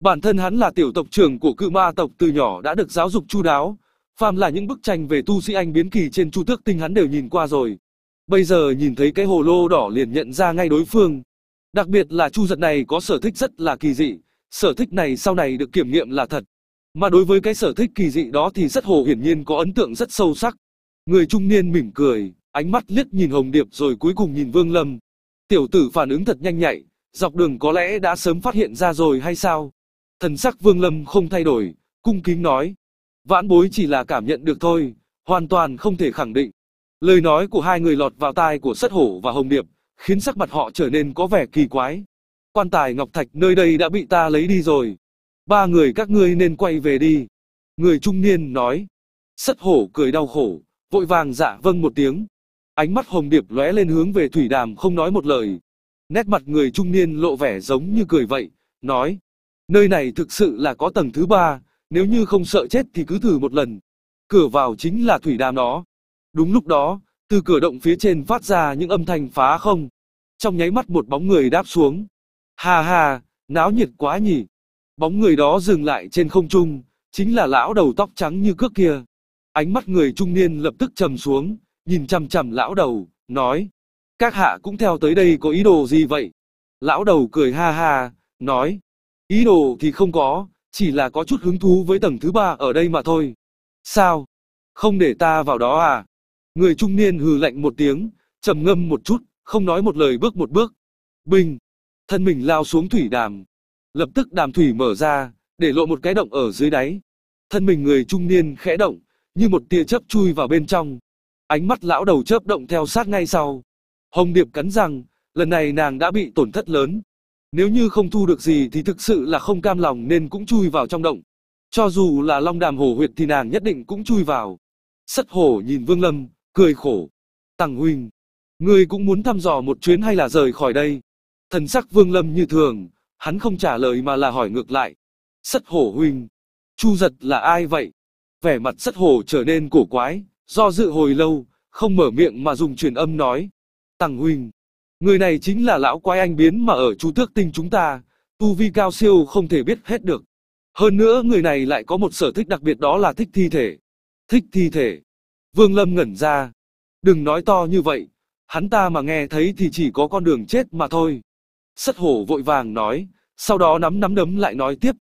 Bản thân hắn là tiểu tộc trưởng của cự ma tộc từ nhỏ đã được giáo dục chu đáo. Phàm là những bức tranh về tu sĩ anh biến kỳ trên chu tước tinh hắn đều nhìn qua rồi. Bây giờ nhìn thấy cái hồ lô đỏ liền nhận ra ngay đối phương. Đặc biệt là chu giật này có sở thích rất là kỳ dị, sở thích này sau này được kiểm nghiệm là thật. Mà đối với cái sở thích kỳ dị đó thì rất hồ hiển nhiên có ấn tượng rất sâu sắc. Người trung niên mỉm cười, ánh mắt liếc nhìn Hồng Điệp rồi cuối cùng nhìn Vương Lâm. Tiểu tử phản ứng thật nhanh nhạy, dọc đường có lẽ đã sớm phát hiện ra rồi hay sao? Thần sắc Vương Lâm không thay đổi, cung kính nói. Vãn bối chỉ là cảm nhận được thôi, hoàn toàn không thể khẳng định. Lời nói của hai người lọt vào tai của Sất Hổ và Hồng Điệp, khiến sắc mặt họ trở nên có vẻ kỳ quái. Quan tài ngọc thạch nơi đây đã bị ta lấy đi rồi. Ba người các ngươi nên quay về đi. Người trung niên nói. Sất hổ cười đau khổ, vội vàng dạ vâng một tiếng. Ánh mắt hồng điệp lóe lên hướng về thủy đàm không nói một lời. Nét mặt người trung niên lộ vẻ giống như cười vậy, nói. Nơi này thực sự là có tầng thứ ba, nếu như không sợ chết thì cứ thử một lần. Cửa vào chính là thủy đàm đó. Đúng lúc đó, từ cửa động phía trên phát ra những âm thanh phá không. Trong nháy mắt một bóng người đáp xuống. Ha ha, náo nhiệt quá nhỉ. Bóng người đó dừng lại trên không trung, chính là lão đầu tóc trắng như cước kia. Ánh mắt người trung niên lập tức trầm xuống, nhìn chằm chằm lão đầu, nói. Các hạ cũng theo tới đây có ý đồ gì vậy? Lão đầu cười ha ha, nói. Ý đồ thì không có, chỉ là có chút hứng thú với tầng thứ ba ở đây mà thôi. Sao? Không để ta vào đó à? Người trung niên hừ lạnh một tiếng, trầm ngâm một chút, không nói một lời bước một bước. Bình! thân mình lao xuống thủy đàm. Lập tức đàm thủy mở ra, để lộ một cái động ở dưới đáy. Thân mình người trung niên khẽ động, như một tia chớp chui vào bên trong. Ánh mắt lão đầu chớp động theo sát ngay sau. Hồng Điệp cắn răng lần này nàng đã bị tổn thất lớn. Nếu như không thu được gì thì thực sự là không cam lòng nên cũng chui vào trong động. Cho dù là long đàm hổ huyệt thì nàng nhất định cũng chui vào. Sất hổ nhìn Vương Lâm, cười khổ. Tằng huynh, ngươi cũng muốn thăm dò một chuyến hay là rời khỏi đây? Thần sắc Vương Lâm như thường, hắn không trả lời mà là hỏi ngược lại. Sất hổ huynh, Chu giật là ai vậy? Vẻ mặt sất hổ trở nên cổ quái, do dự hồi lâu, không mở miệng mà dùng truyền âm nói. Tằng huynh, người này chính là lão quái anh biến mà ở chu tước tinh chúng ta, tu vi cao siêu không thể biết hết được. Hơn nữa người này lại có một sở thích đặc biệt đó là thích thi thể. Thích thi thể. Vương Lâm ngẩn ra. Đừng nói to như vậy, hắn ta mà nghe thấy thì chỉ có con đường chết mà thôi. Sất hổ vội vàng nói, sau đó nắm nắm đấm lại nói tiếp.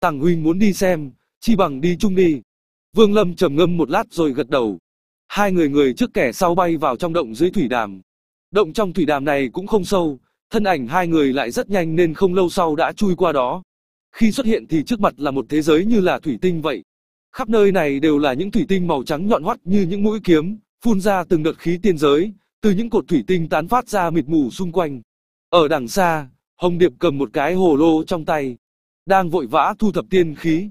Tàng huynh muốn đi xem, chi bằng đi chung đi. Vương Lâm trầm ngâm một lát rồi gật đầu. Hai người người trước kẻ sau bay vào trong động dưới thủy đàm. Động trong thủy đàm này cũng không sâu, thân ảnh hai người lại rất nhanh nên không lâu sau đã chui qua đó. Khi xuất hiện thì trước mặt là một thế giới như là thủy tinh vậy. Khắp nơi này đều là những thủy tinh màu trắng nhọn hoắt như những mũi kiếm, phun ra từng đợt khí tiên giới, từ những cột thủy tinh tán phát ra mịt mù xung quanh. Ở đằng xa, Hồng Điệp cầm một cái hồ lô trong tay, đang vội vã thu thập tiên khí.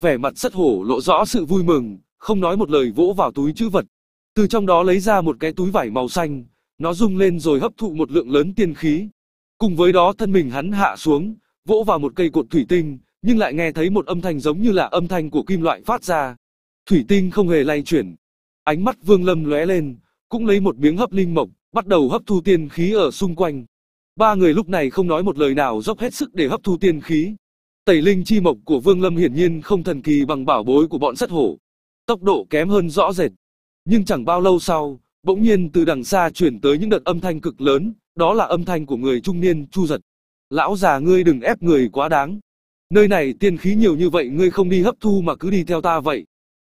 Vẻ mặt rất hổ lộ rõ sự vui mừng, không nói một lời vỗ vào túi chữ vật. Từ trong đó lấy ra một cái túi vải màu xanh, nó rung lên rồi hấp thụ một lượng lớn tiên khí. Cùng với đó thân mình hắn hạ xuống, vỗ vào một cây cột thủy tinh, nhưng lại nghe thấy một âm thanh giống như là âm thanh của kim loại phát ra. Thủy tinh không hề lay chuyển. Ánh mắt Vương Lâm lóe lên, cũng lấy một miếng hấp linh mộc, bắt đầu hấp thu tiên khí ở xung quanh. Ba người lúc này không nói một lời nào dốc hết sức để hấp thu tiên khí. Tẩy linh chi mộc của Vương Lâm hiển nhiên không thần kỳ bằng bảo bối của bọn sắt hổ. Tốc độ kém hơn rõ rệt. Nhưng chẳng bao lâu sau, bỗng nhiên từ đằng xa chuyển tới những đợt âm thanh cực lớn, đó là âm thanh của người trung niên Chu Giật. Lão già ngươi đừng ép người quá đáng. Nơi này tiên khí nhiều như vậy ngươi không đi hấp thu mà cứ đi theo ta vậy.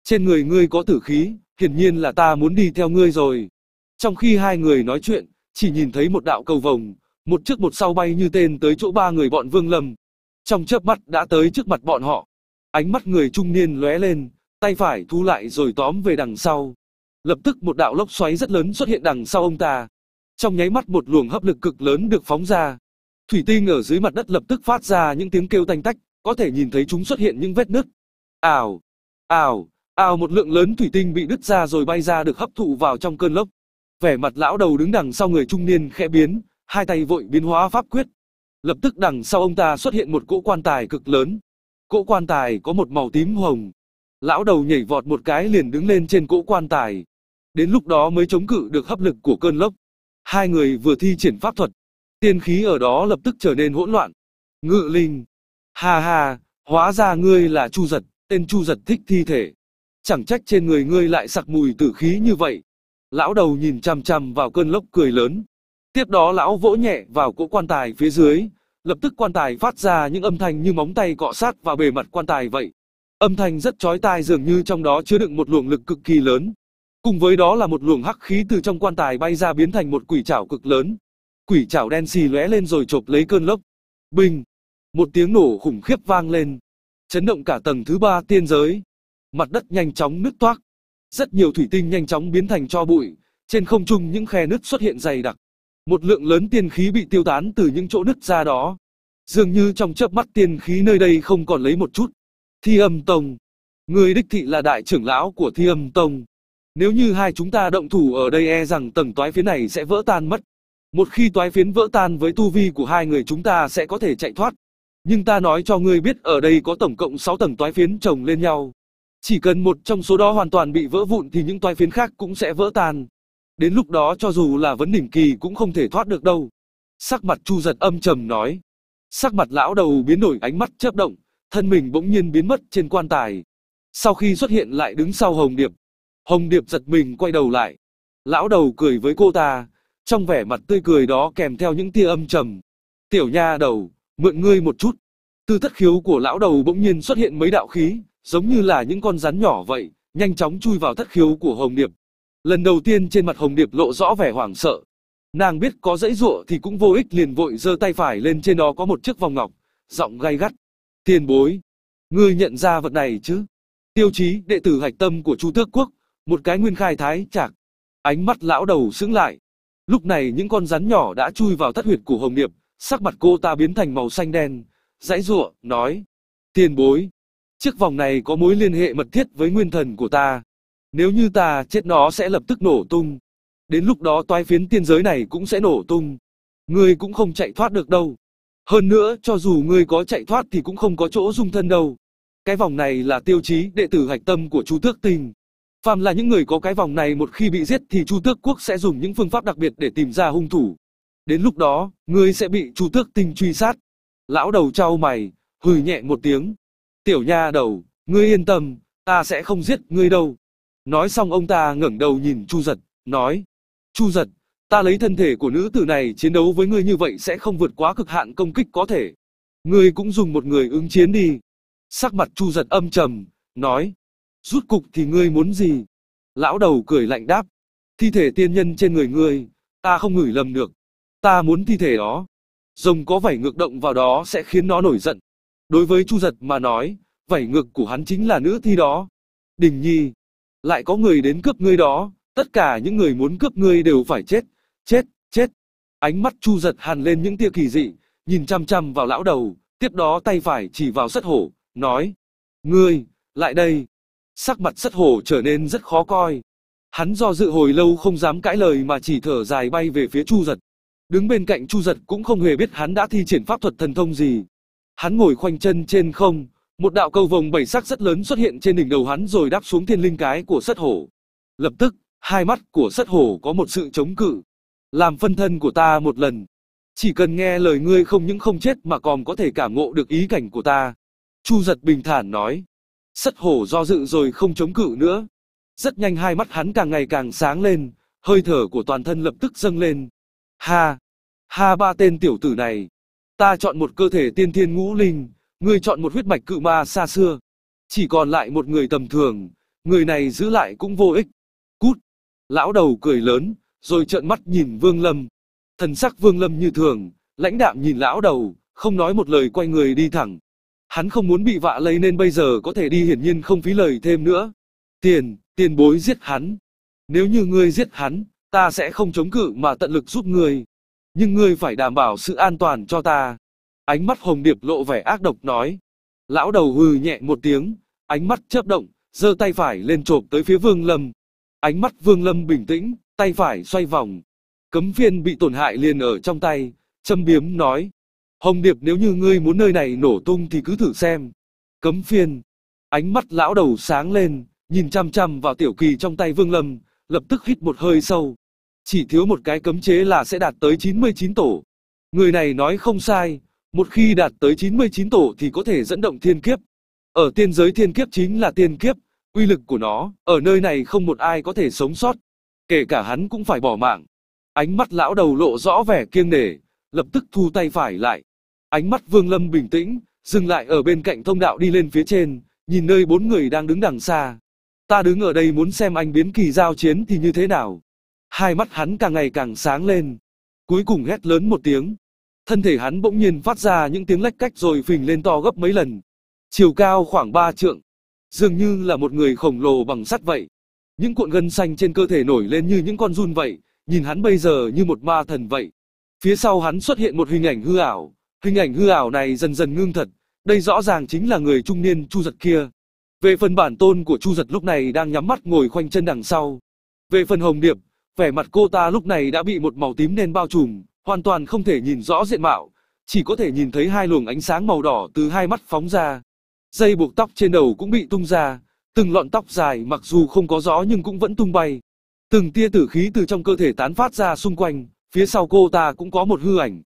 Trên người ngươi có tử khí, hiển nhiên là ta muốn đi theo ngươi rồi. Trong khi hai người nói chuyện, chỉ nhìn thấy một đạo cầu vồng, một trước một sau bay như tên tới chỗ ba người bọn Vương Lâm. Trong chớp mắt đã tới trước mặt bọn họ. Ánh mắt người trung niên lóe lên, tay phải thu lại rồi tóm về đằng sau. Lập tức một đạo lốc xoáy rất lớn xuất hiện đằng sau ông ta. Trong nháy mắt một luồng hấp lực cực lớn được phóng ra. Thủy tinh ở dưới mặt đất lập tức phát ra những tiếng kêu tanh tách, có thể nhìn thấy chúng xuất hiện những vết nứt. Ảo, ảo, ảo một lượng lớn thủy tinh bị đứt ra rồi bay ra được hấp thụ vào trong cơn lốc. Vẻ mặt lão đầu đứng đằng sau người trung niên khẽ biến, hai tay vội biến hóa pháp quyết. Lập tức đằng sau ông ta xuất hiện một cỗ quan tài cực lớn. Cỗ quan tài có một màu tím hồng. Lão đầu nhảy vọt một cái liền đứng lên trên cỗ quan tài. Đến lúc đó mới chống cự được hấp lực của cơn lốc. Hai người vừa thi triển pháp thuật. Tiên khí ở đó lập tức trở nên hỗn loạn. Ngự linh. Ha ha, hóa ra ngươi là Chu Giật, tên Chu Giật thích thi thể. Chẳng trách trên người ngươi lại sặc mùi tử khí như vậy. Lão đầu nhìn chằm chằm vào cơn lốc cười lớn. Tiếp đó lão vỗ nhẹ vào cỗ quan tài phía dưới, lập tức quan tài phát ra những âm thanh như móng tay cọ sát vào bề mặt quan tài vậy. Âm thanh rất chói tai dường như trong đó chứa đựng một luồng lực cực kỳ lớn. Cùng với đó là một luồng hắc khí từ trong quan tài bay ra biến thành một quỷ chảo cực lớn. Quỷ chảo đen xì lóe lên rồi chộp lấy cơn lốc. Bình! Một tiếng nổ khủng khiếp vang lên. Chấn động cả tầng thứ ba tiên giới. Mặt đất nhanh chóng nứt toác. Rất nhiều thủy tinh nhanh chóng biến thành cho bụi. Trên không trung những khe nứt xuất hiện dày đặc một lượng lớn tiên khí bị tiêu tán từ những chỗ nứt ra đó. Dường như trong chớp mắt tiên khí nơi đây không còn lấy một chút. Thi âm tông. Người đích thị là đại trưởng lão của thi âm tông. Nếu như hai chúng ta động thủ ở đây e rằng tầng toái phiến này sẽ vỡ tan mất. Một khi toái phiến vỡ tan với tu vi của hai người chúng ta sẽ có thể chạy thoát. Nhưng ta nói cho ngươi biết ở đây có tổng cộng 6 tầng toái phiến chồng lên nhau. Chỉ cần một trong số đó hoàn toàn bị vỡ vụn thì những toái phiến khác cũng sẽ vỡ tan. Đến lúc đó cho dù là vấn đỉnh kỳ cũng không thể thoát được đâu. Sắc mặt chu giật âm trầm nói. Sắc mặt lão đầu biến đổi ánh mắt chớp động, thân mình bỗng nhiên biến mất trên quan tài. Sau khi xuất hiện lại đứng sau Hồng Điệp. Hồng Điệp giật mình quay đầu lại. Lão đầu cười với cô ta, trong vẻ mặt tươi cười đó kèm theo những tia âm trầm. Tiểu nha đầu, mượn ngươi một chút. Từ thất khiếu của lão đầu bỗng nhiên xuất hiện mấy đạo khí, giống như là những con rắn nhỏ vậy, nhanh chóng chui vào thất khiếu của Hồng Điệp. Lần đầu tiên trên mặt Hồng Điệp lộ rõ vẻ hoảng sợ. Nàng biết có dãy dụa thì cũng vô ích liền vội giơ tay phải lên trên đó có một chiếc vòng ngọc, giọng gay gắt. Tiền bối, ngươi nhận ra vật này chứ? Tiêu chí đệ tử hạch tâm của Chu Tước Quốc, một cái nguyên khai thái chạc. Ánh mắt lão đầu sững lại. Lúc này những con rắn nhỏ đã chui vào thất huyệt của Hồng Điệp, sắc mặt cô ta biến thành màu xanh đen. Dãy dụa, nói. Tiền bối, chiếc vòng này có mối liên hệ mật thiết với nguyên thần của ta. Nếu như ta chết nó sẽ lập tức nổ tung. Đến lúc đó toái phiến tiên giới này cũng sẽ nổ tung. Ngươi cũng không chạy thoát được đâu. Hơn nữa, cho dù ngươi có chạy thoát thì cũng không có chỗ dung thân đâu. Cái vòng này là tiêu chí đệ tử hạch tâm của Chu Tước Tinh. Phàm là những người có cái vòng này một khi bị giết thì Chu Tước Quốc sẽ dùng những phương pháp đặc biệt để tìm ra hung thủ. Đến lúc đó, ngươi sẽ bị Chu Tước Tinh truy sát. Lão đầu trao mày, hừ nhẹ một tiếng. Tiểu nha đầu, ngươi yên tâm, ta sẽ không giết ngươi đâu. Nói xong ông ta ngẩng đầu nhìn Chu Giật, nói. Chu Giật, ta lấy thân thể của nữ tử này chiến đấu với ngươi như vậy sẽ không vượt quá cực hạn công kích có thể. Ngươi cũng dùng một người ứng chiến đi. Sắc mặt Chu Giật âm trầm, nói. Rút cục thì ngươi muốn gì? Lão đầu cười lạnh đáp. Thi thể tiên nhân trên người ngươi, ta không ngửi lầm được. Ta muốn thi thể đó. Rồng có vảy ngược động vào đó sẽ khiến nó nổi giận. Đối với Chu Giật mà nói, vảy ngược của hắn chính là nữ thi đó. Đình Nhi, lại có người đến cướp ngươi đó, tất cả những người muốn cướp ngươi đều phải chết, chết, chết. Ánh mắt Chu giật hàn lên những tia kỳ dị, nhìn chăm chăm vào lão đầu, tiếp đó tay phải chỉ vào sắt hổ, nói, ngươi, lại đây. Sắc mặt sắt hổ trở nên rất khó coi. Hắn do dự hồi lâu không dám cãi lời mà chỉ thở dài bay về phía Chu giật. Đứng bên cạnh Chu giật cũng không hề biết hắn đã thi triển pháp thuật thần thông gì. Hắn ngồi khoanh chân trên không, một đạo cầu vồng bảy sắc rất lớn xuất hiện trên đỉnh đầu hắn rồi đáp xuống thiên linh cái của sắt hổ. Lập tức, hai mắt của sắt hổ có một sự chống cự. Làm phân thân của ta một lần. Chỉ cần nghe lời ngươi không những không chết mà còn có thể cảm ngộ được ý cảnh của ta. Chu giật bình thản nói. sắt hổ do dự rồi không chống cự nữa. Rất nhanh hai mắt hắn càng ngày càng sáng lên, hơi thở của toàn thân lập tức dâng lên. Ha! Ha ba tên tiểu tử này! Ta chọn một cơ thể tiên thiên ngũ linh, Ngươi chọn một huyết mạch cự ma xa xưa. Chỉ còn lại một người tầm thường, người này giữ lại cũng vô ích. Cút! Lão đầu cười lớn, rồi trợn mắt nhìn Vương Lâm. Thần sắc Vương Lâm như thường, lãnh đạm nhìn lão đầu, không nói một lời quay người đi thẳng. Hắn không muốn bị vạ lấy nên bây giờ có thể đi hiển nhiên không phí lời thêm nữa. Tiền, tiền bối giết hắn. Nếu như ngươi giết hắn, ta sẽ không chống cự mà tận lực giúp ngươi. Nhưng ngươi phải đảm bảo sự an toàn cho ta. Ánh mắt Hồng Điệp lộ vẻ ác độc nói. Lão đầu hừ nhẹ một tiếng, ánh mắt chớp động, giơ tay phải lên chộp tới phía Vương Lâm. Ánh mắt Vương Lâm bình tĩnh, tay phải xoay vòng. Cấm viên bị tổn hại liền ở trong tay, châm biếm nói. Hồng Điệp nếu như ngươi muốn nơi này nổ tung thì cứ thử xem. Cấm phiên. Ánh mắt lão đầu sáng lên, nhìn chăm chăm vào tiểu kỳ trong tay Vương Lâm, lập tức hít một hơi sâu. Chỉ thiếu một cái cấm chế là sẽ đạt tới 99 tổ. Người này nói không sai, một khi đạt tới 99 tổ thì có thể dẫn động thiên kiếp. Ở tiên giới thiên kiếp chính là tiên kiếp, uy lực của nó, ở nơi này không một ai có thể sống sót. Kể cả hắn cũng phải bỏ mạng. Ánh mắt lão đầu lộ rõ vẻ kiêng nể, lập tức thu tay phải lại. Ánh mắt Vương Lâm bình tĩnh, dừng lại ở bên cạnh thông đạo đi lên phía trên, nhìn nơi bốn người đang đứng đằng xa. Ta đứng ở đây muốn xem anh biến kỳ giao chiến thì như thế nào. Hai mắt hắn càng ngày càng sáng lên. Cuối cùng hét lớn một tiếng, Thân thể hắn bỗng nhiên phát ra những tiếng lách cách rồi phình lên to gấp mấy lần. Chiều cao khoảng 3 trượng. Dường như là một người khổng lồ bằng sắt vậy. Những cuộn gân xanh trên cơ thể nổi lên như những con run vậy, nhìn hắn bây giờ như một ma thần vậy. Phía sau hắn xuất hiện một hình ảnh hư ảo. Hình ảnh hư ảo này dần dần ngưng thật, đây rõ ràng chính là người trung niên Chu Giật kia. Về phần bản tôn của Chu Giật lúc này đang nhắm mắt ngồi khoanh chân đằng sau. Về phần Hồng Điệp, vẻ mặt cô ta lúc này đã bị một màu tím đen bao trùm, hoàn toàn không thể nhìn rõ diện mạo, chỉ có thể nhìn thấy hai luồng ánh sáng màu đỏ từ hai mắt phóng ra. Dây buộc tóc trên đầu cũng bị tung ra, từng lọn tóc dài mặc dù không có gió nhưng cũng vẫn tung bay. Từng tia tử khí từ trong cơ thể tán phát ra xung quanh, phía sau cô ta cũng có một hư ảnh.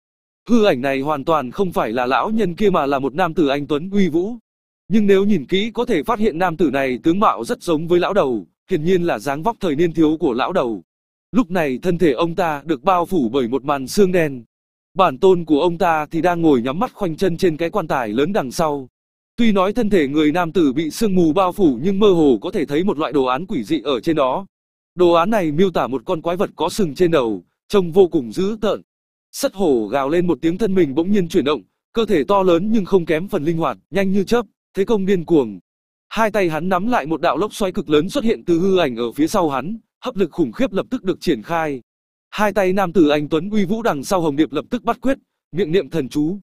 Hư ảnh này hoàn toàn không phải là lão nhân kia mà là một nam tử anh Tuấn uy vũ. Nhưng nếu nhìn kỹ có thể phát hiện nam tử này tướng mạo rất giống với lão đầu, hiển nhiên là dáng vóc thời niên thiếu của lão đầu. Lúc này thân thể ông ta được bao phủ bởi một màn xương đen. Bản tôn của ông ta thì đang ngồi nhắm mắt khoanh chân trên cái quan tài lớn đằng sau. Tuy nói thân thể người nam tử bị sương mù bao phủ nhưng mơ hồ có thể thấy một loại đồ án quỷ dị ở trên đó. Đồ án này miêu tả một con quái vật có sừng trên đầu, trông vô cùng dữ tợn. Sắt hổ gào lên một tiếng thân mình bỗng nhiên chuyển động, cơ thể to lớn nhưng không kém phần linh hoạt, nhanh như chớp, thế công điên cuồng. Hai tay hắn nắm lại một đạo lốc xoáy cực lớn xuất hiện từ hư ảnh ở phía sau hắn, hấp lực khủng khiếp lập tức được triển khai. Hai tay nam tử anh Tuấn uy vũ đằng sau Hồng Điệp lập tức bắt quyết, miệng niệm thần chú.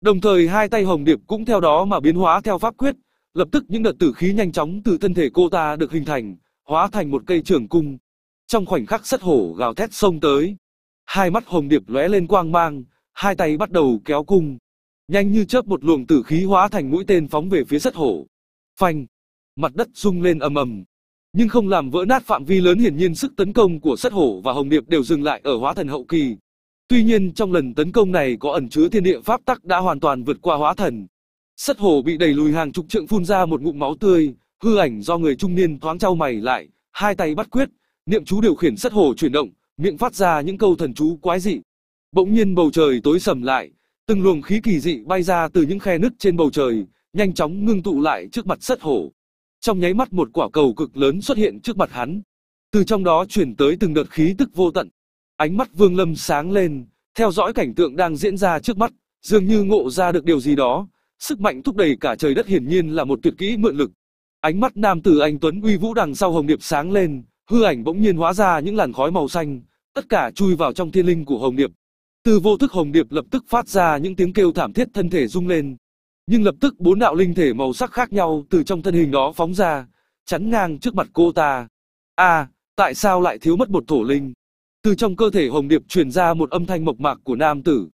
Đồng thời hai tay Hồng Điệp cũng theo đó mà biến hóa theo pháp quyết, lập tức những đợt tử khí nhanh chóng từ thân thể cô ta được hình thành, hóa thành một cây trường cung. Trong khoảnh khắc sắt hổ gào thét xông tới, hai mắt Hồng Điệp lóe lên quang mang, hai tay bắt đầu kéo cung. Nhanh như chớp một luồng tử khí hóa thành mũi tên phóng về phía sắt hổ. Phanh! Mặt đất rung lên ầm ầm, nhưng không làm vỡ nát phạm vi lớn hiển nhiên sức tấn công của Sắt Hổ và Hồng Điệp đều dừng lại ở Hóa Thần hậu kỳ. Tuy nhiên trong lần tấn công này có ẩn chứa thiên địa pháp tắc đã hoàn toàn vượt qua Hóa Thần. Sắt Hổ bị đẩy lùi hàng chục trượng phun ra một ngụm máu tươi, hư ảnh do người trung niên thoáng trao mày lại, hai tay bắt quyết, niệm chú điều khiển Sắt Hổ chuyển động, miệng phát ra những câu thần chú quái dị. Bỗng nhiên bầu trời tối sầm lại, từng luồng khí kỳ dị bay ra từ những khe nứt trên bầu trời, nhanh chóng ngưng tụ lại trước mặt Sắt Hổ. Trong nháy mắt một quả cầu cực lớn xuất hiện trước mặt hắn. Từ trong đó chuyển tới từng đợt khí tức vô tận. Ánh mắt Vương Lâm sáng lên, theo dõi cảnh tượng đang diễn ra trước mắt, dường như ngộ ra được điều gì đó, sức mạnh thúc đẩy cả trời đất hiển nhiên là một tuyệt kỹ mượn lực. Ánh mắt nam tử anh Tuấn uy vũ đằng sau hồng điệp sáng lên, hư ảnh bỗng nhiên hóa ra những làn khói màu xanh, tất cả chui vào trong thiên linh của hồng điệp. Từ vô thức hồng điệp lập tức phát ra những tiếng kêu thảm thiết thân thể rung lên, nhưng lập tức bốn đạo linh thể màu sắc khác nhau từ trong thân hình đó phóng ra, chắn ngang trước mặt cô ta. a à, tại sao lại thiếu mất một thổ linh? Từ trong cơ thể Hồng Điệp truyền ra một âm thanh mộc mạc của nam tử.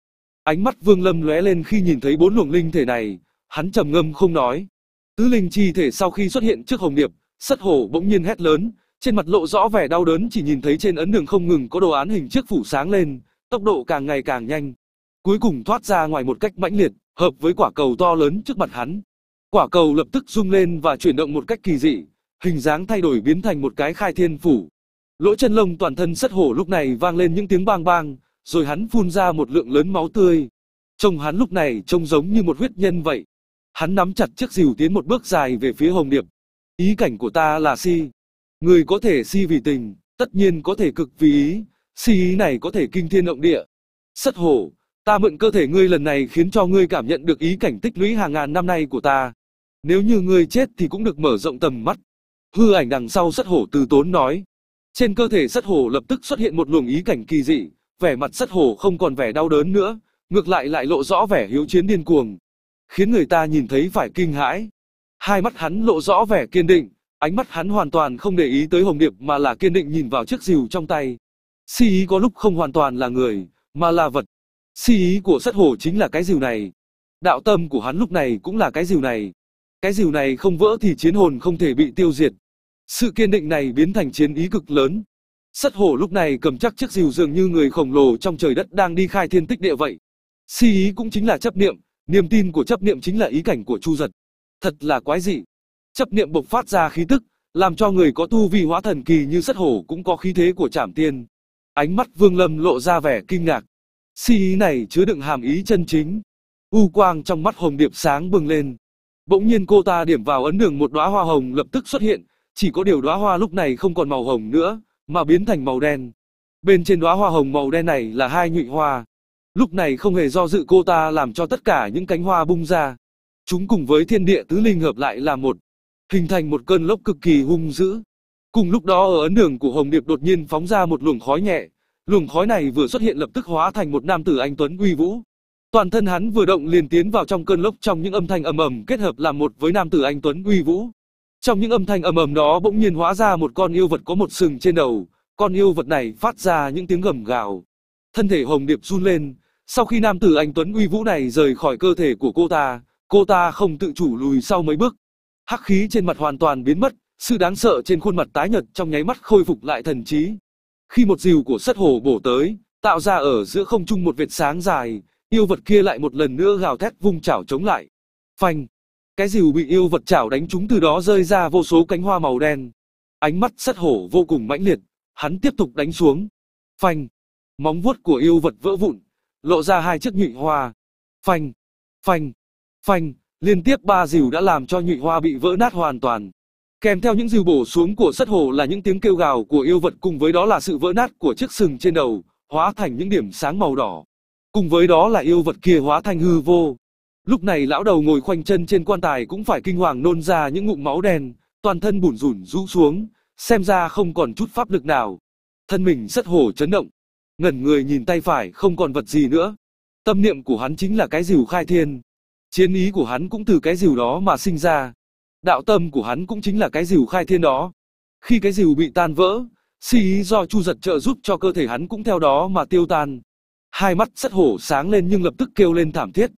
Ánh mắt Vương Lâm lóe lên khi nhìn thấy bốn luồng linh thể này, hắn trầm ngâm không nói. Tứ linh chi thể sau khi xuất hiện trước Hồng Điệp, sất hổ bỗng nhiên hét lớn, trên mặt lộ rõ vẻ đau đớn chỉ nhìn thấy trên ấn đường không ngừng có đồ án hình chiếc phủ sáng lên, tốc độ càng ngày càng nhanh. Cuối cùng thoát ra ngoài một cách mãnh liệt, hợp với quả cầu to lớn trước mặt hắn. Quả cầu lập tức rung lên và chuyển động một cách kỳ dị, hình dáng thay đổi biến thành một cái khai thiên phủ. Lỗ chân lông toàn thân sắt hổ lúc này vang lên những tiếng bang bang, rồi hắn phun ra một lượng lớn máu tươi. Trông hắn lúc này trông giống như một huyết nhân vậy. Hắn nắm chặt chiếc rìu tiến một bước dài về phía Hồng Điệp. Ý cảnh của ta là si. Người có thể si vì tình, tất nhiên có thể cực vì ý, si ý này có thể kinh thiên động địa. Sắt hổ, Ta mượn cơ thể ngươi lần này khiến cho ngươi cảm nhận được ý cảnh tích lũy hàng ngàn năm nay của ta. Nếu như ngươi chết thì cũng được mở rộng tầm mắt. Hư ảnh đằng sau sắt hổ từ tốn nói. Trên cơ thể sắt hổ lập tức xuất hiện một luồng ý cảnh kỳ dị, vẻ mặt sắt hổ không còn vẻ đau đớn nữa, ngược lại lại lộ rõ vẻ hiếu chiến điên cuồng, khiến người ta nhìn thấy phải kinh hãi. Hai mắt hắn lộ rõ vẻ kiên định, ánh mắt hắn hoàn toàn không để ý tới Hồng Điệp mà là kiên định nhìn vào chiếc rìu trong tay. Si ý có lúc không hoàn toàn là người, mà là vật si ý của sắt hổ chính là cái rìu này. Đạo tâm của hắn lúc này cũng là cái rìu này. Cái rìu này không vỡ thì chiến hồn không thể bị tiêu diệt. Sự kiên định này biến thành chiến ý cực lớn. Sắt hổ lúc này cầm chắc chiếc rìu dường như người khổng lồ trong trời đất đang đi khai thiên tích địa vậy. si ý cũng chính là chấp niệm, niềm tin của chấp niệm chính là ý cảnh của Chu Giật. Thật là quái dị. Chấp niệm bộc phát ra khí tức, làm cho người có tu vi hóa thần kỳ như sắt hổ cũng có khí thế của Trảm Tiên. Ánh mắt Vương Lâm lộ ra vẻ kinh ngạc. Si ý này chứa đựng hàm ý chân chính. U quang trong mắt Hồng Điệp sáng bừng lên. Bỗng nhiên cô ta điểm vào ấn đường một đóa hoa hồng lập tức xuất hiện, chỉ có điều đóa hoa lúc này không còn màu hồng nữa, mà biến thành màu đen. Bên trên đóa hoa hồng màu đen này là hai nhụy hoa. Lúc này không hề do dự cô ta làm cho tất cả những cánh hoa bung ra. Chúng cùng với thiên địa tứ linh hợp lại là một, hình thành một cơn lốc cực kỳ hung dữ. Cùng lúc đó ở ấn đường của Hồng Điệp đột nhiên phóng ra một luồng khói nhẹ, luồng khói này vừa xuất hiện lập tức hóa thành một nam tử anh tuấn uy vũ. Toàn thân hắn vừa động liền tiến vào trong cơn lốc trong những âm thanh ầm ầm kết hợp làm một với nam tử anh tuấn uy vũ. Trong những âm thanh ầm ầm đó bỗng nhiên hóa ra một con yêu vật có một sừng trên đầu, con yêu vật này phát ra những tiếng gầm gào. Thân thể Hồng Điệp run lên, sau khi nam tử anh tuấn uy vũ này rời khỏi cơ thể của cô ta, cô ta không tự chủ lùi sau mấy bước. Hắc khí trên mặt hoàn toàn biến mất, sự đáng sợ trên khuôn mặt tái nhợt trong nháy mắt khôi phục lại thần trí. Khi một dìu của sắt hồ bổ tới, tạo ra ở giữa không trung một vệt sáng dài, yêu vật kia lại một lần nữa gào thét vung chảo chống lại. Phanh! Cái dìu bị yêu vật chảo đánh trúng từ đó rơi ra vô số cánh hoa màu đen. Ánh mắt sắt hổ vô cùng mãnh liệt, hắn tiếp tục đánh xuống. Phanh! Móng vuốt của yêu vật vỡ vụn, lộ ra hai chiếc nhụy hoa. Phanh! Phanh! Phanh! Liên tiếp ba dìu đã làm cho nhụy hoa bị vỡ nát hoàn toàn. Kèm theo những dìu bổ xuống của sắt hồ là những tiếng kêu gào của yêu vật cùng với đó là sự vỡ nát của chiếc sừng trên đầu, hóa thành những điểm sáng màu đỏ. Cùng với đó là yêu vật kia hóa thành hư vô. Lúc này lão đầu ngồi khoanh chân trên quan tài cũng phải kinh hoàng nôn ra những ngụm máu đen, toàn thân bủn rủn rũ xuống, xem ra không còn chút pháp lực nào. Thân mình sắt hổ chấn động, ngẩn người nhìn tay phải không còn vật gì nữa. Tâm niệm của hắn chính là cái rìu khai thiên. Chiến ý của hắn cũng từ cái rìu đó mà sinh ra. Đạo tâm của hắn cũng chính là cái rìu khai thiên đó. Khi cái rìu bị tan vỡ, si ý do Chu Giật trợ giúp cho cơ thể hắn cũng theo đó mà tiêu tan. Hai mắt sắt hổ sáng lên nhưng lập tức kêu lên thảm thiết.